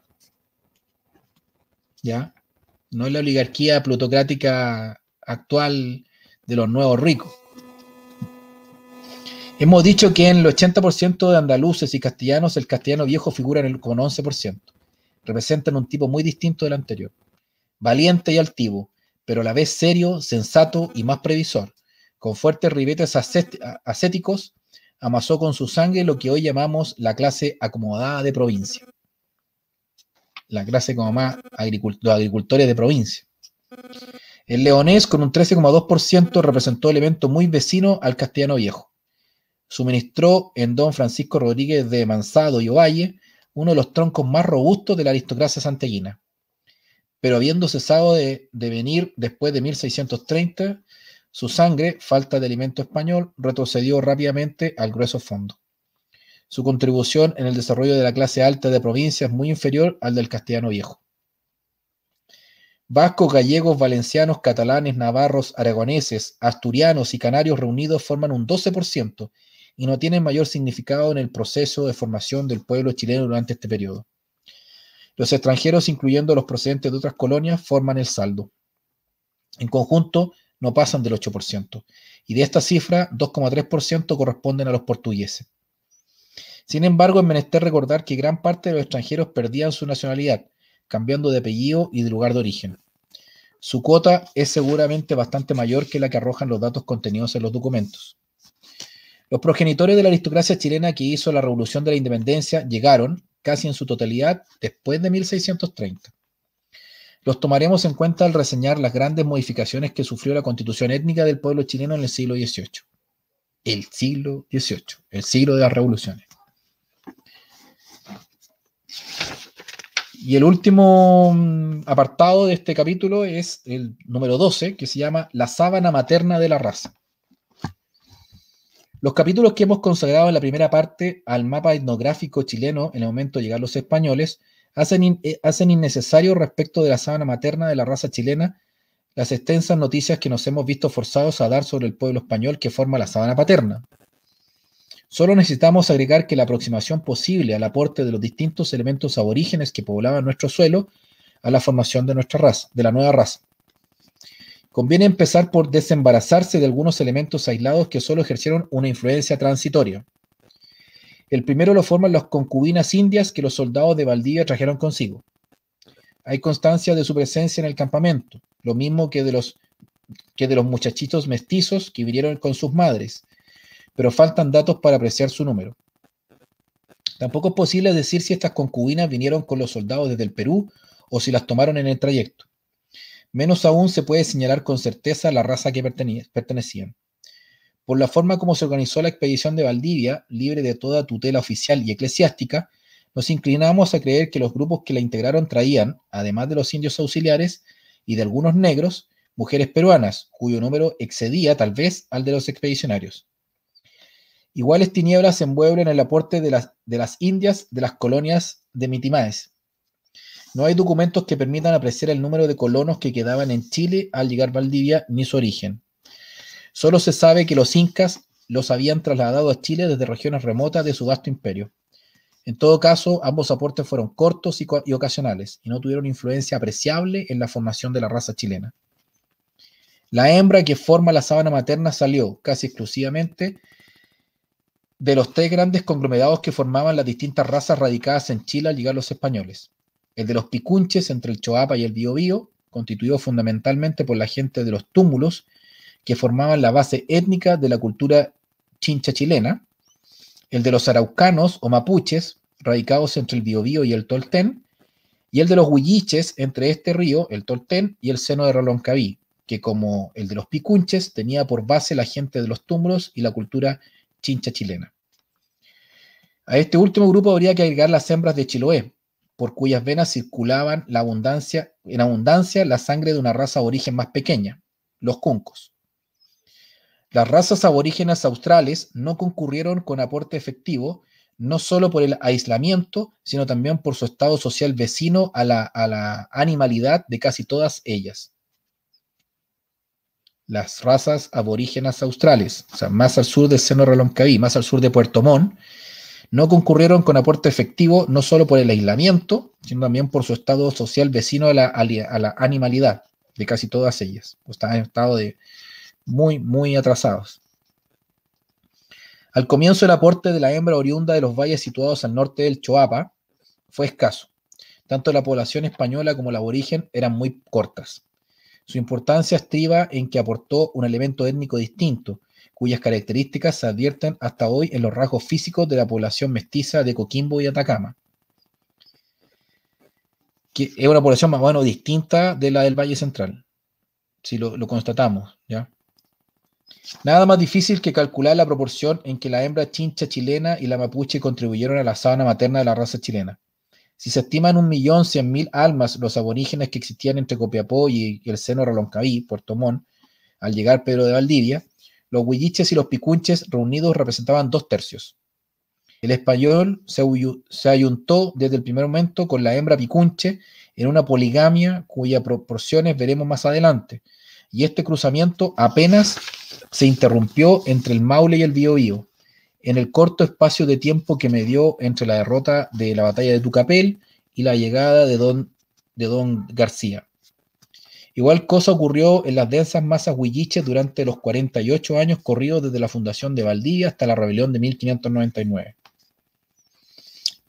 [SPEAKER 1] ¿ya? No es la oligarquía plutocrática actual de los nuevos ricos. Hemos dicho que en el 80% de andaluces y castellanos el castellano viejo figura en el, 11%. Representan un tipo muy distinto del anterior. Valiente y altivo, pero a la vez serio, sensato y más previsor con fuertes ribetes ascéticos, amasó con su sangre lo que hoy llamamos la clase acomodada de provincia. La clase como más agricultores de provincia. El leonés, con un 13,2%, representó elemento muy vecino al castellano viejo. Suministró en don Francisco Rodríguez de Manzado y Ovalle uno de los troncos más robustos de la aristocracia santellina. Pero habiendo cesado de, de venir después de 1630, su sangre, falta de alimento español, retrocedió rápidamente al grueso fondo. Su contribución en el desarrollo de la clase alta de provincia es muy inferior al del castellano viejo. Vascos, gallegos, valencianos, catalanes, navarros, aragoneses, asturianos y canarios reunidos forman un 12% y no tienen mayor significado en el proceso de formación del pueblo chileno durante este periodo. Los extranjeros, incluyendo los procedentes de otras colonias, forman el saldo. En conjunto, no pasan del 8%, y de esta cifra, 2,3% corresponden a los portugueses. Sin embargo, es menester recordar que gran parte de los extranjeros perdían su nacionalidad, cambiando de apellido y de lugar de origen. Su cuota es seguramente bastante mayor que la que arrojan los datos contenidos en los documentos. Los progenitores de la aristocracia chilena que hizo la Revolución de la Independencia llegaron, casi en su totalidad, después de 1630. Los tomaremos en cuenta al reseñar las grandes modificaciones que sufrió la constitución étnica del pueblo chileno en el siglo XVIII. El siglo XVIII, el siglo de las revoluciones. Y el último mm, apartado de este capítulo es el número 12, que se llama La sábana materna de la raza. Los capítulos que hemos consagrado en la primera parte al mapa etnográfico chileno en el momento de llegar los españoles eh, hacen, innecesario respecto de la sábana materna de la raza chilena las extensas noticias que nos hemos visto forzados a dar sobre el pueblo español que forma la sábana paterna. Solo necesitamos agregar que la aproximación posible al aporte de los distintos elementos aborígenes que poblaban nuestro suelo a la formación de nuestra raza, de la nueva raza. Conviene empezar por desembarazarse de algunos elementos aislados que solo ejercieron una influencia transitoria. El primero lo forman las concubinas indias que los soldados de Valdivia trajeron consigo. Hay constancia de su presencia en el campamento, lo mismo que de los, que de los muchachitos mestizos que vinieron con sus madres, pero faltan datos para apreciar su número. Tampoco es posible decir si estas concubinas vinieron con los soldados desde el Perú o si las tomaron en el trayecto. Menos aún se puede señalar con certeza la raza que pertenecían. Por la forma como se organizó la expedición de Valdivia, libre de toda tutela oficial y eclesiástica, nos inclinamos a creer que los grupos que la integraron traían, además de los indios auxiliares y de algunos negros, mujeres peruanas, cuyo número excedía tal vez al de los expedicionarios. Iguales tinieblas se envuelven el aporte de las, de las indias de las colonias de Mitimaes. No hay documentos que permitan apreciar el número de colonos que quedaban en Chile al llegar Valdivia ni su origen. Solo se sabe que los incas los habían trasladado a Chile desde regiones remotas de su vasto imperio. En todo caso, ambos aportes fueron cortos y, ocasionales y no tuvieron influencia apreciable en la formación de la raza chilena. La hembra que forma la sábana materna salió casi exclusivamente de los tres grandes conglomerados que formaban las distintas razas radicadas en Chile al llegar los españoles. El de los picunches entre el Choapa y el Biobío, constituido fundamentalmente por la gente de los túmulos que formaban la base étnica de la cultura chincha chilena, el de los araucanos o mapuches, radicados entre el Biobío y el Toltén, y el de los huilliches entre este río, el Toltén, y el seno de Roloncaví, que como el de los picunches tenía por base la gente de los túmulos y la cultura chincha chilena. A este último grupo habría que agregar las hembras de Chiloé, por cuyas venas circulaban en abundancia la sangre de una raza de origen más pequeña, los cuncos. Las razas aborígenas australes no concurrieron con aporte efectivo, no solo por el aislamiento, sino también por su estado social vecino a la, animalidad de casi todas ellas. Las razas aborígenas australes, o sea, más al sur de seno Reloncaví, más al sur de Puerto Montt, no concurrieron con aporte efectivo no solo por el aislamiento, sino también por su estado social vecino a la, a la animalidad de casi todas ellas, o en estado de, muy, muy atrasados. Al comienzo el aporte de la hembra oriunda de los valles situados al norte del Choapa fue escaso. Tanto la población española como la aborigen eran muy cortas. Su importancia estriba en que aportó un elemento étnico distinto, cuyas características se advierten hasta hoy en los rasgos físicos de la población mestiza de Coquimbo y Atacama. Que es una población más o menos distinta de la del Valle Central, si lo, lo constatamos, ¿ya? Nada más difícil que calcular la proporción en que la hembra chincha chilena y la mapuche contribuyeron a la sábana materna de la raza chilena. Si se estiman un millón cien mil almas los aborígenes que existían entre Copiapó y el seno Roloncaví, Puerto Montt, al llegar Pedro de Valdivia, los huilliches y los picunches reunidos representaban dos tercios. El español se, se ayuntó desde el primer momento con la hembra picunche en una poligamia cuyas proporciones veremos más adelante, y este cruzamiento apenas se interrumpió entre el Maule y el Biobío, en el corto espacio de tiempo que medió entre la derrota de la batalla de Tucapel y la llegada de don, de don García. Igual cosa ocurrió en las densas masas huilliches durante los 48 años corridos desde la fundación de Valdivia hasta la rebelión de 1599.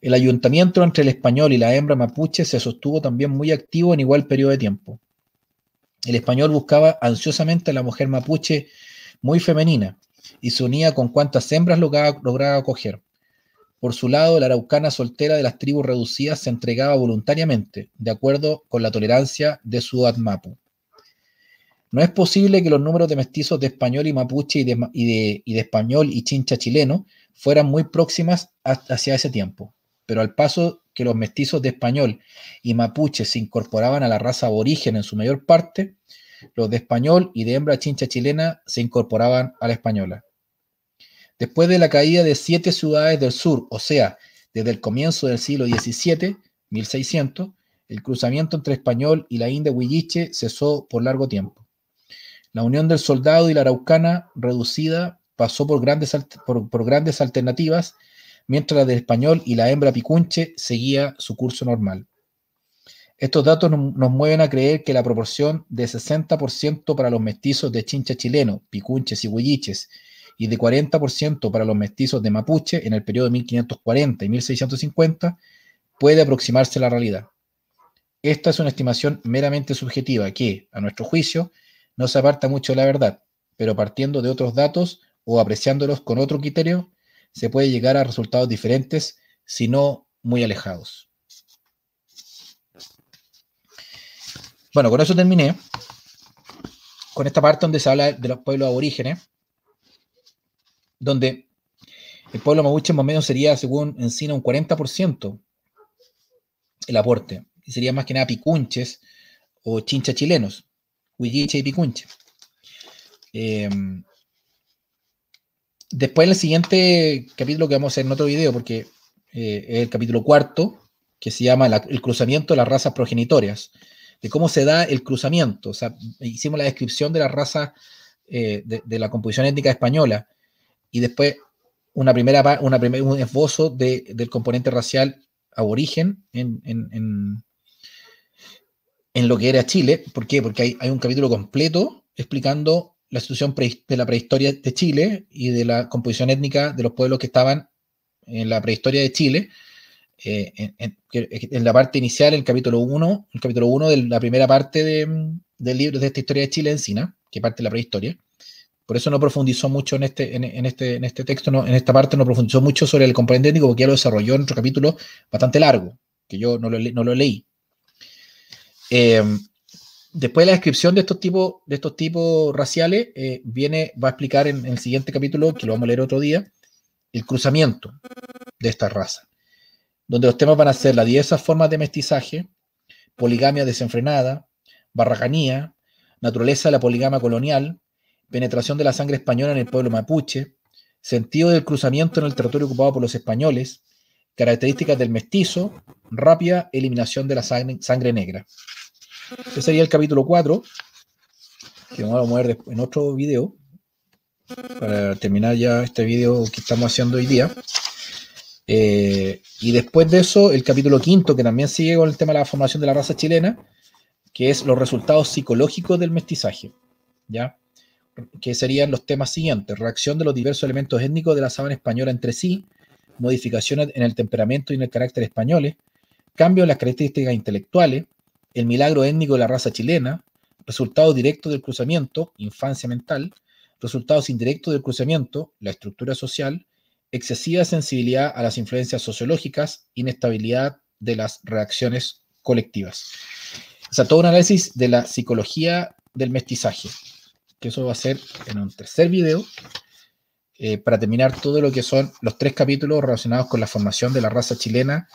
[SPEAKER 1] El ayuntamiento entre el español y la hembra mapuche se sostuvo también muy activo en igual periodo de tiempo. El español buscaba ansiosamente a la mujer mapuche muy femenina y se unía con cuantas hembras lograba, lograba Por su lado, la araucana soltera de las tribus reducidas se entregaba voluntariamente, de acuerdo con la tolerancia de su Admapu. No es posible que los números de mestizos de español y mapuche y de, y de español y chincha chileno fueran muy próximas hacia ese tiempo, pero al paso que los mestizos de español y mapuche se incorporaban a la raza aborigen en su mayor parte, los de español y de hembra chincha chilena se incorporaban a la española. Después de la caída de siete ciudades del sur, o sea, desde el comienzo del siglo XVII, 1600, el cruzamiento entre español y la India Huilliche cesó por largo tiempo. La unión del soldado y la araucana reducida pasó por grandes, por grandes alternativas mientras la del español y la hembra picunche seguía su curso normal. Estos datos nos mueven a creer que la proporción de 60% para los mestizos de chincha chileno, picunches y huilliches, y de 40% para los mestizos de mapuche en el periodo de 1540 y 1650, puede aproximarse a la realidad. Esta es una estimación meramente subjetiva que, a nuestro juicio, no se aparta mucho de la verdad, pero partiendo de otros datos o apreciándolos con otro criterio, se puede llegar a resultados diferentes, si no muy alejados. Bueno, con eso terminé. Con esta parte donde se habla de los pueblos aborígenes, donde el pueblo mapuche más o menos sería, según Encina, un 40% el aporte. Y sería más que nada picunches o chincha chilenos, huilliche y picunche. Eh, después el siguiente capítulo que vamos a hacer en otro video, porque eh, es el capítulo cuarto, que se llama el cruzamiento de las razas progenitorias, de cómo se da el cruzamiento. O sea, hicimos la descripción de la raza, eh, de, la composición étnica española, y después una primera, una primer, un esbozo del componente racial aborigen en, en, en, lo que era Chile. ¿Por qué? Porque hay, hay un capítulo completo explicando la situación de la prehistoria de Chile y de la composición étnica de los pueblos que estaban en la prehistoria de Chile. Eh, en, la parte inicial, el capítulo 1, el capítulo 1 de la primera parte del libro de esta historia de Chile en encina, que parte de la prehistoria. Por eso no profundizó mucho en este, este, en este texto, en esta parte no profundizó mucho sobre el componente étnico, porque ya lo desarrolló en otro capítulo bastante largo, que yo no lo, no lo leí. Eh, después de la descripción de estos tipos, de estos tipos raciales, eh, viene, va a explicar en, el siguiente capítulo, que lo vamos a leer otro día, el cruzamiento de esta raza, donde los temas van a ser las diversas formas de mestizaje, poligamia desenfrenada, barracanía, naturaleza de la poligama colonial, penetración de la sangre española en el pueblo mapuche, sentido del cruzamiento en el territorio ocupado por los españoles, características del mestizo, rápida eliminación de la sangre negra. Ese sería el capítulo 4, que vamos a mover en otro video, para terminar ya este video que estamos haciendo hoy día. Eh, y después de eso, el capítulo 5, que también sigue con el tema de la formación de la raza chilena, que es los resultados psicológicos del mestizaje, ¿ya? Que serían los temas siguientes, reacción de los diversos elementos étnicos de la sabana española entre sí, modificaciones en el temperamento y en el carácter españoles, cambio en las características intelectuales, el milagro étnico de la raza chilena, resultados directos del cruzamiento, infancia mental, resultados indirectos del cruzamiento, la estructura social, excesiva sensibilidad a las influencias sociológicas, inestabilidad de las reacciones colectivas. O sea, todo un análisis de la psicología del mestizaje, que eso va a ser en un tercer video, eh, para terminar todo lo que son los tres capítulos relacionados con la formación de la raza chilena,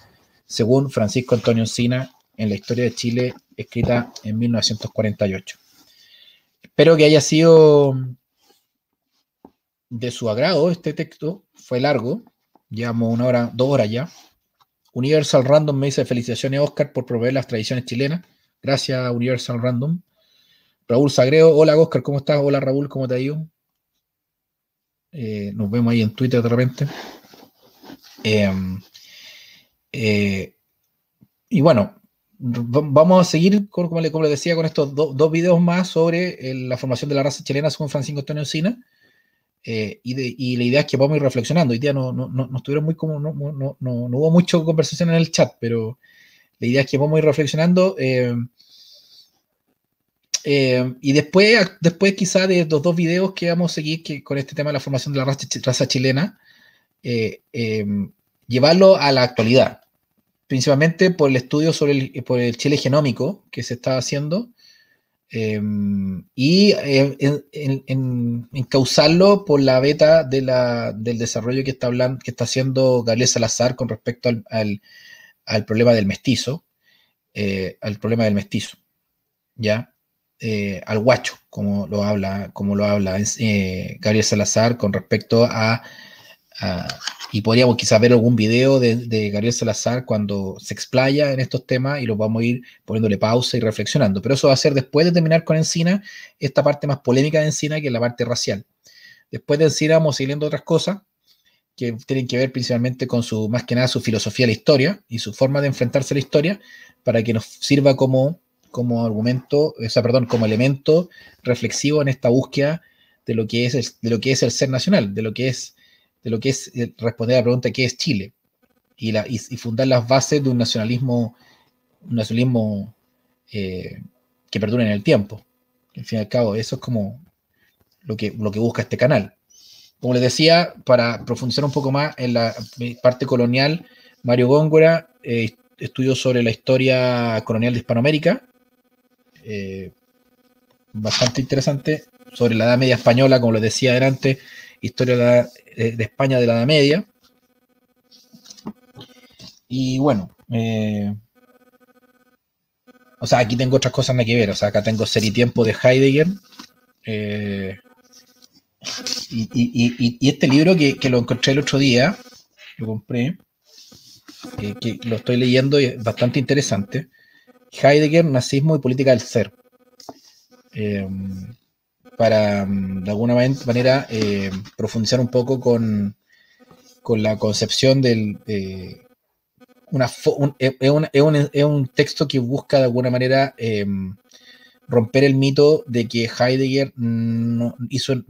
[SPEAKER 1] según Francisco Antonio Encina en la historia de Chile, escrita en 1948. Espero que haya sido de su agrado este texto. Fue largo, llevamos una hora, dos horas ya. Universal Random me dice felicitaciones Oscar por proveer las tradiciones chilenas. Gracias Universal Random. Raúl Sagreo, hola Oscar, ¿cómo estás? Hola Raúl, ¿cómo te ha ido? Eh, nos vemos ahí en Twitter de repente. Em, eh, y bueno, vamos a seguir, como, le, decía, con estos dos videos más sobre eh, la formación de la raza chilena según Francisco Antonio Sina. Eh, y, la idea es que vamos a ir reflexionando. Hoy día no, no, estuvieron muy como, no, hubo mucha conversación en el chat, pero la idea es que vamos a ir reflexionando. Eh, y después, después quizá de los dos videos que vamos a seguir que, con este tema de la formación de la raza chilena, llevarlo a la actualidad principalmente por el estudio sobre el, por el Chile genómico que se está haciendo em, y eh, en, causarlo por la beta de del desarrollo que está, hablando, que está haciendo Gabriel Salazar con respecto al, problema del mestizo, eh, al problema del mestizo, ¿ya? Eh, al guacho, como lo habla, como lo habla Gabriel Salazar con respecto a y podríamos quizás ver algún video de, Gabriel Salazar cuando se explaya en estos temas y lo vamos a ir poniéndole pausa y reflexionando. Pero eso va a ser después de terminar con Encina, esta parte más polémica de Encina que es la parte racial. Después de Encina vamos a ir viendo otras cosas que tienen que ver principalmente con su, más que nada, su filosofía de la historia y su forma de enfrentarse a la historia para que nos sirva como, como argumento, o sea, perdón, como elemento reflexivo en esta búsqueda de lo que es de lo que es el ser nacional, de lo que es de lo que es eh, responder a la pregunta qué es Chile y, la, fundar las bases de un nacionalismo, un nacionalismo eh, que perdure en el tiempo. Al fin y al cabo, eso es como lo que, lo que busca este canal. Como les decía, para profundizar un poco más en la parte colonial, Mario Góngora eh, estudió sobre la historia colonial de Hispanoamérica, bastante interesante, sobre la Edad Media Española, como les decía adelante, Historia de, España de la Edad Media. Y bueno, eh, o sea, aquí tengo otras cosas que ver. O sea, acá tengo Ser y Tiempo de Heidegger. Eh, y, este libro que, lo encontré el otro día, lo compré, eh, que lo estoy leyendo y es bastante interesante. Heidegger, Nazismo y Política del Ser para, mm, de alguna manera, eh, profundizar un poco con, la concepción del... es, e-, e-, e-, un, texto que busca, de alguna manera, em, romper el mito de que Heidegger hizo,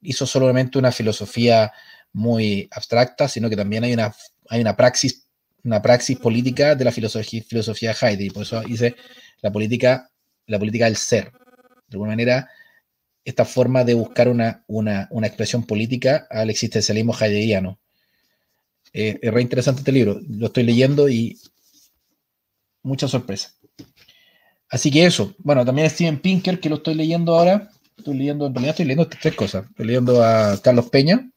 [SPEAKER 1] hizo solamente una filosofía muy abstracta, sino que también hay una, hay una praxis una praxis política de la filosofía, filosofía Heidegger, por eso dice la política, la política del ser. De alguna manera, esta forma de buscar una, una, expresión política al existencialismo heideggeriano. Eh, es re interesante este libro, lo estoy leyendo y mucha sorpresa. Así que eso, bueno, también Steven Pinker, que lo estoy leyendo ahora, estoy leyendo, en realidad estoy leyendo estas tres cosas, estoy leyendo a Carlos Peña,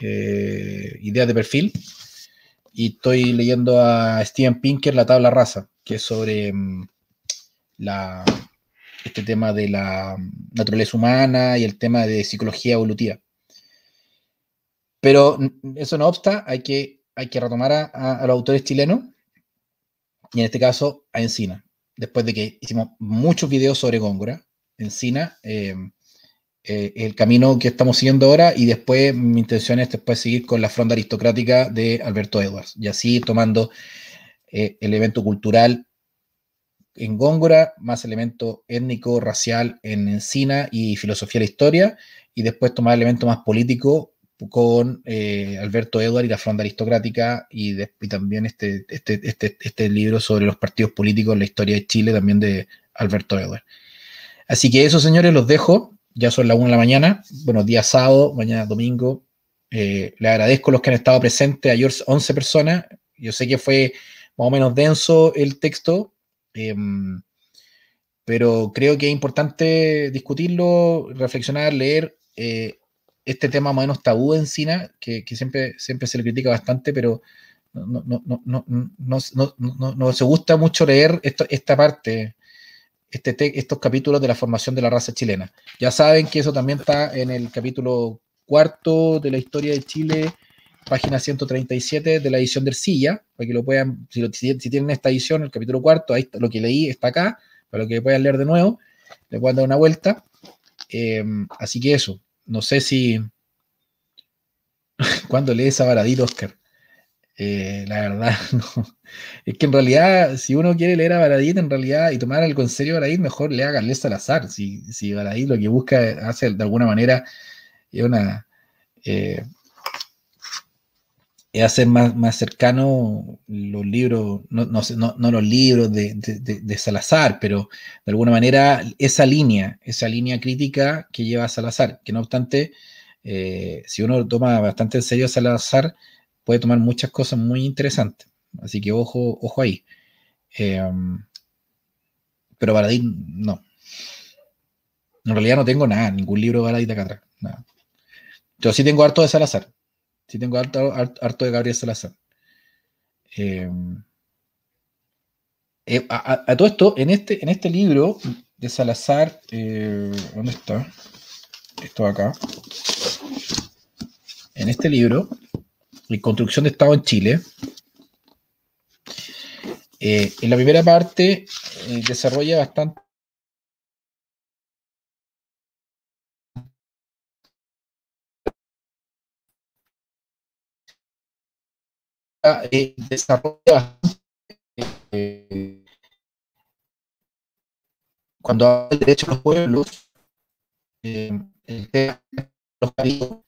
[SPEAKER 1] eh, Ideas de Perfil, y estoy leyendo a Steven Pinker, La Tabla Raza, que es sobre mm, la este tema de la naturaleza humana y el tema de psicología evolutiva. Pero eso no obsta, hay que, hay que retomar a, los autores chilenos, y en este caso a Encina, después de que hicimos muchos videos sobre Góngora, Encina, em, eh, el camino que estamos siguiendo ahora, y después mi intención es después seguir con la fronda aristocrática de Alberto Edwards, y así tomando eh, el evento cultural en Góngora, más elemento étnico, racial en Encina y filosofía de la historia, y después tomar elemento más político con eh, Alberto Edward y la fronda aristocrática, y, también este este, este, este, libro sobre los partidos políticos la historia de Chile, también de Alberto Edward. Así que eso, señores, los dejo. Ya son las 1 de la mañana. Buenos días, sábado, mañana domingo. Eh, le agradezco los que han estado presentes, ayer 11 personas. Yo sé que fue más o menos denso el texto, Em, pero creo que es importante discutirlo, reflexionar, leer eh, este tema más o menos tabú en Sina, que, siempre, siempre se le critica bastante, pero no, no, no, no se gusta mucho leer esta parte, este, estos capítulos de la formación de la raza chilena. Ya saben que eso también está en el capítulo cuarto de la historia de Chile página 137 de la edición del Silla, para que lo puedan, si, tienen esta edición, el capítulo cuarto, ahí está, lo que leí está acá, para lo que puedan leer de nuevo, le puedan dar una vuelta. Em, así que eso, no sé si... ¿cuándo lees a Baradit, Oscar? Eh, la verdad, Es que en realidad, si uno quiere leer a Baradit, en realidad, y tomar el consejo de a Baradit, mejor le a al Salazar. Si, si Baradit lo que busca hace de alguna manera es una... Eh, eh, hacer más, más cercano los libros, no, los libros de, Salazar, pero de alguna manera esa línea, esa línea crítica que lleva a Salazar, que no obstante, eh, si uno toma bastante en serio Salazar, puede tomar muchas cosas muy interesantes. Así que ojo, ojo ahí. Em, pero Baradín, no. En realidad no tengo nada, ningún libro de Baradín de acá atrás. Yo sí tengo harto de Salazar, Sí, tengo harto, de Gabriel Salazar. Eh, eh, a, todo esto, en este, en este libro de Salazar, eh, ¿dónde está? Esto acá. En este libro, Construcción de Estado en Chile, en la primera parte desarrolla bastante Ah, eh, desarrolla eh, cuando habla derecho a los pueblos, eh, el tema de los caritos,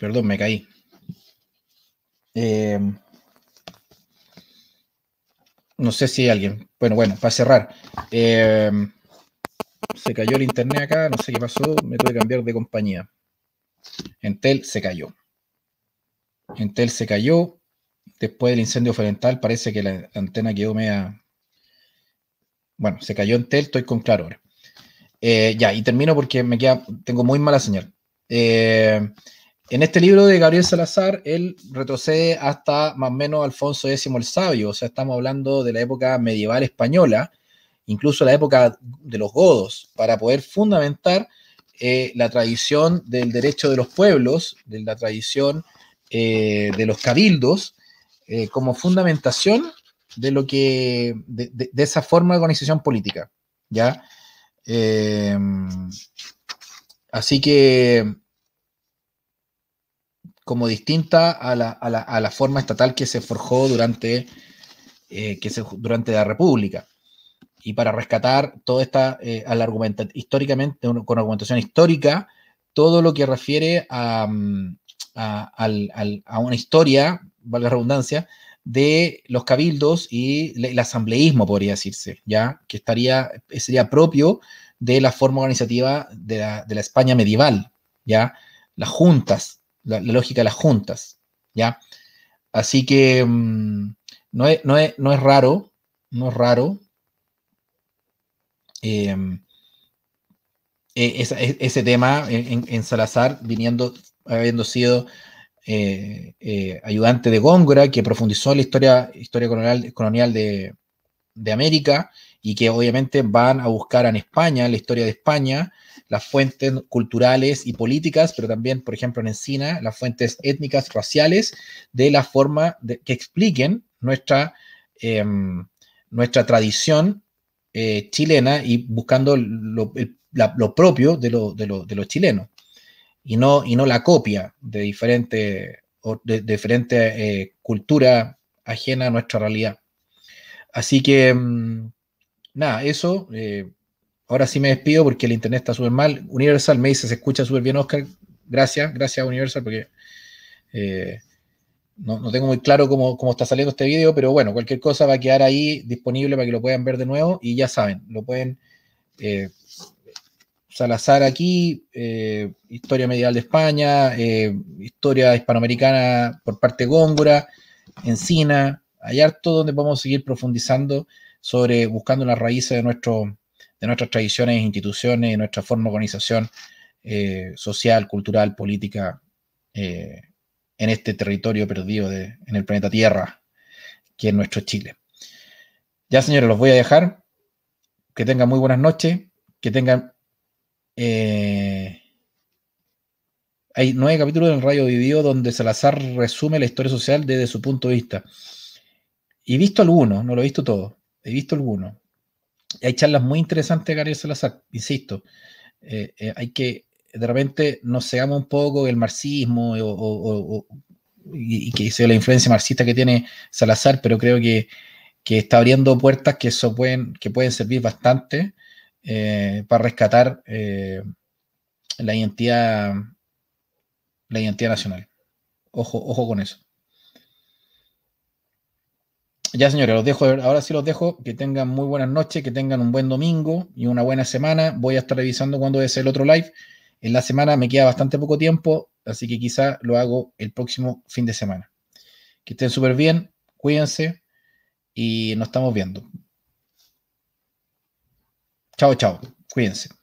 [SPEAKER 1] Perdón, me caí. Em, no sé si hay alguien. Bueno, bueno, para cerrar. Em, se cayó el internet acá, no sé qué pasó, me tuve que cambiar de compañía. Entel se cayó. Entel se cayó. Después del incendio forestal parece que la antena quedó media... Bueno, se cayó Entel, estoy con claro ahora. Eh, ya, y termino porque me queda, tengo muy mala señal. Eh, en este libro de Gabriel Salazar, él retrocede hasta más o menos Alfonso X el Sabio, o sea, estamos hablando de la época medieval española, incluso la época de los godos, para poder fundamentar eh, la tradición del derecho de los pueblos, de la tradición eh, de los cabildos, eh, como fundamentación de lo que de, esa forma de organización política, ya. así que como distinta a la, a la, a la forma estatal que se forjó durante, eh, que se, durante la República. Y para rescatar toda esta, eh, históricamente, con argumentación histórica, todo lo que refiere a, mm, a una historia, vale la redundancia, de los cabildos y el asambleísmo, podría decirse, ¿ya? que estaría, sería propio de la forma organizativa de la, de la España medieval, ¿ya? las juntas, la, lógica de las juntas, ¿ya? Así que mm, no, es, no, es, no, es, raro, no es raro. Em, e, e, ese, tema en, Salazar, viniendo, habiendo sido eh, eh, ayudante de Góngora, que profundizó en la historia, historia colonial, de, de, América y que obviamente van a buscar en España, la historia de España, las fuentes culturales y políticas, pero también, por ejemplo, en Encina, las fuentes étnicas, raciales, de la forma que expliquen nuestra, em, nuestra tradición eh, chilena y buscando lo, propio de lo, chilenos, y no, y no la copia de diferente, de, diferente eh, cultura ajena a nuestra realidad. Así que, em, nada, eso, eh, Ahora sí me despido porque el internet está súper mal. Universal me dice, se escucha súper bien, Oscar. Gracias, gracias Universal, porque eh, no, tengo muy claro cómo, está saliendo este video, pero bueno, cualquier cosa va a quedar ahí disponible para que lo puedan ver de nuevo. Y ya saben, lo pueden. Eh, Salazar aquí, eh, historia medieval de España, historia hispanoamericana por parte Góngora, Encina, hay harto donde podemos seguir profundizando sobre buscando las raíces de nuestro de nuestras tradiciones, instituciones, de nuestra forma de organización eh, social, cultural, política eh, en este territorio perdido de, en el planeta Tierra, que es nuestro Chile. Ya, señores, los voy a dejar. Que tengan muy buenas noches. Que tengan. Eh, hay nueve capítulos en Radio Vivido donde Salazar resume la historia social desde su punto de vista. Y visto algunos, no lo he visto todo, he visto algunos hay charlas muy interesantes de Salazar, insisto. Eh, eh, hay que, de repente, nos seamos un poco el marxismo eh, y, que sea la influencia marxista que tiene Salazar, pero creo que, está abriendo puertas que, eso pueden, que pueden servir bastante para rescatar la identidad la identidad nacional. Ojo, ojo con eso. Ya, señores, los dejo. Ahora sí los dejo. Que tengan muy buenas noches, que tengan un buen domingo y una buena semana. Voy a estar revisando cuándo es el otro live. En la semana me queda bastante poco tiempo, así que quizá lo hago el próximo fin de semana. Que estén súper bien, cuídense y nos estamos viendo. Chao, chao. Cuídense.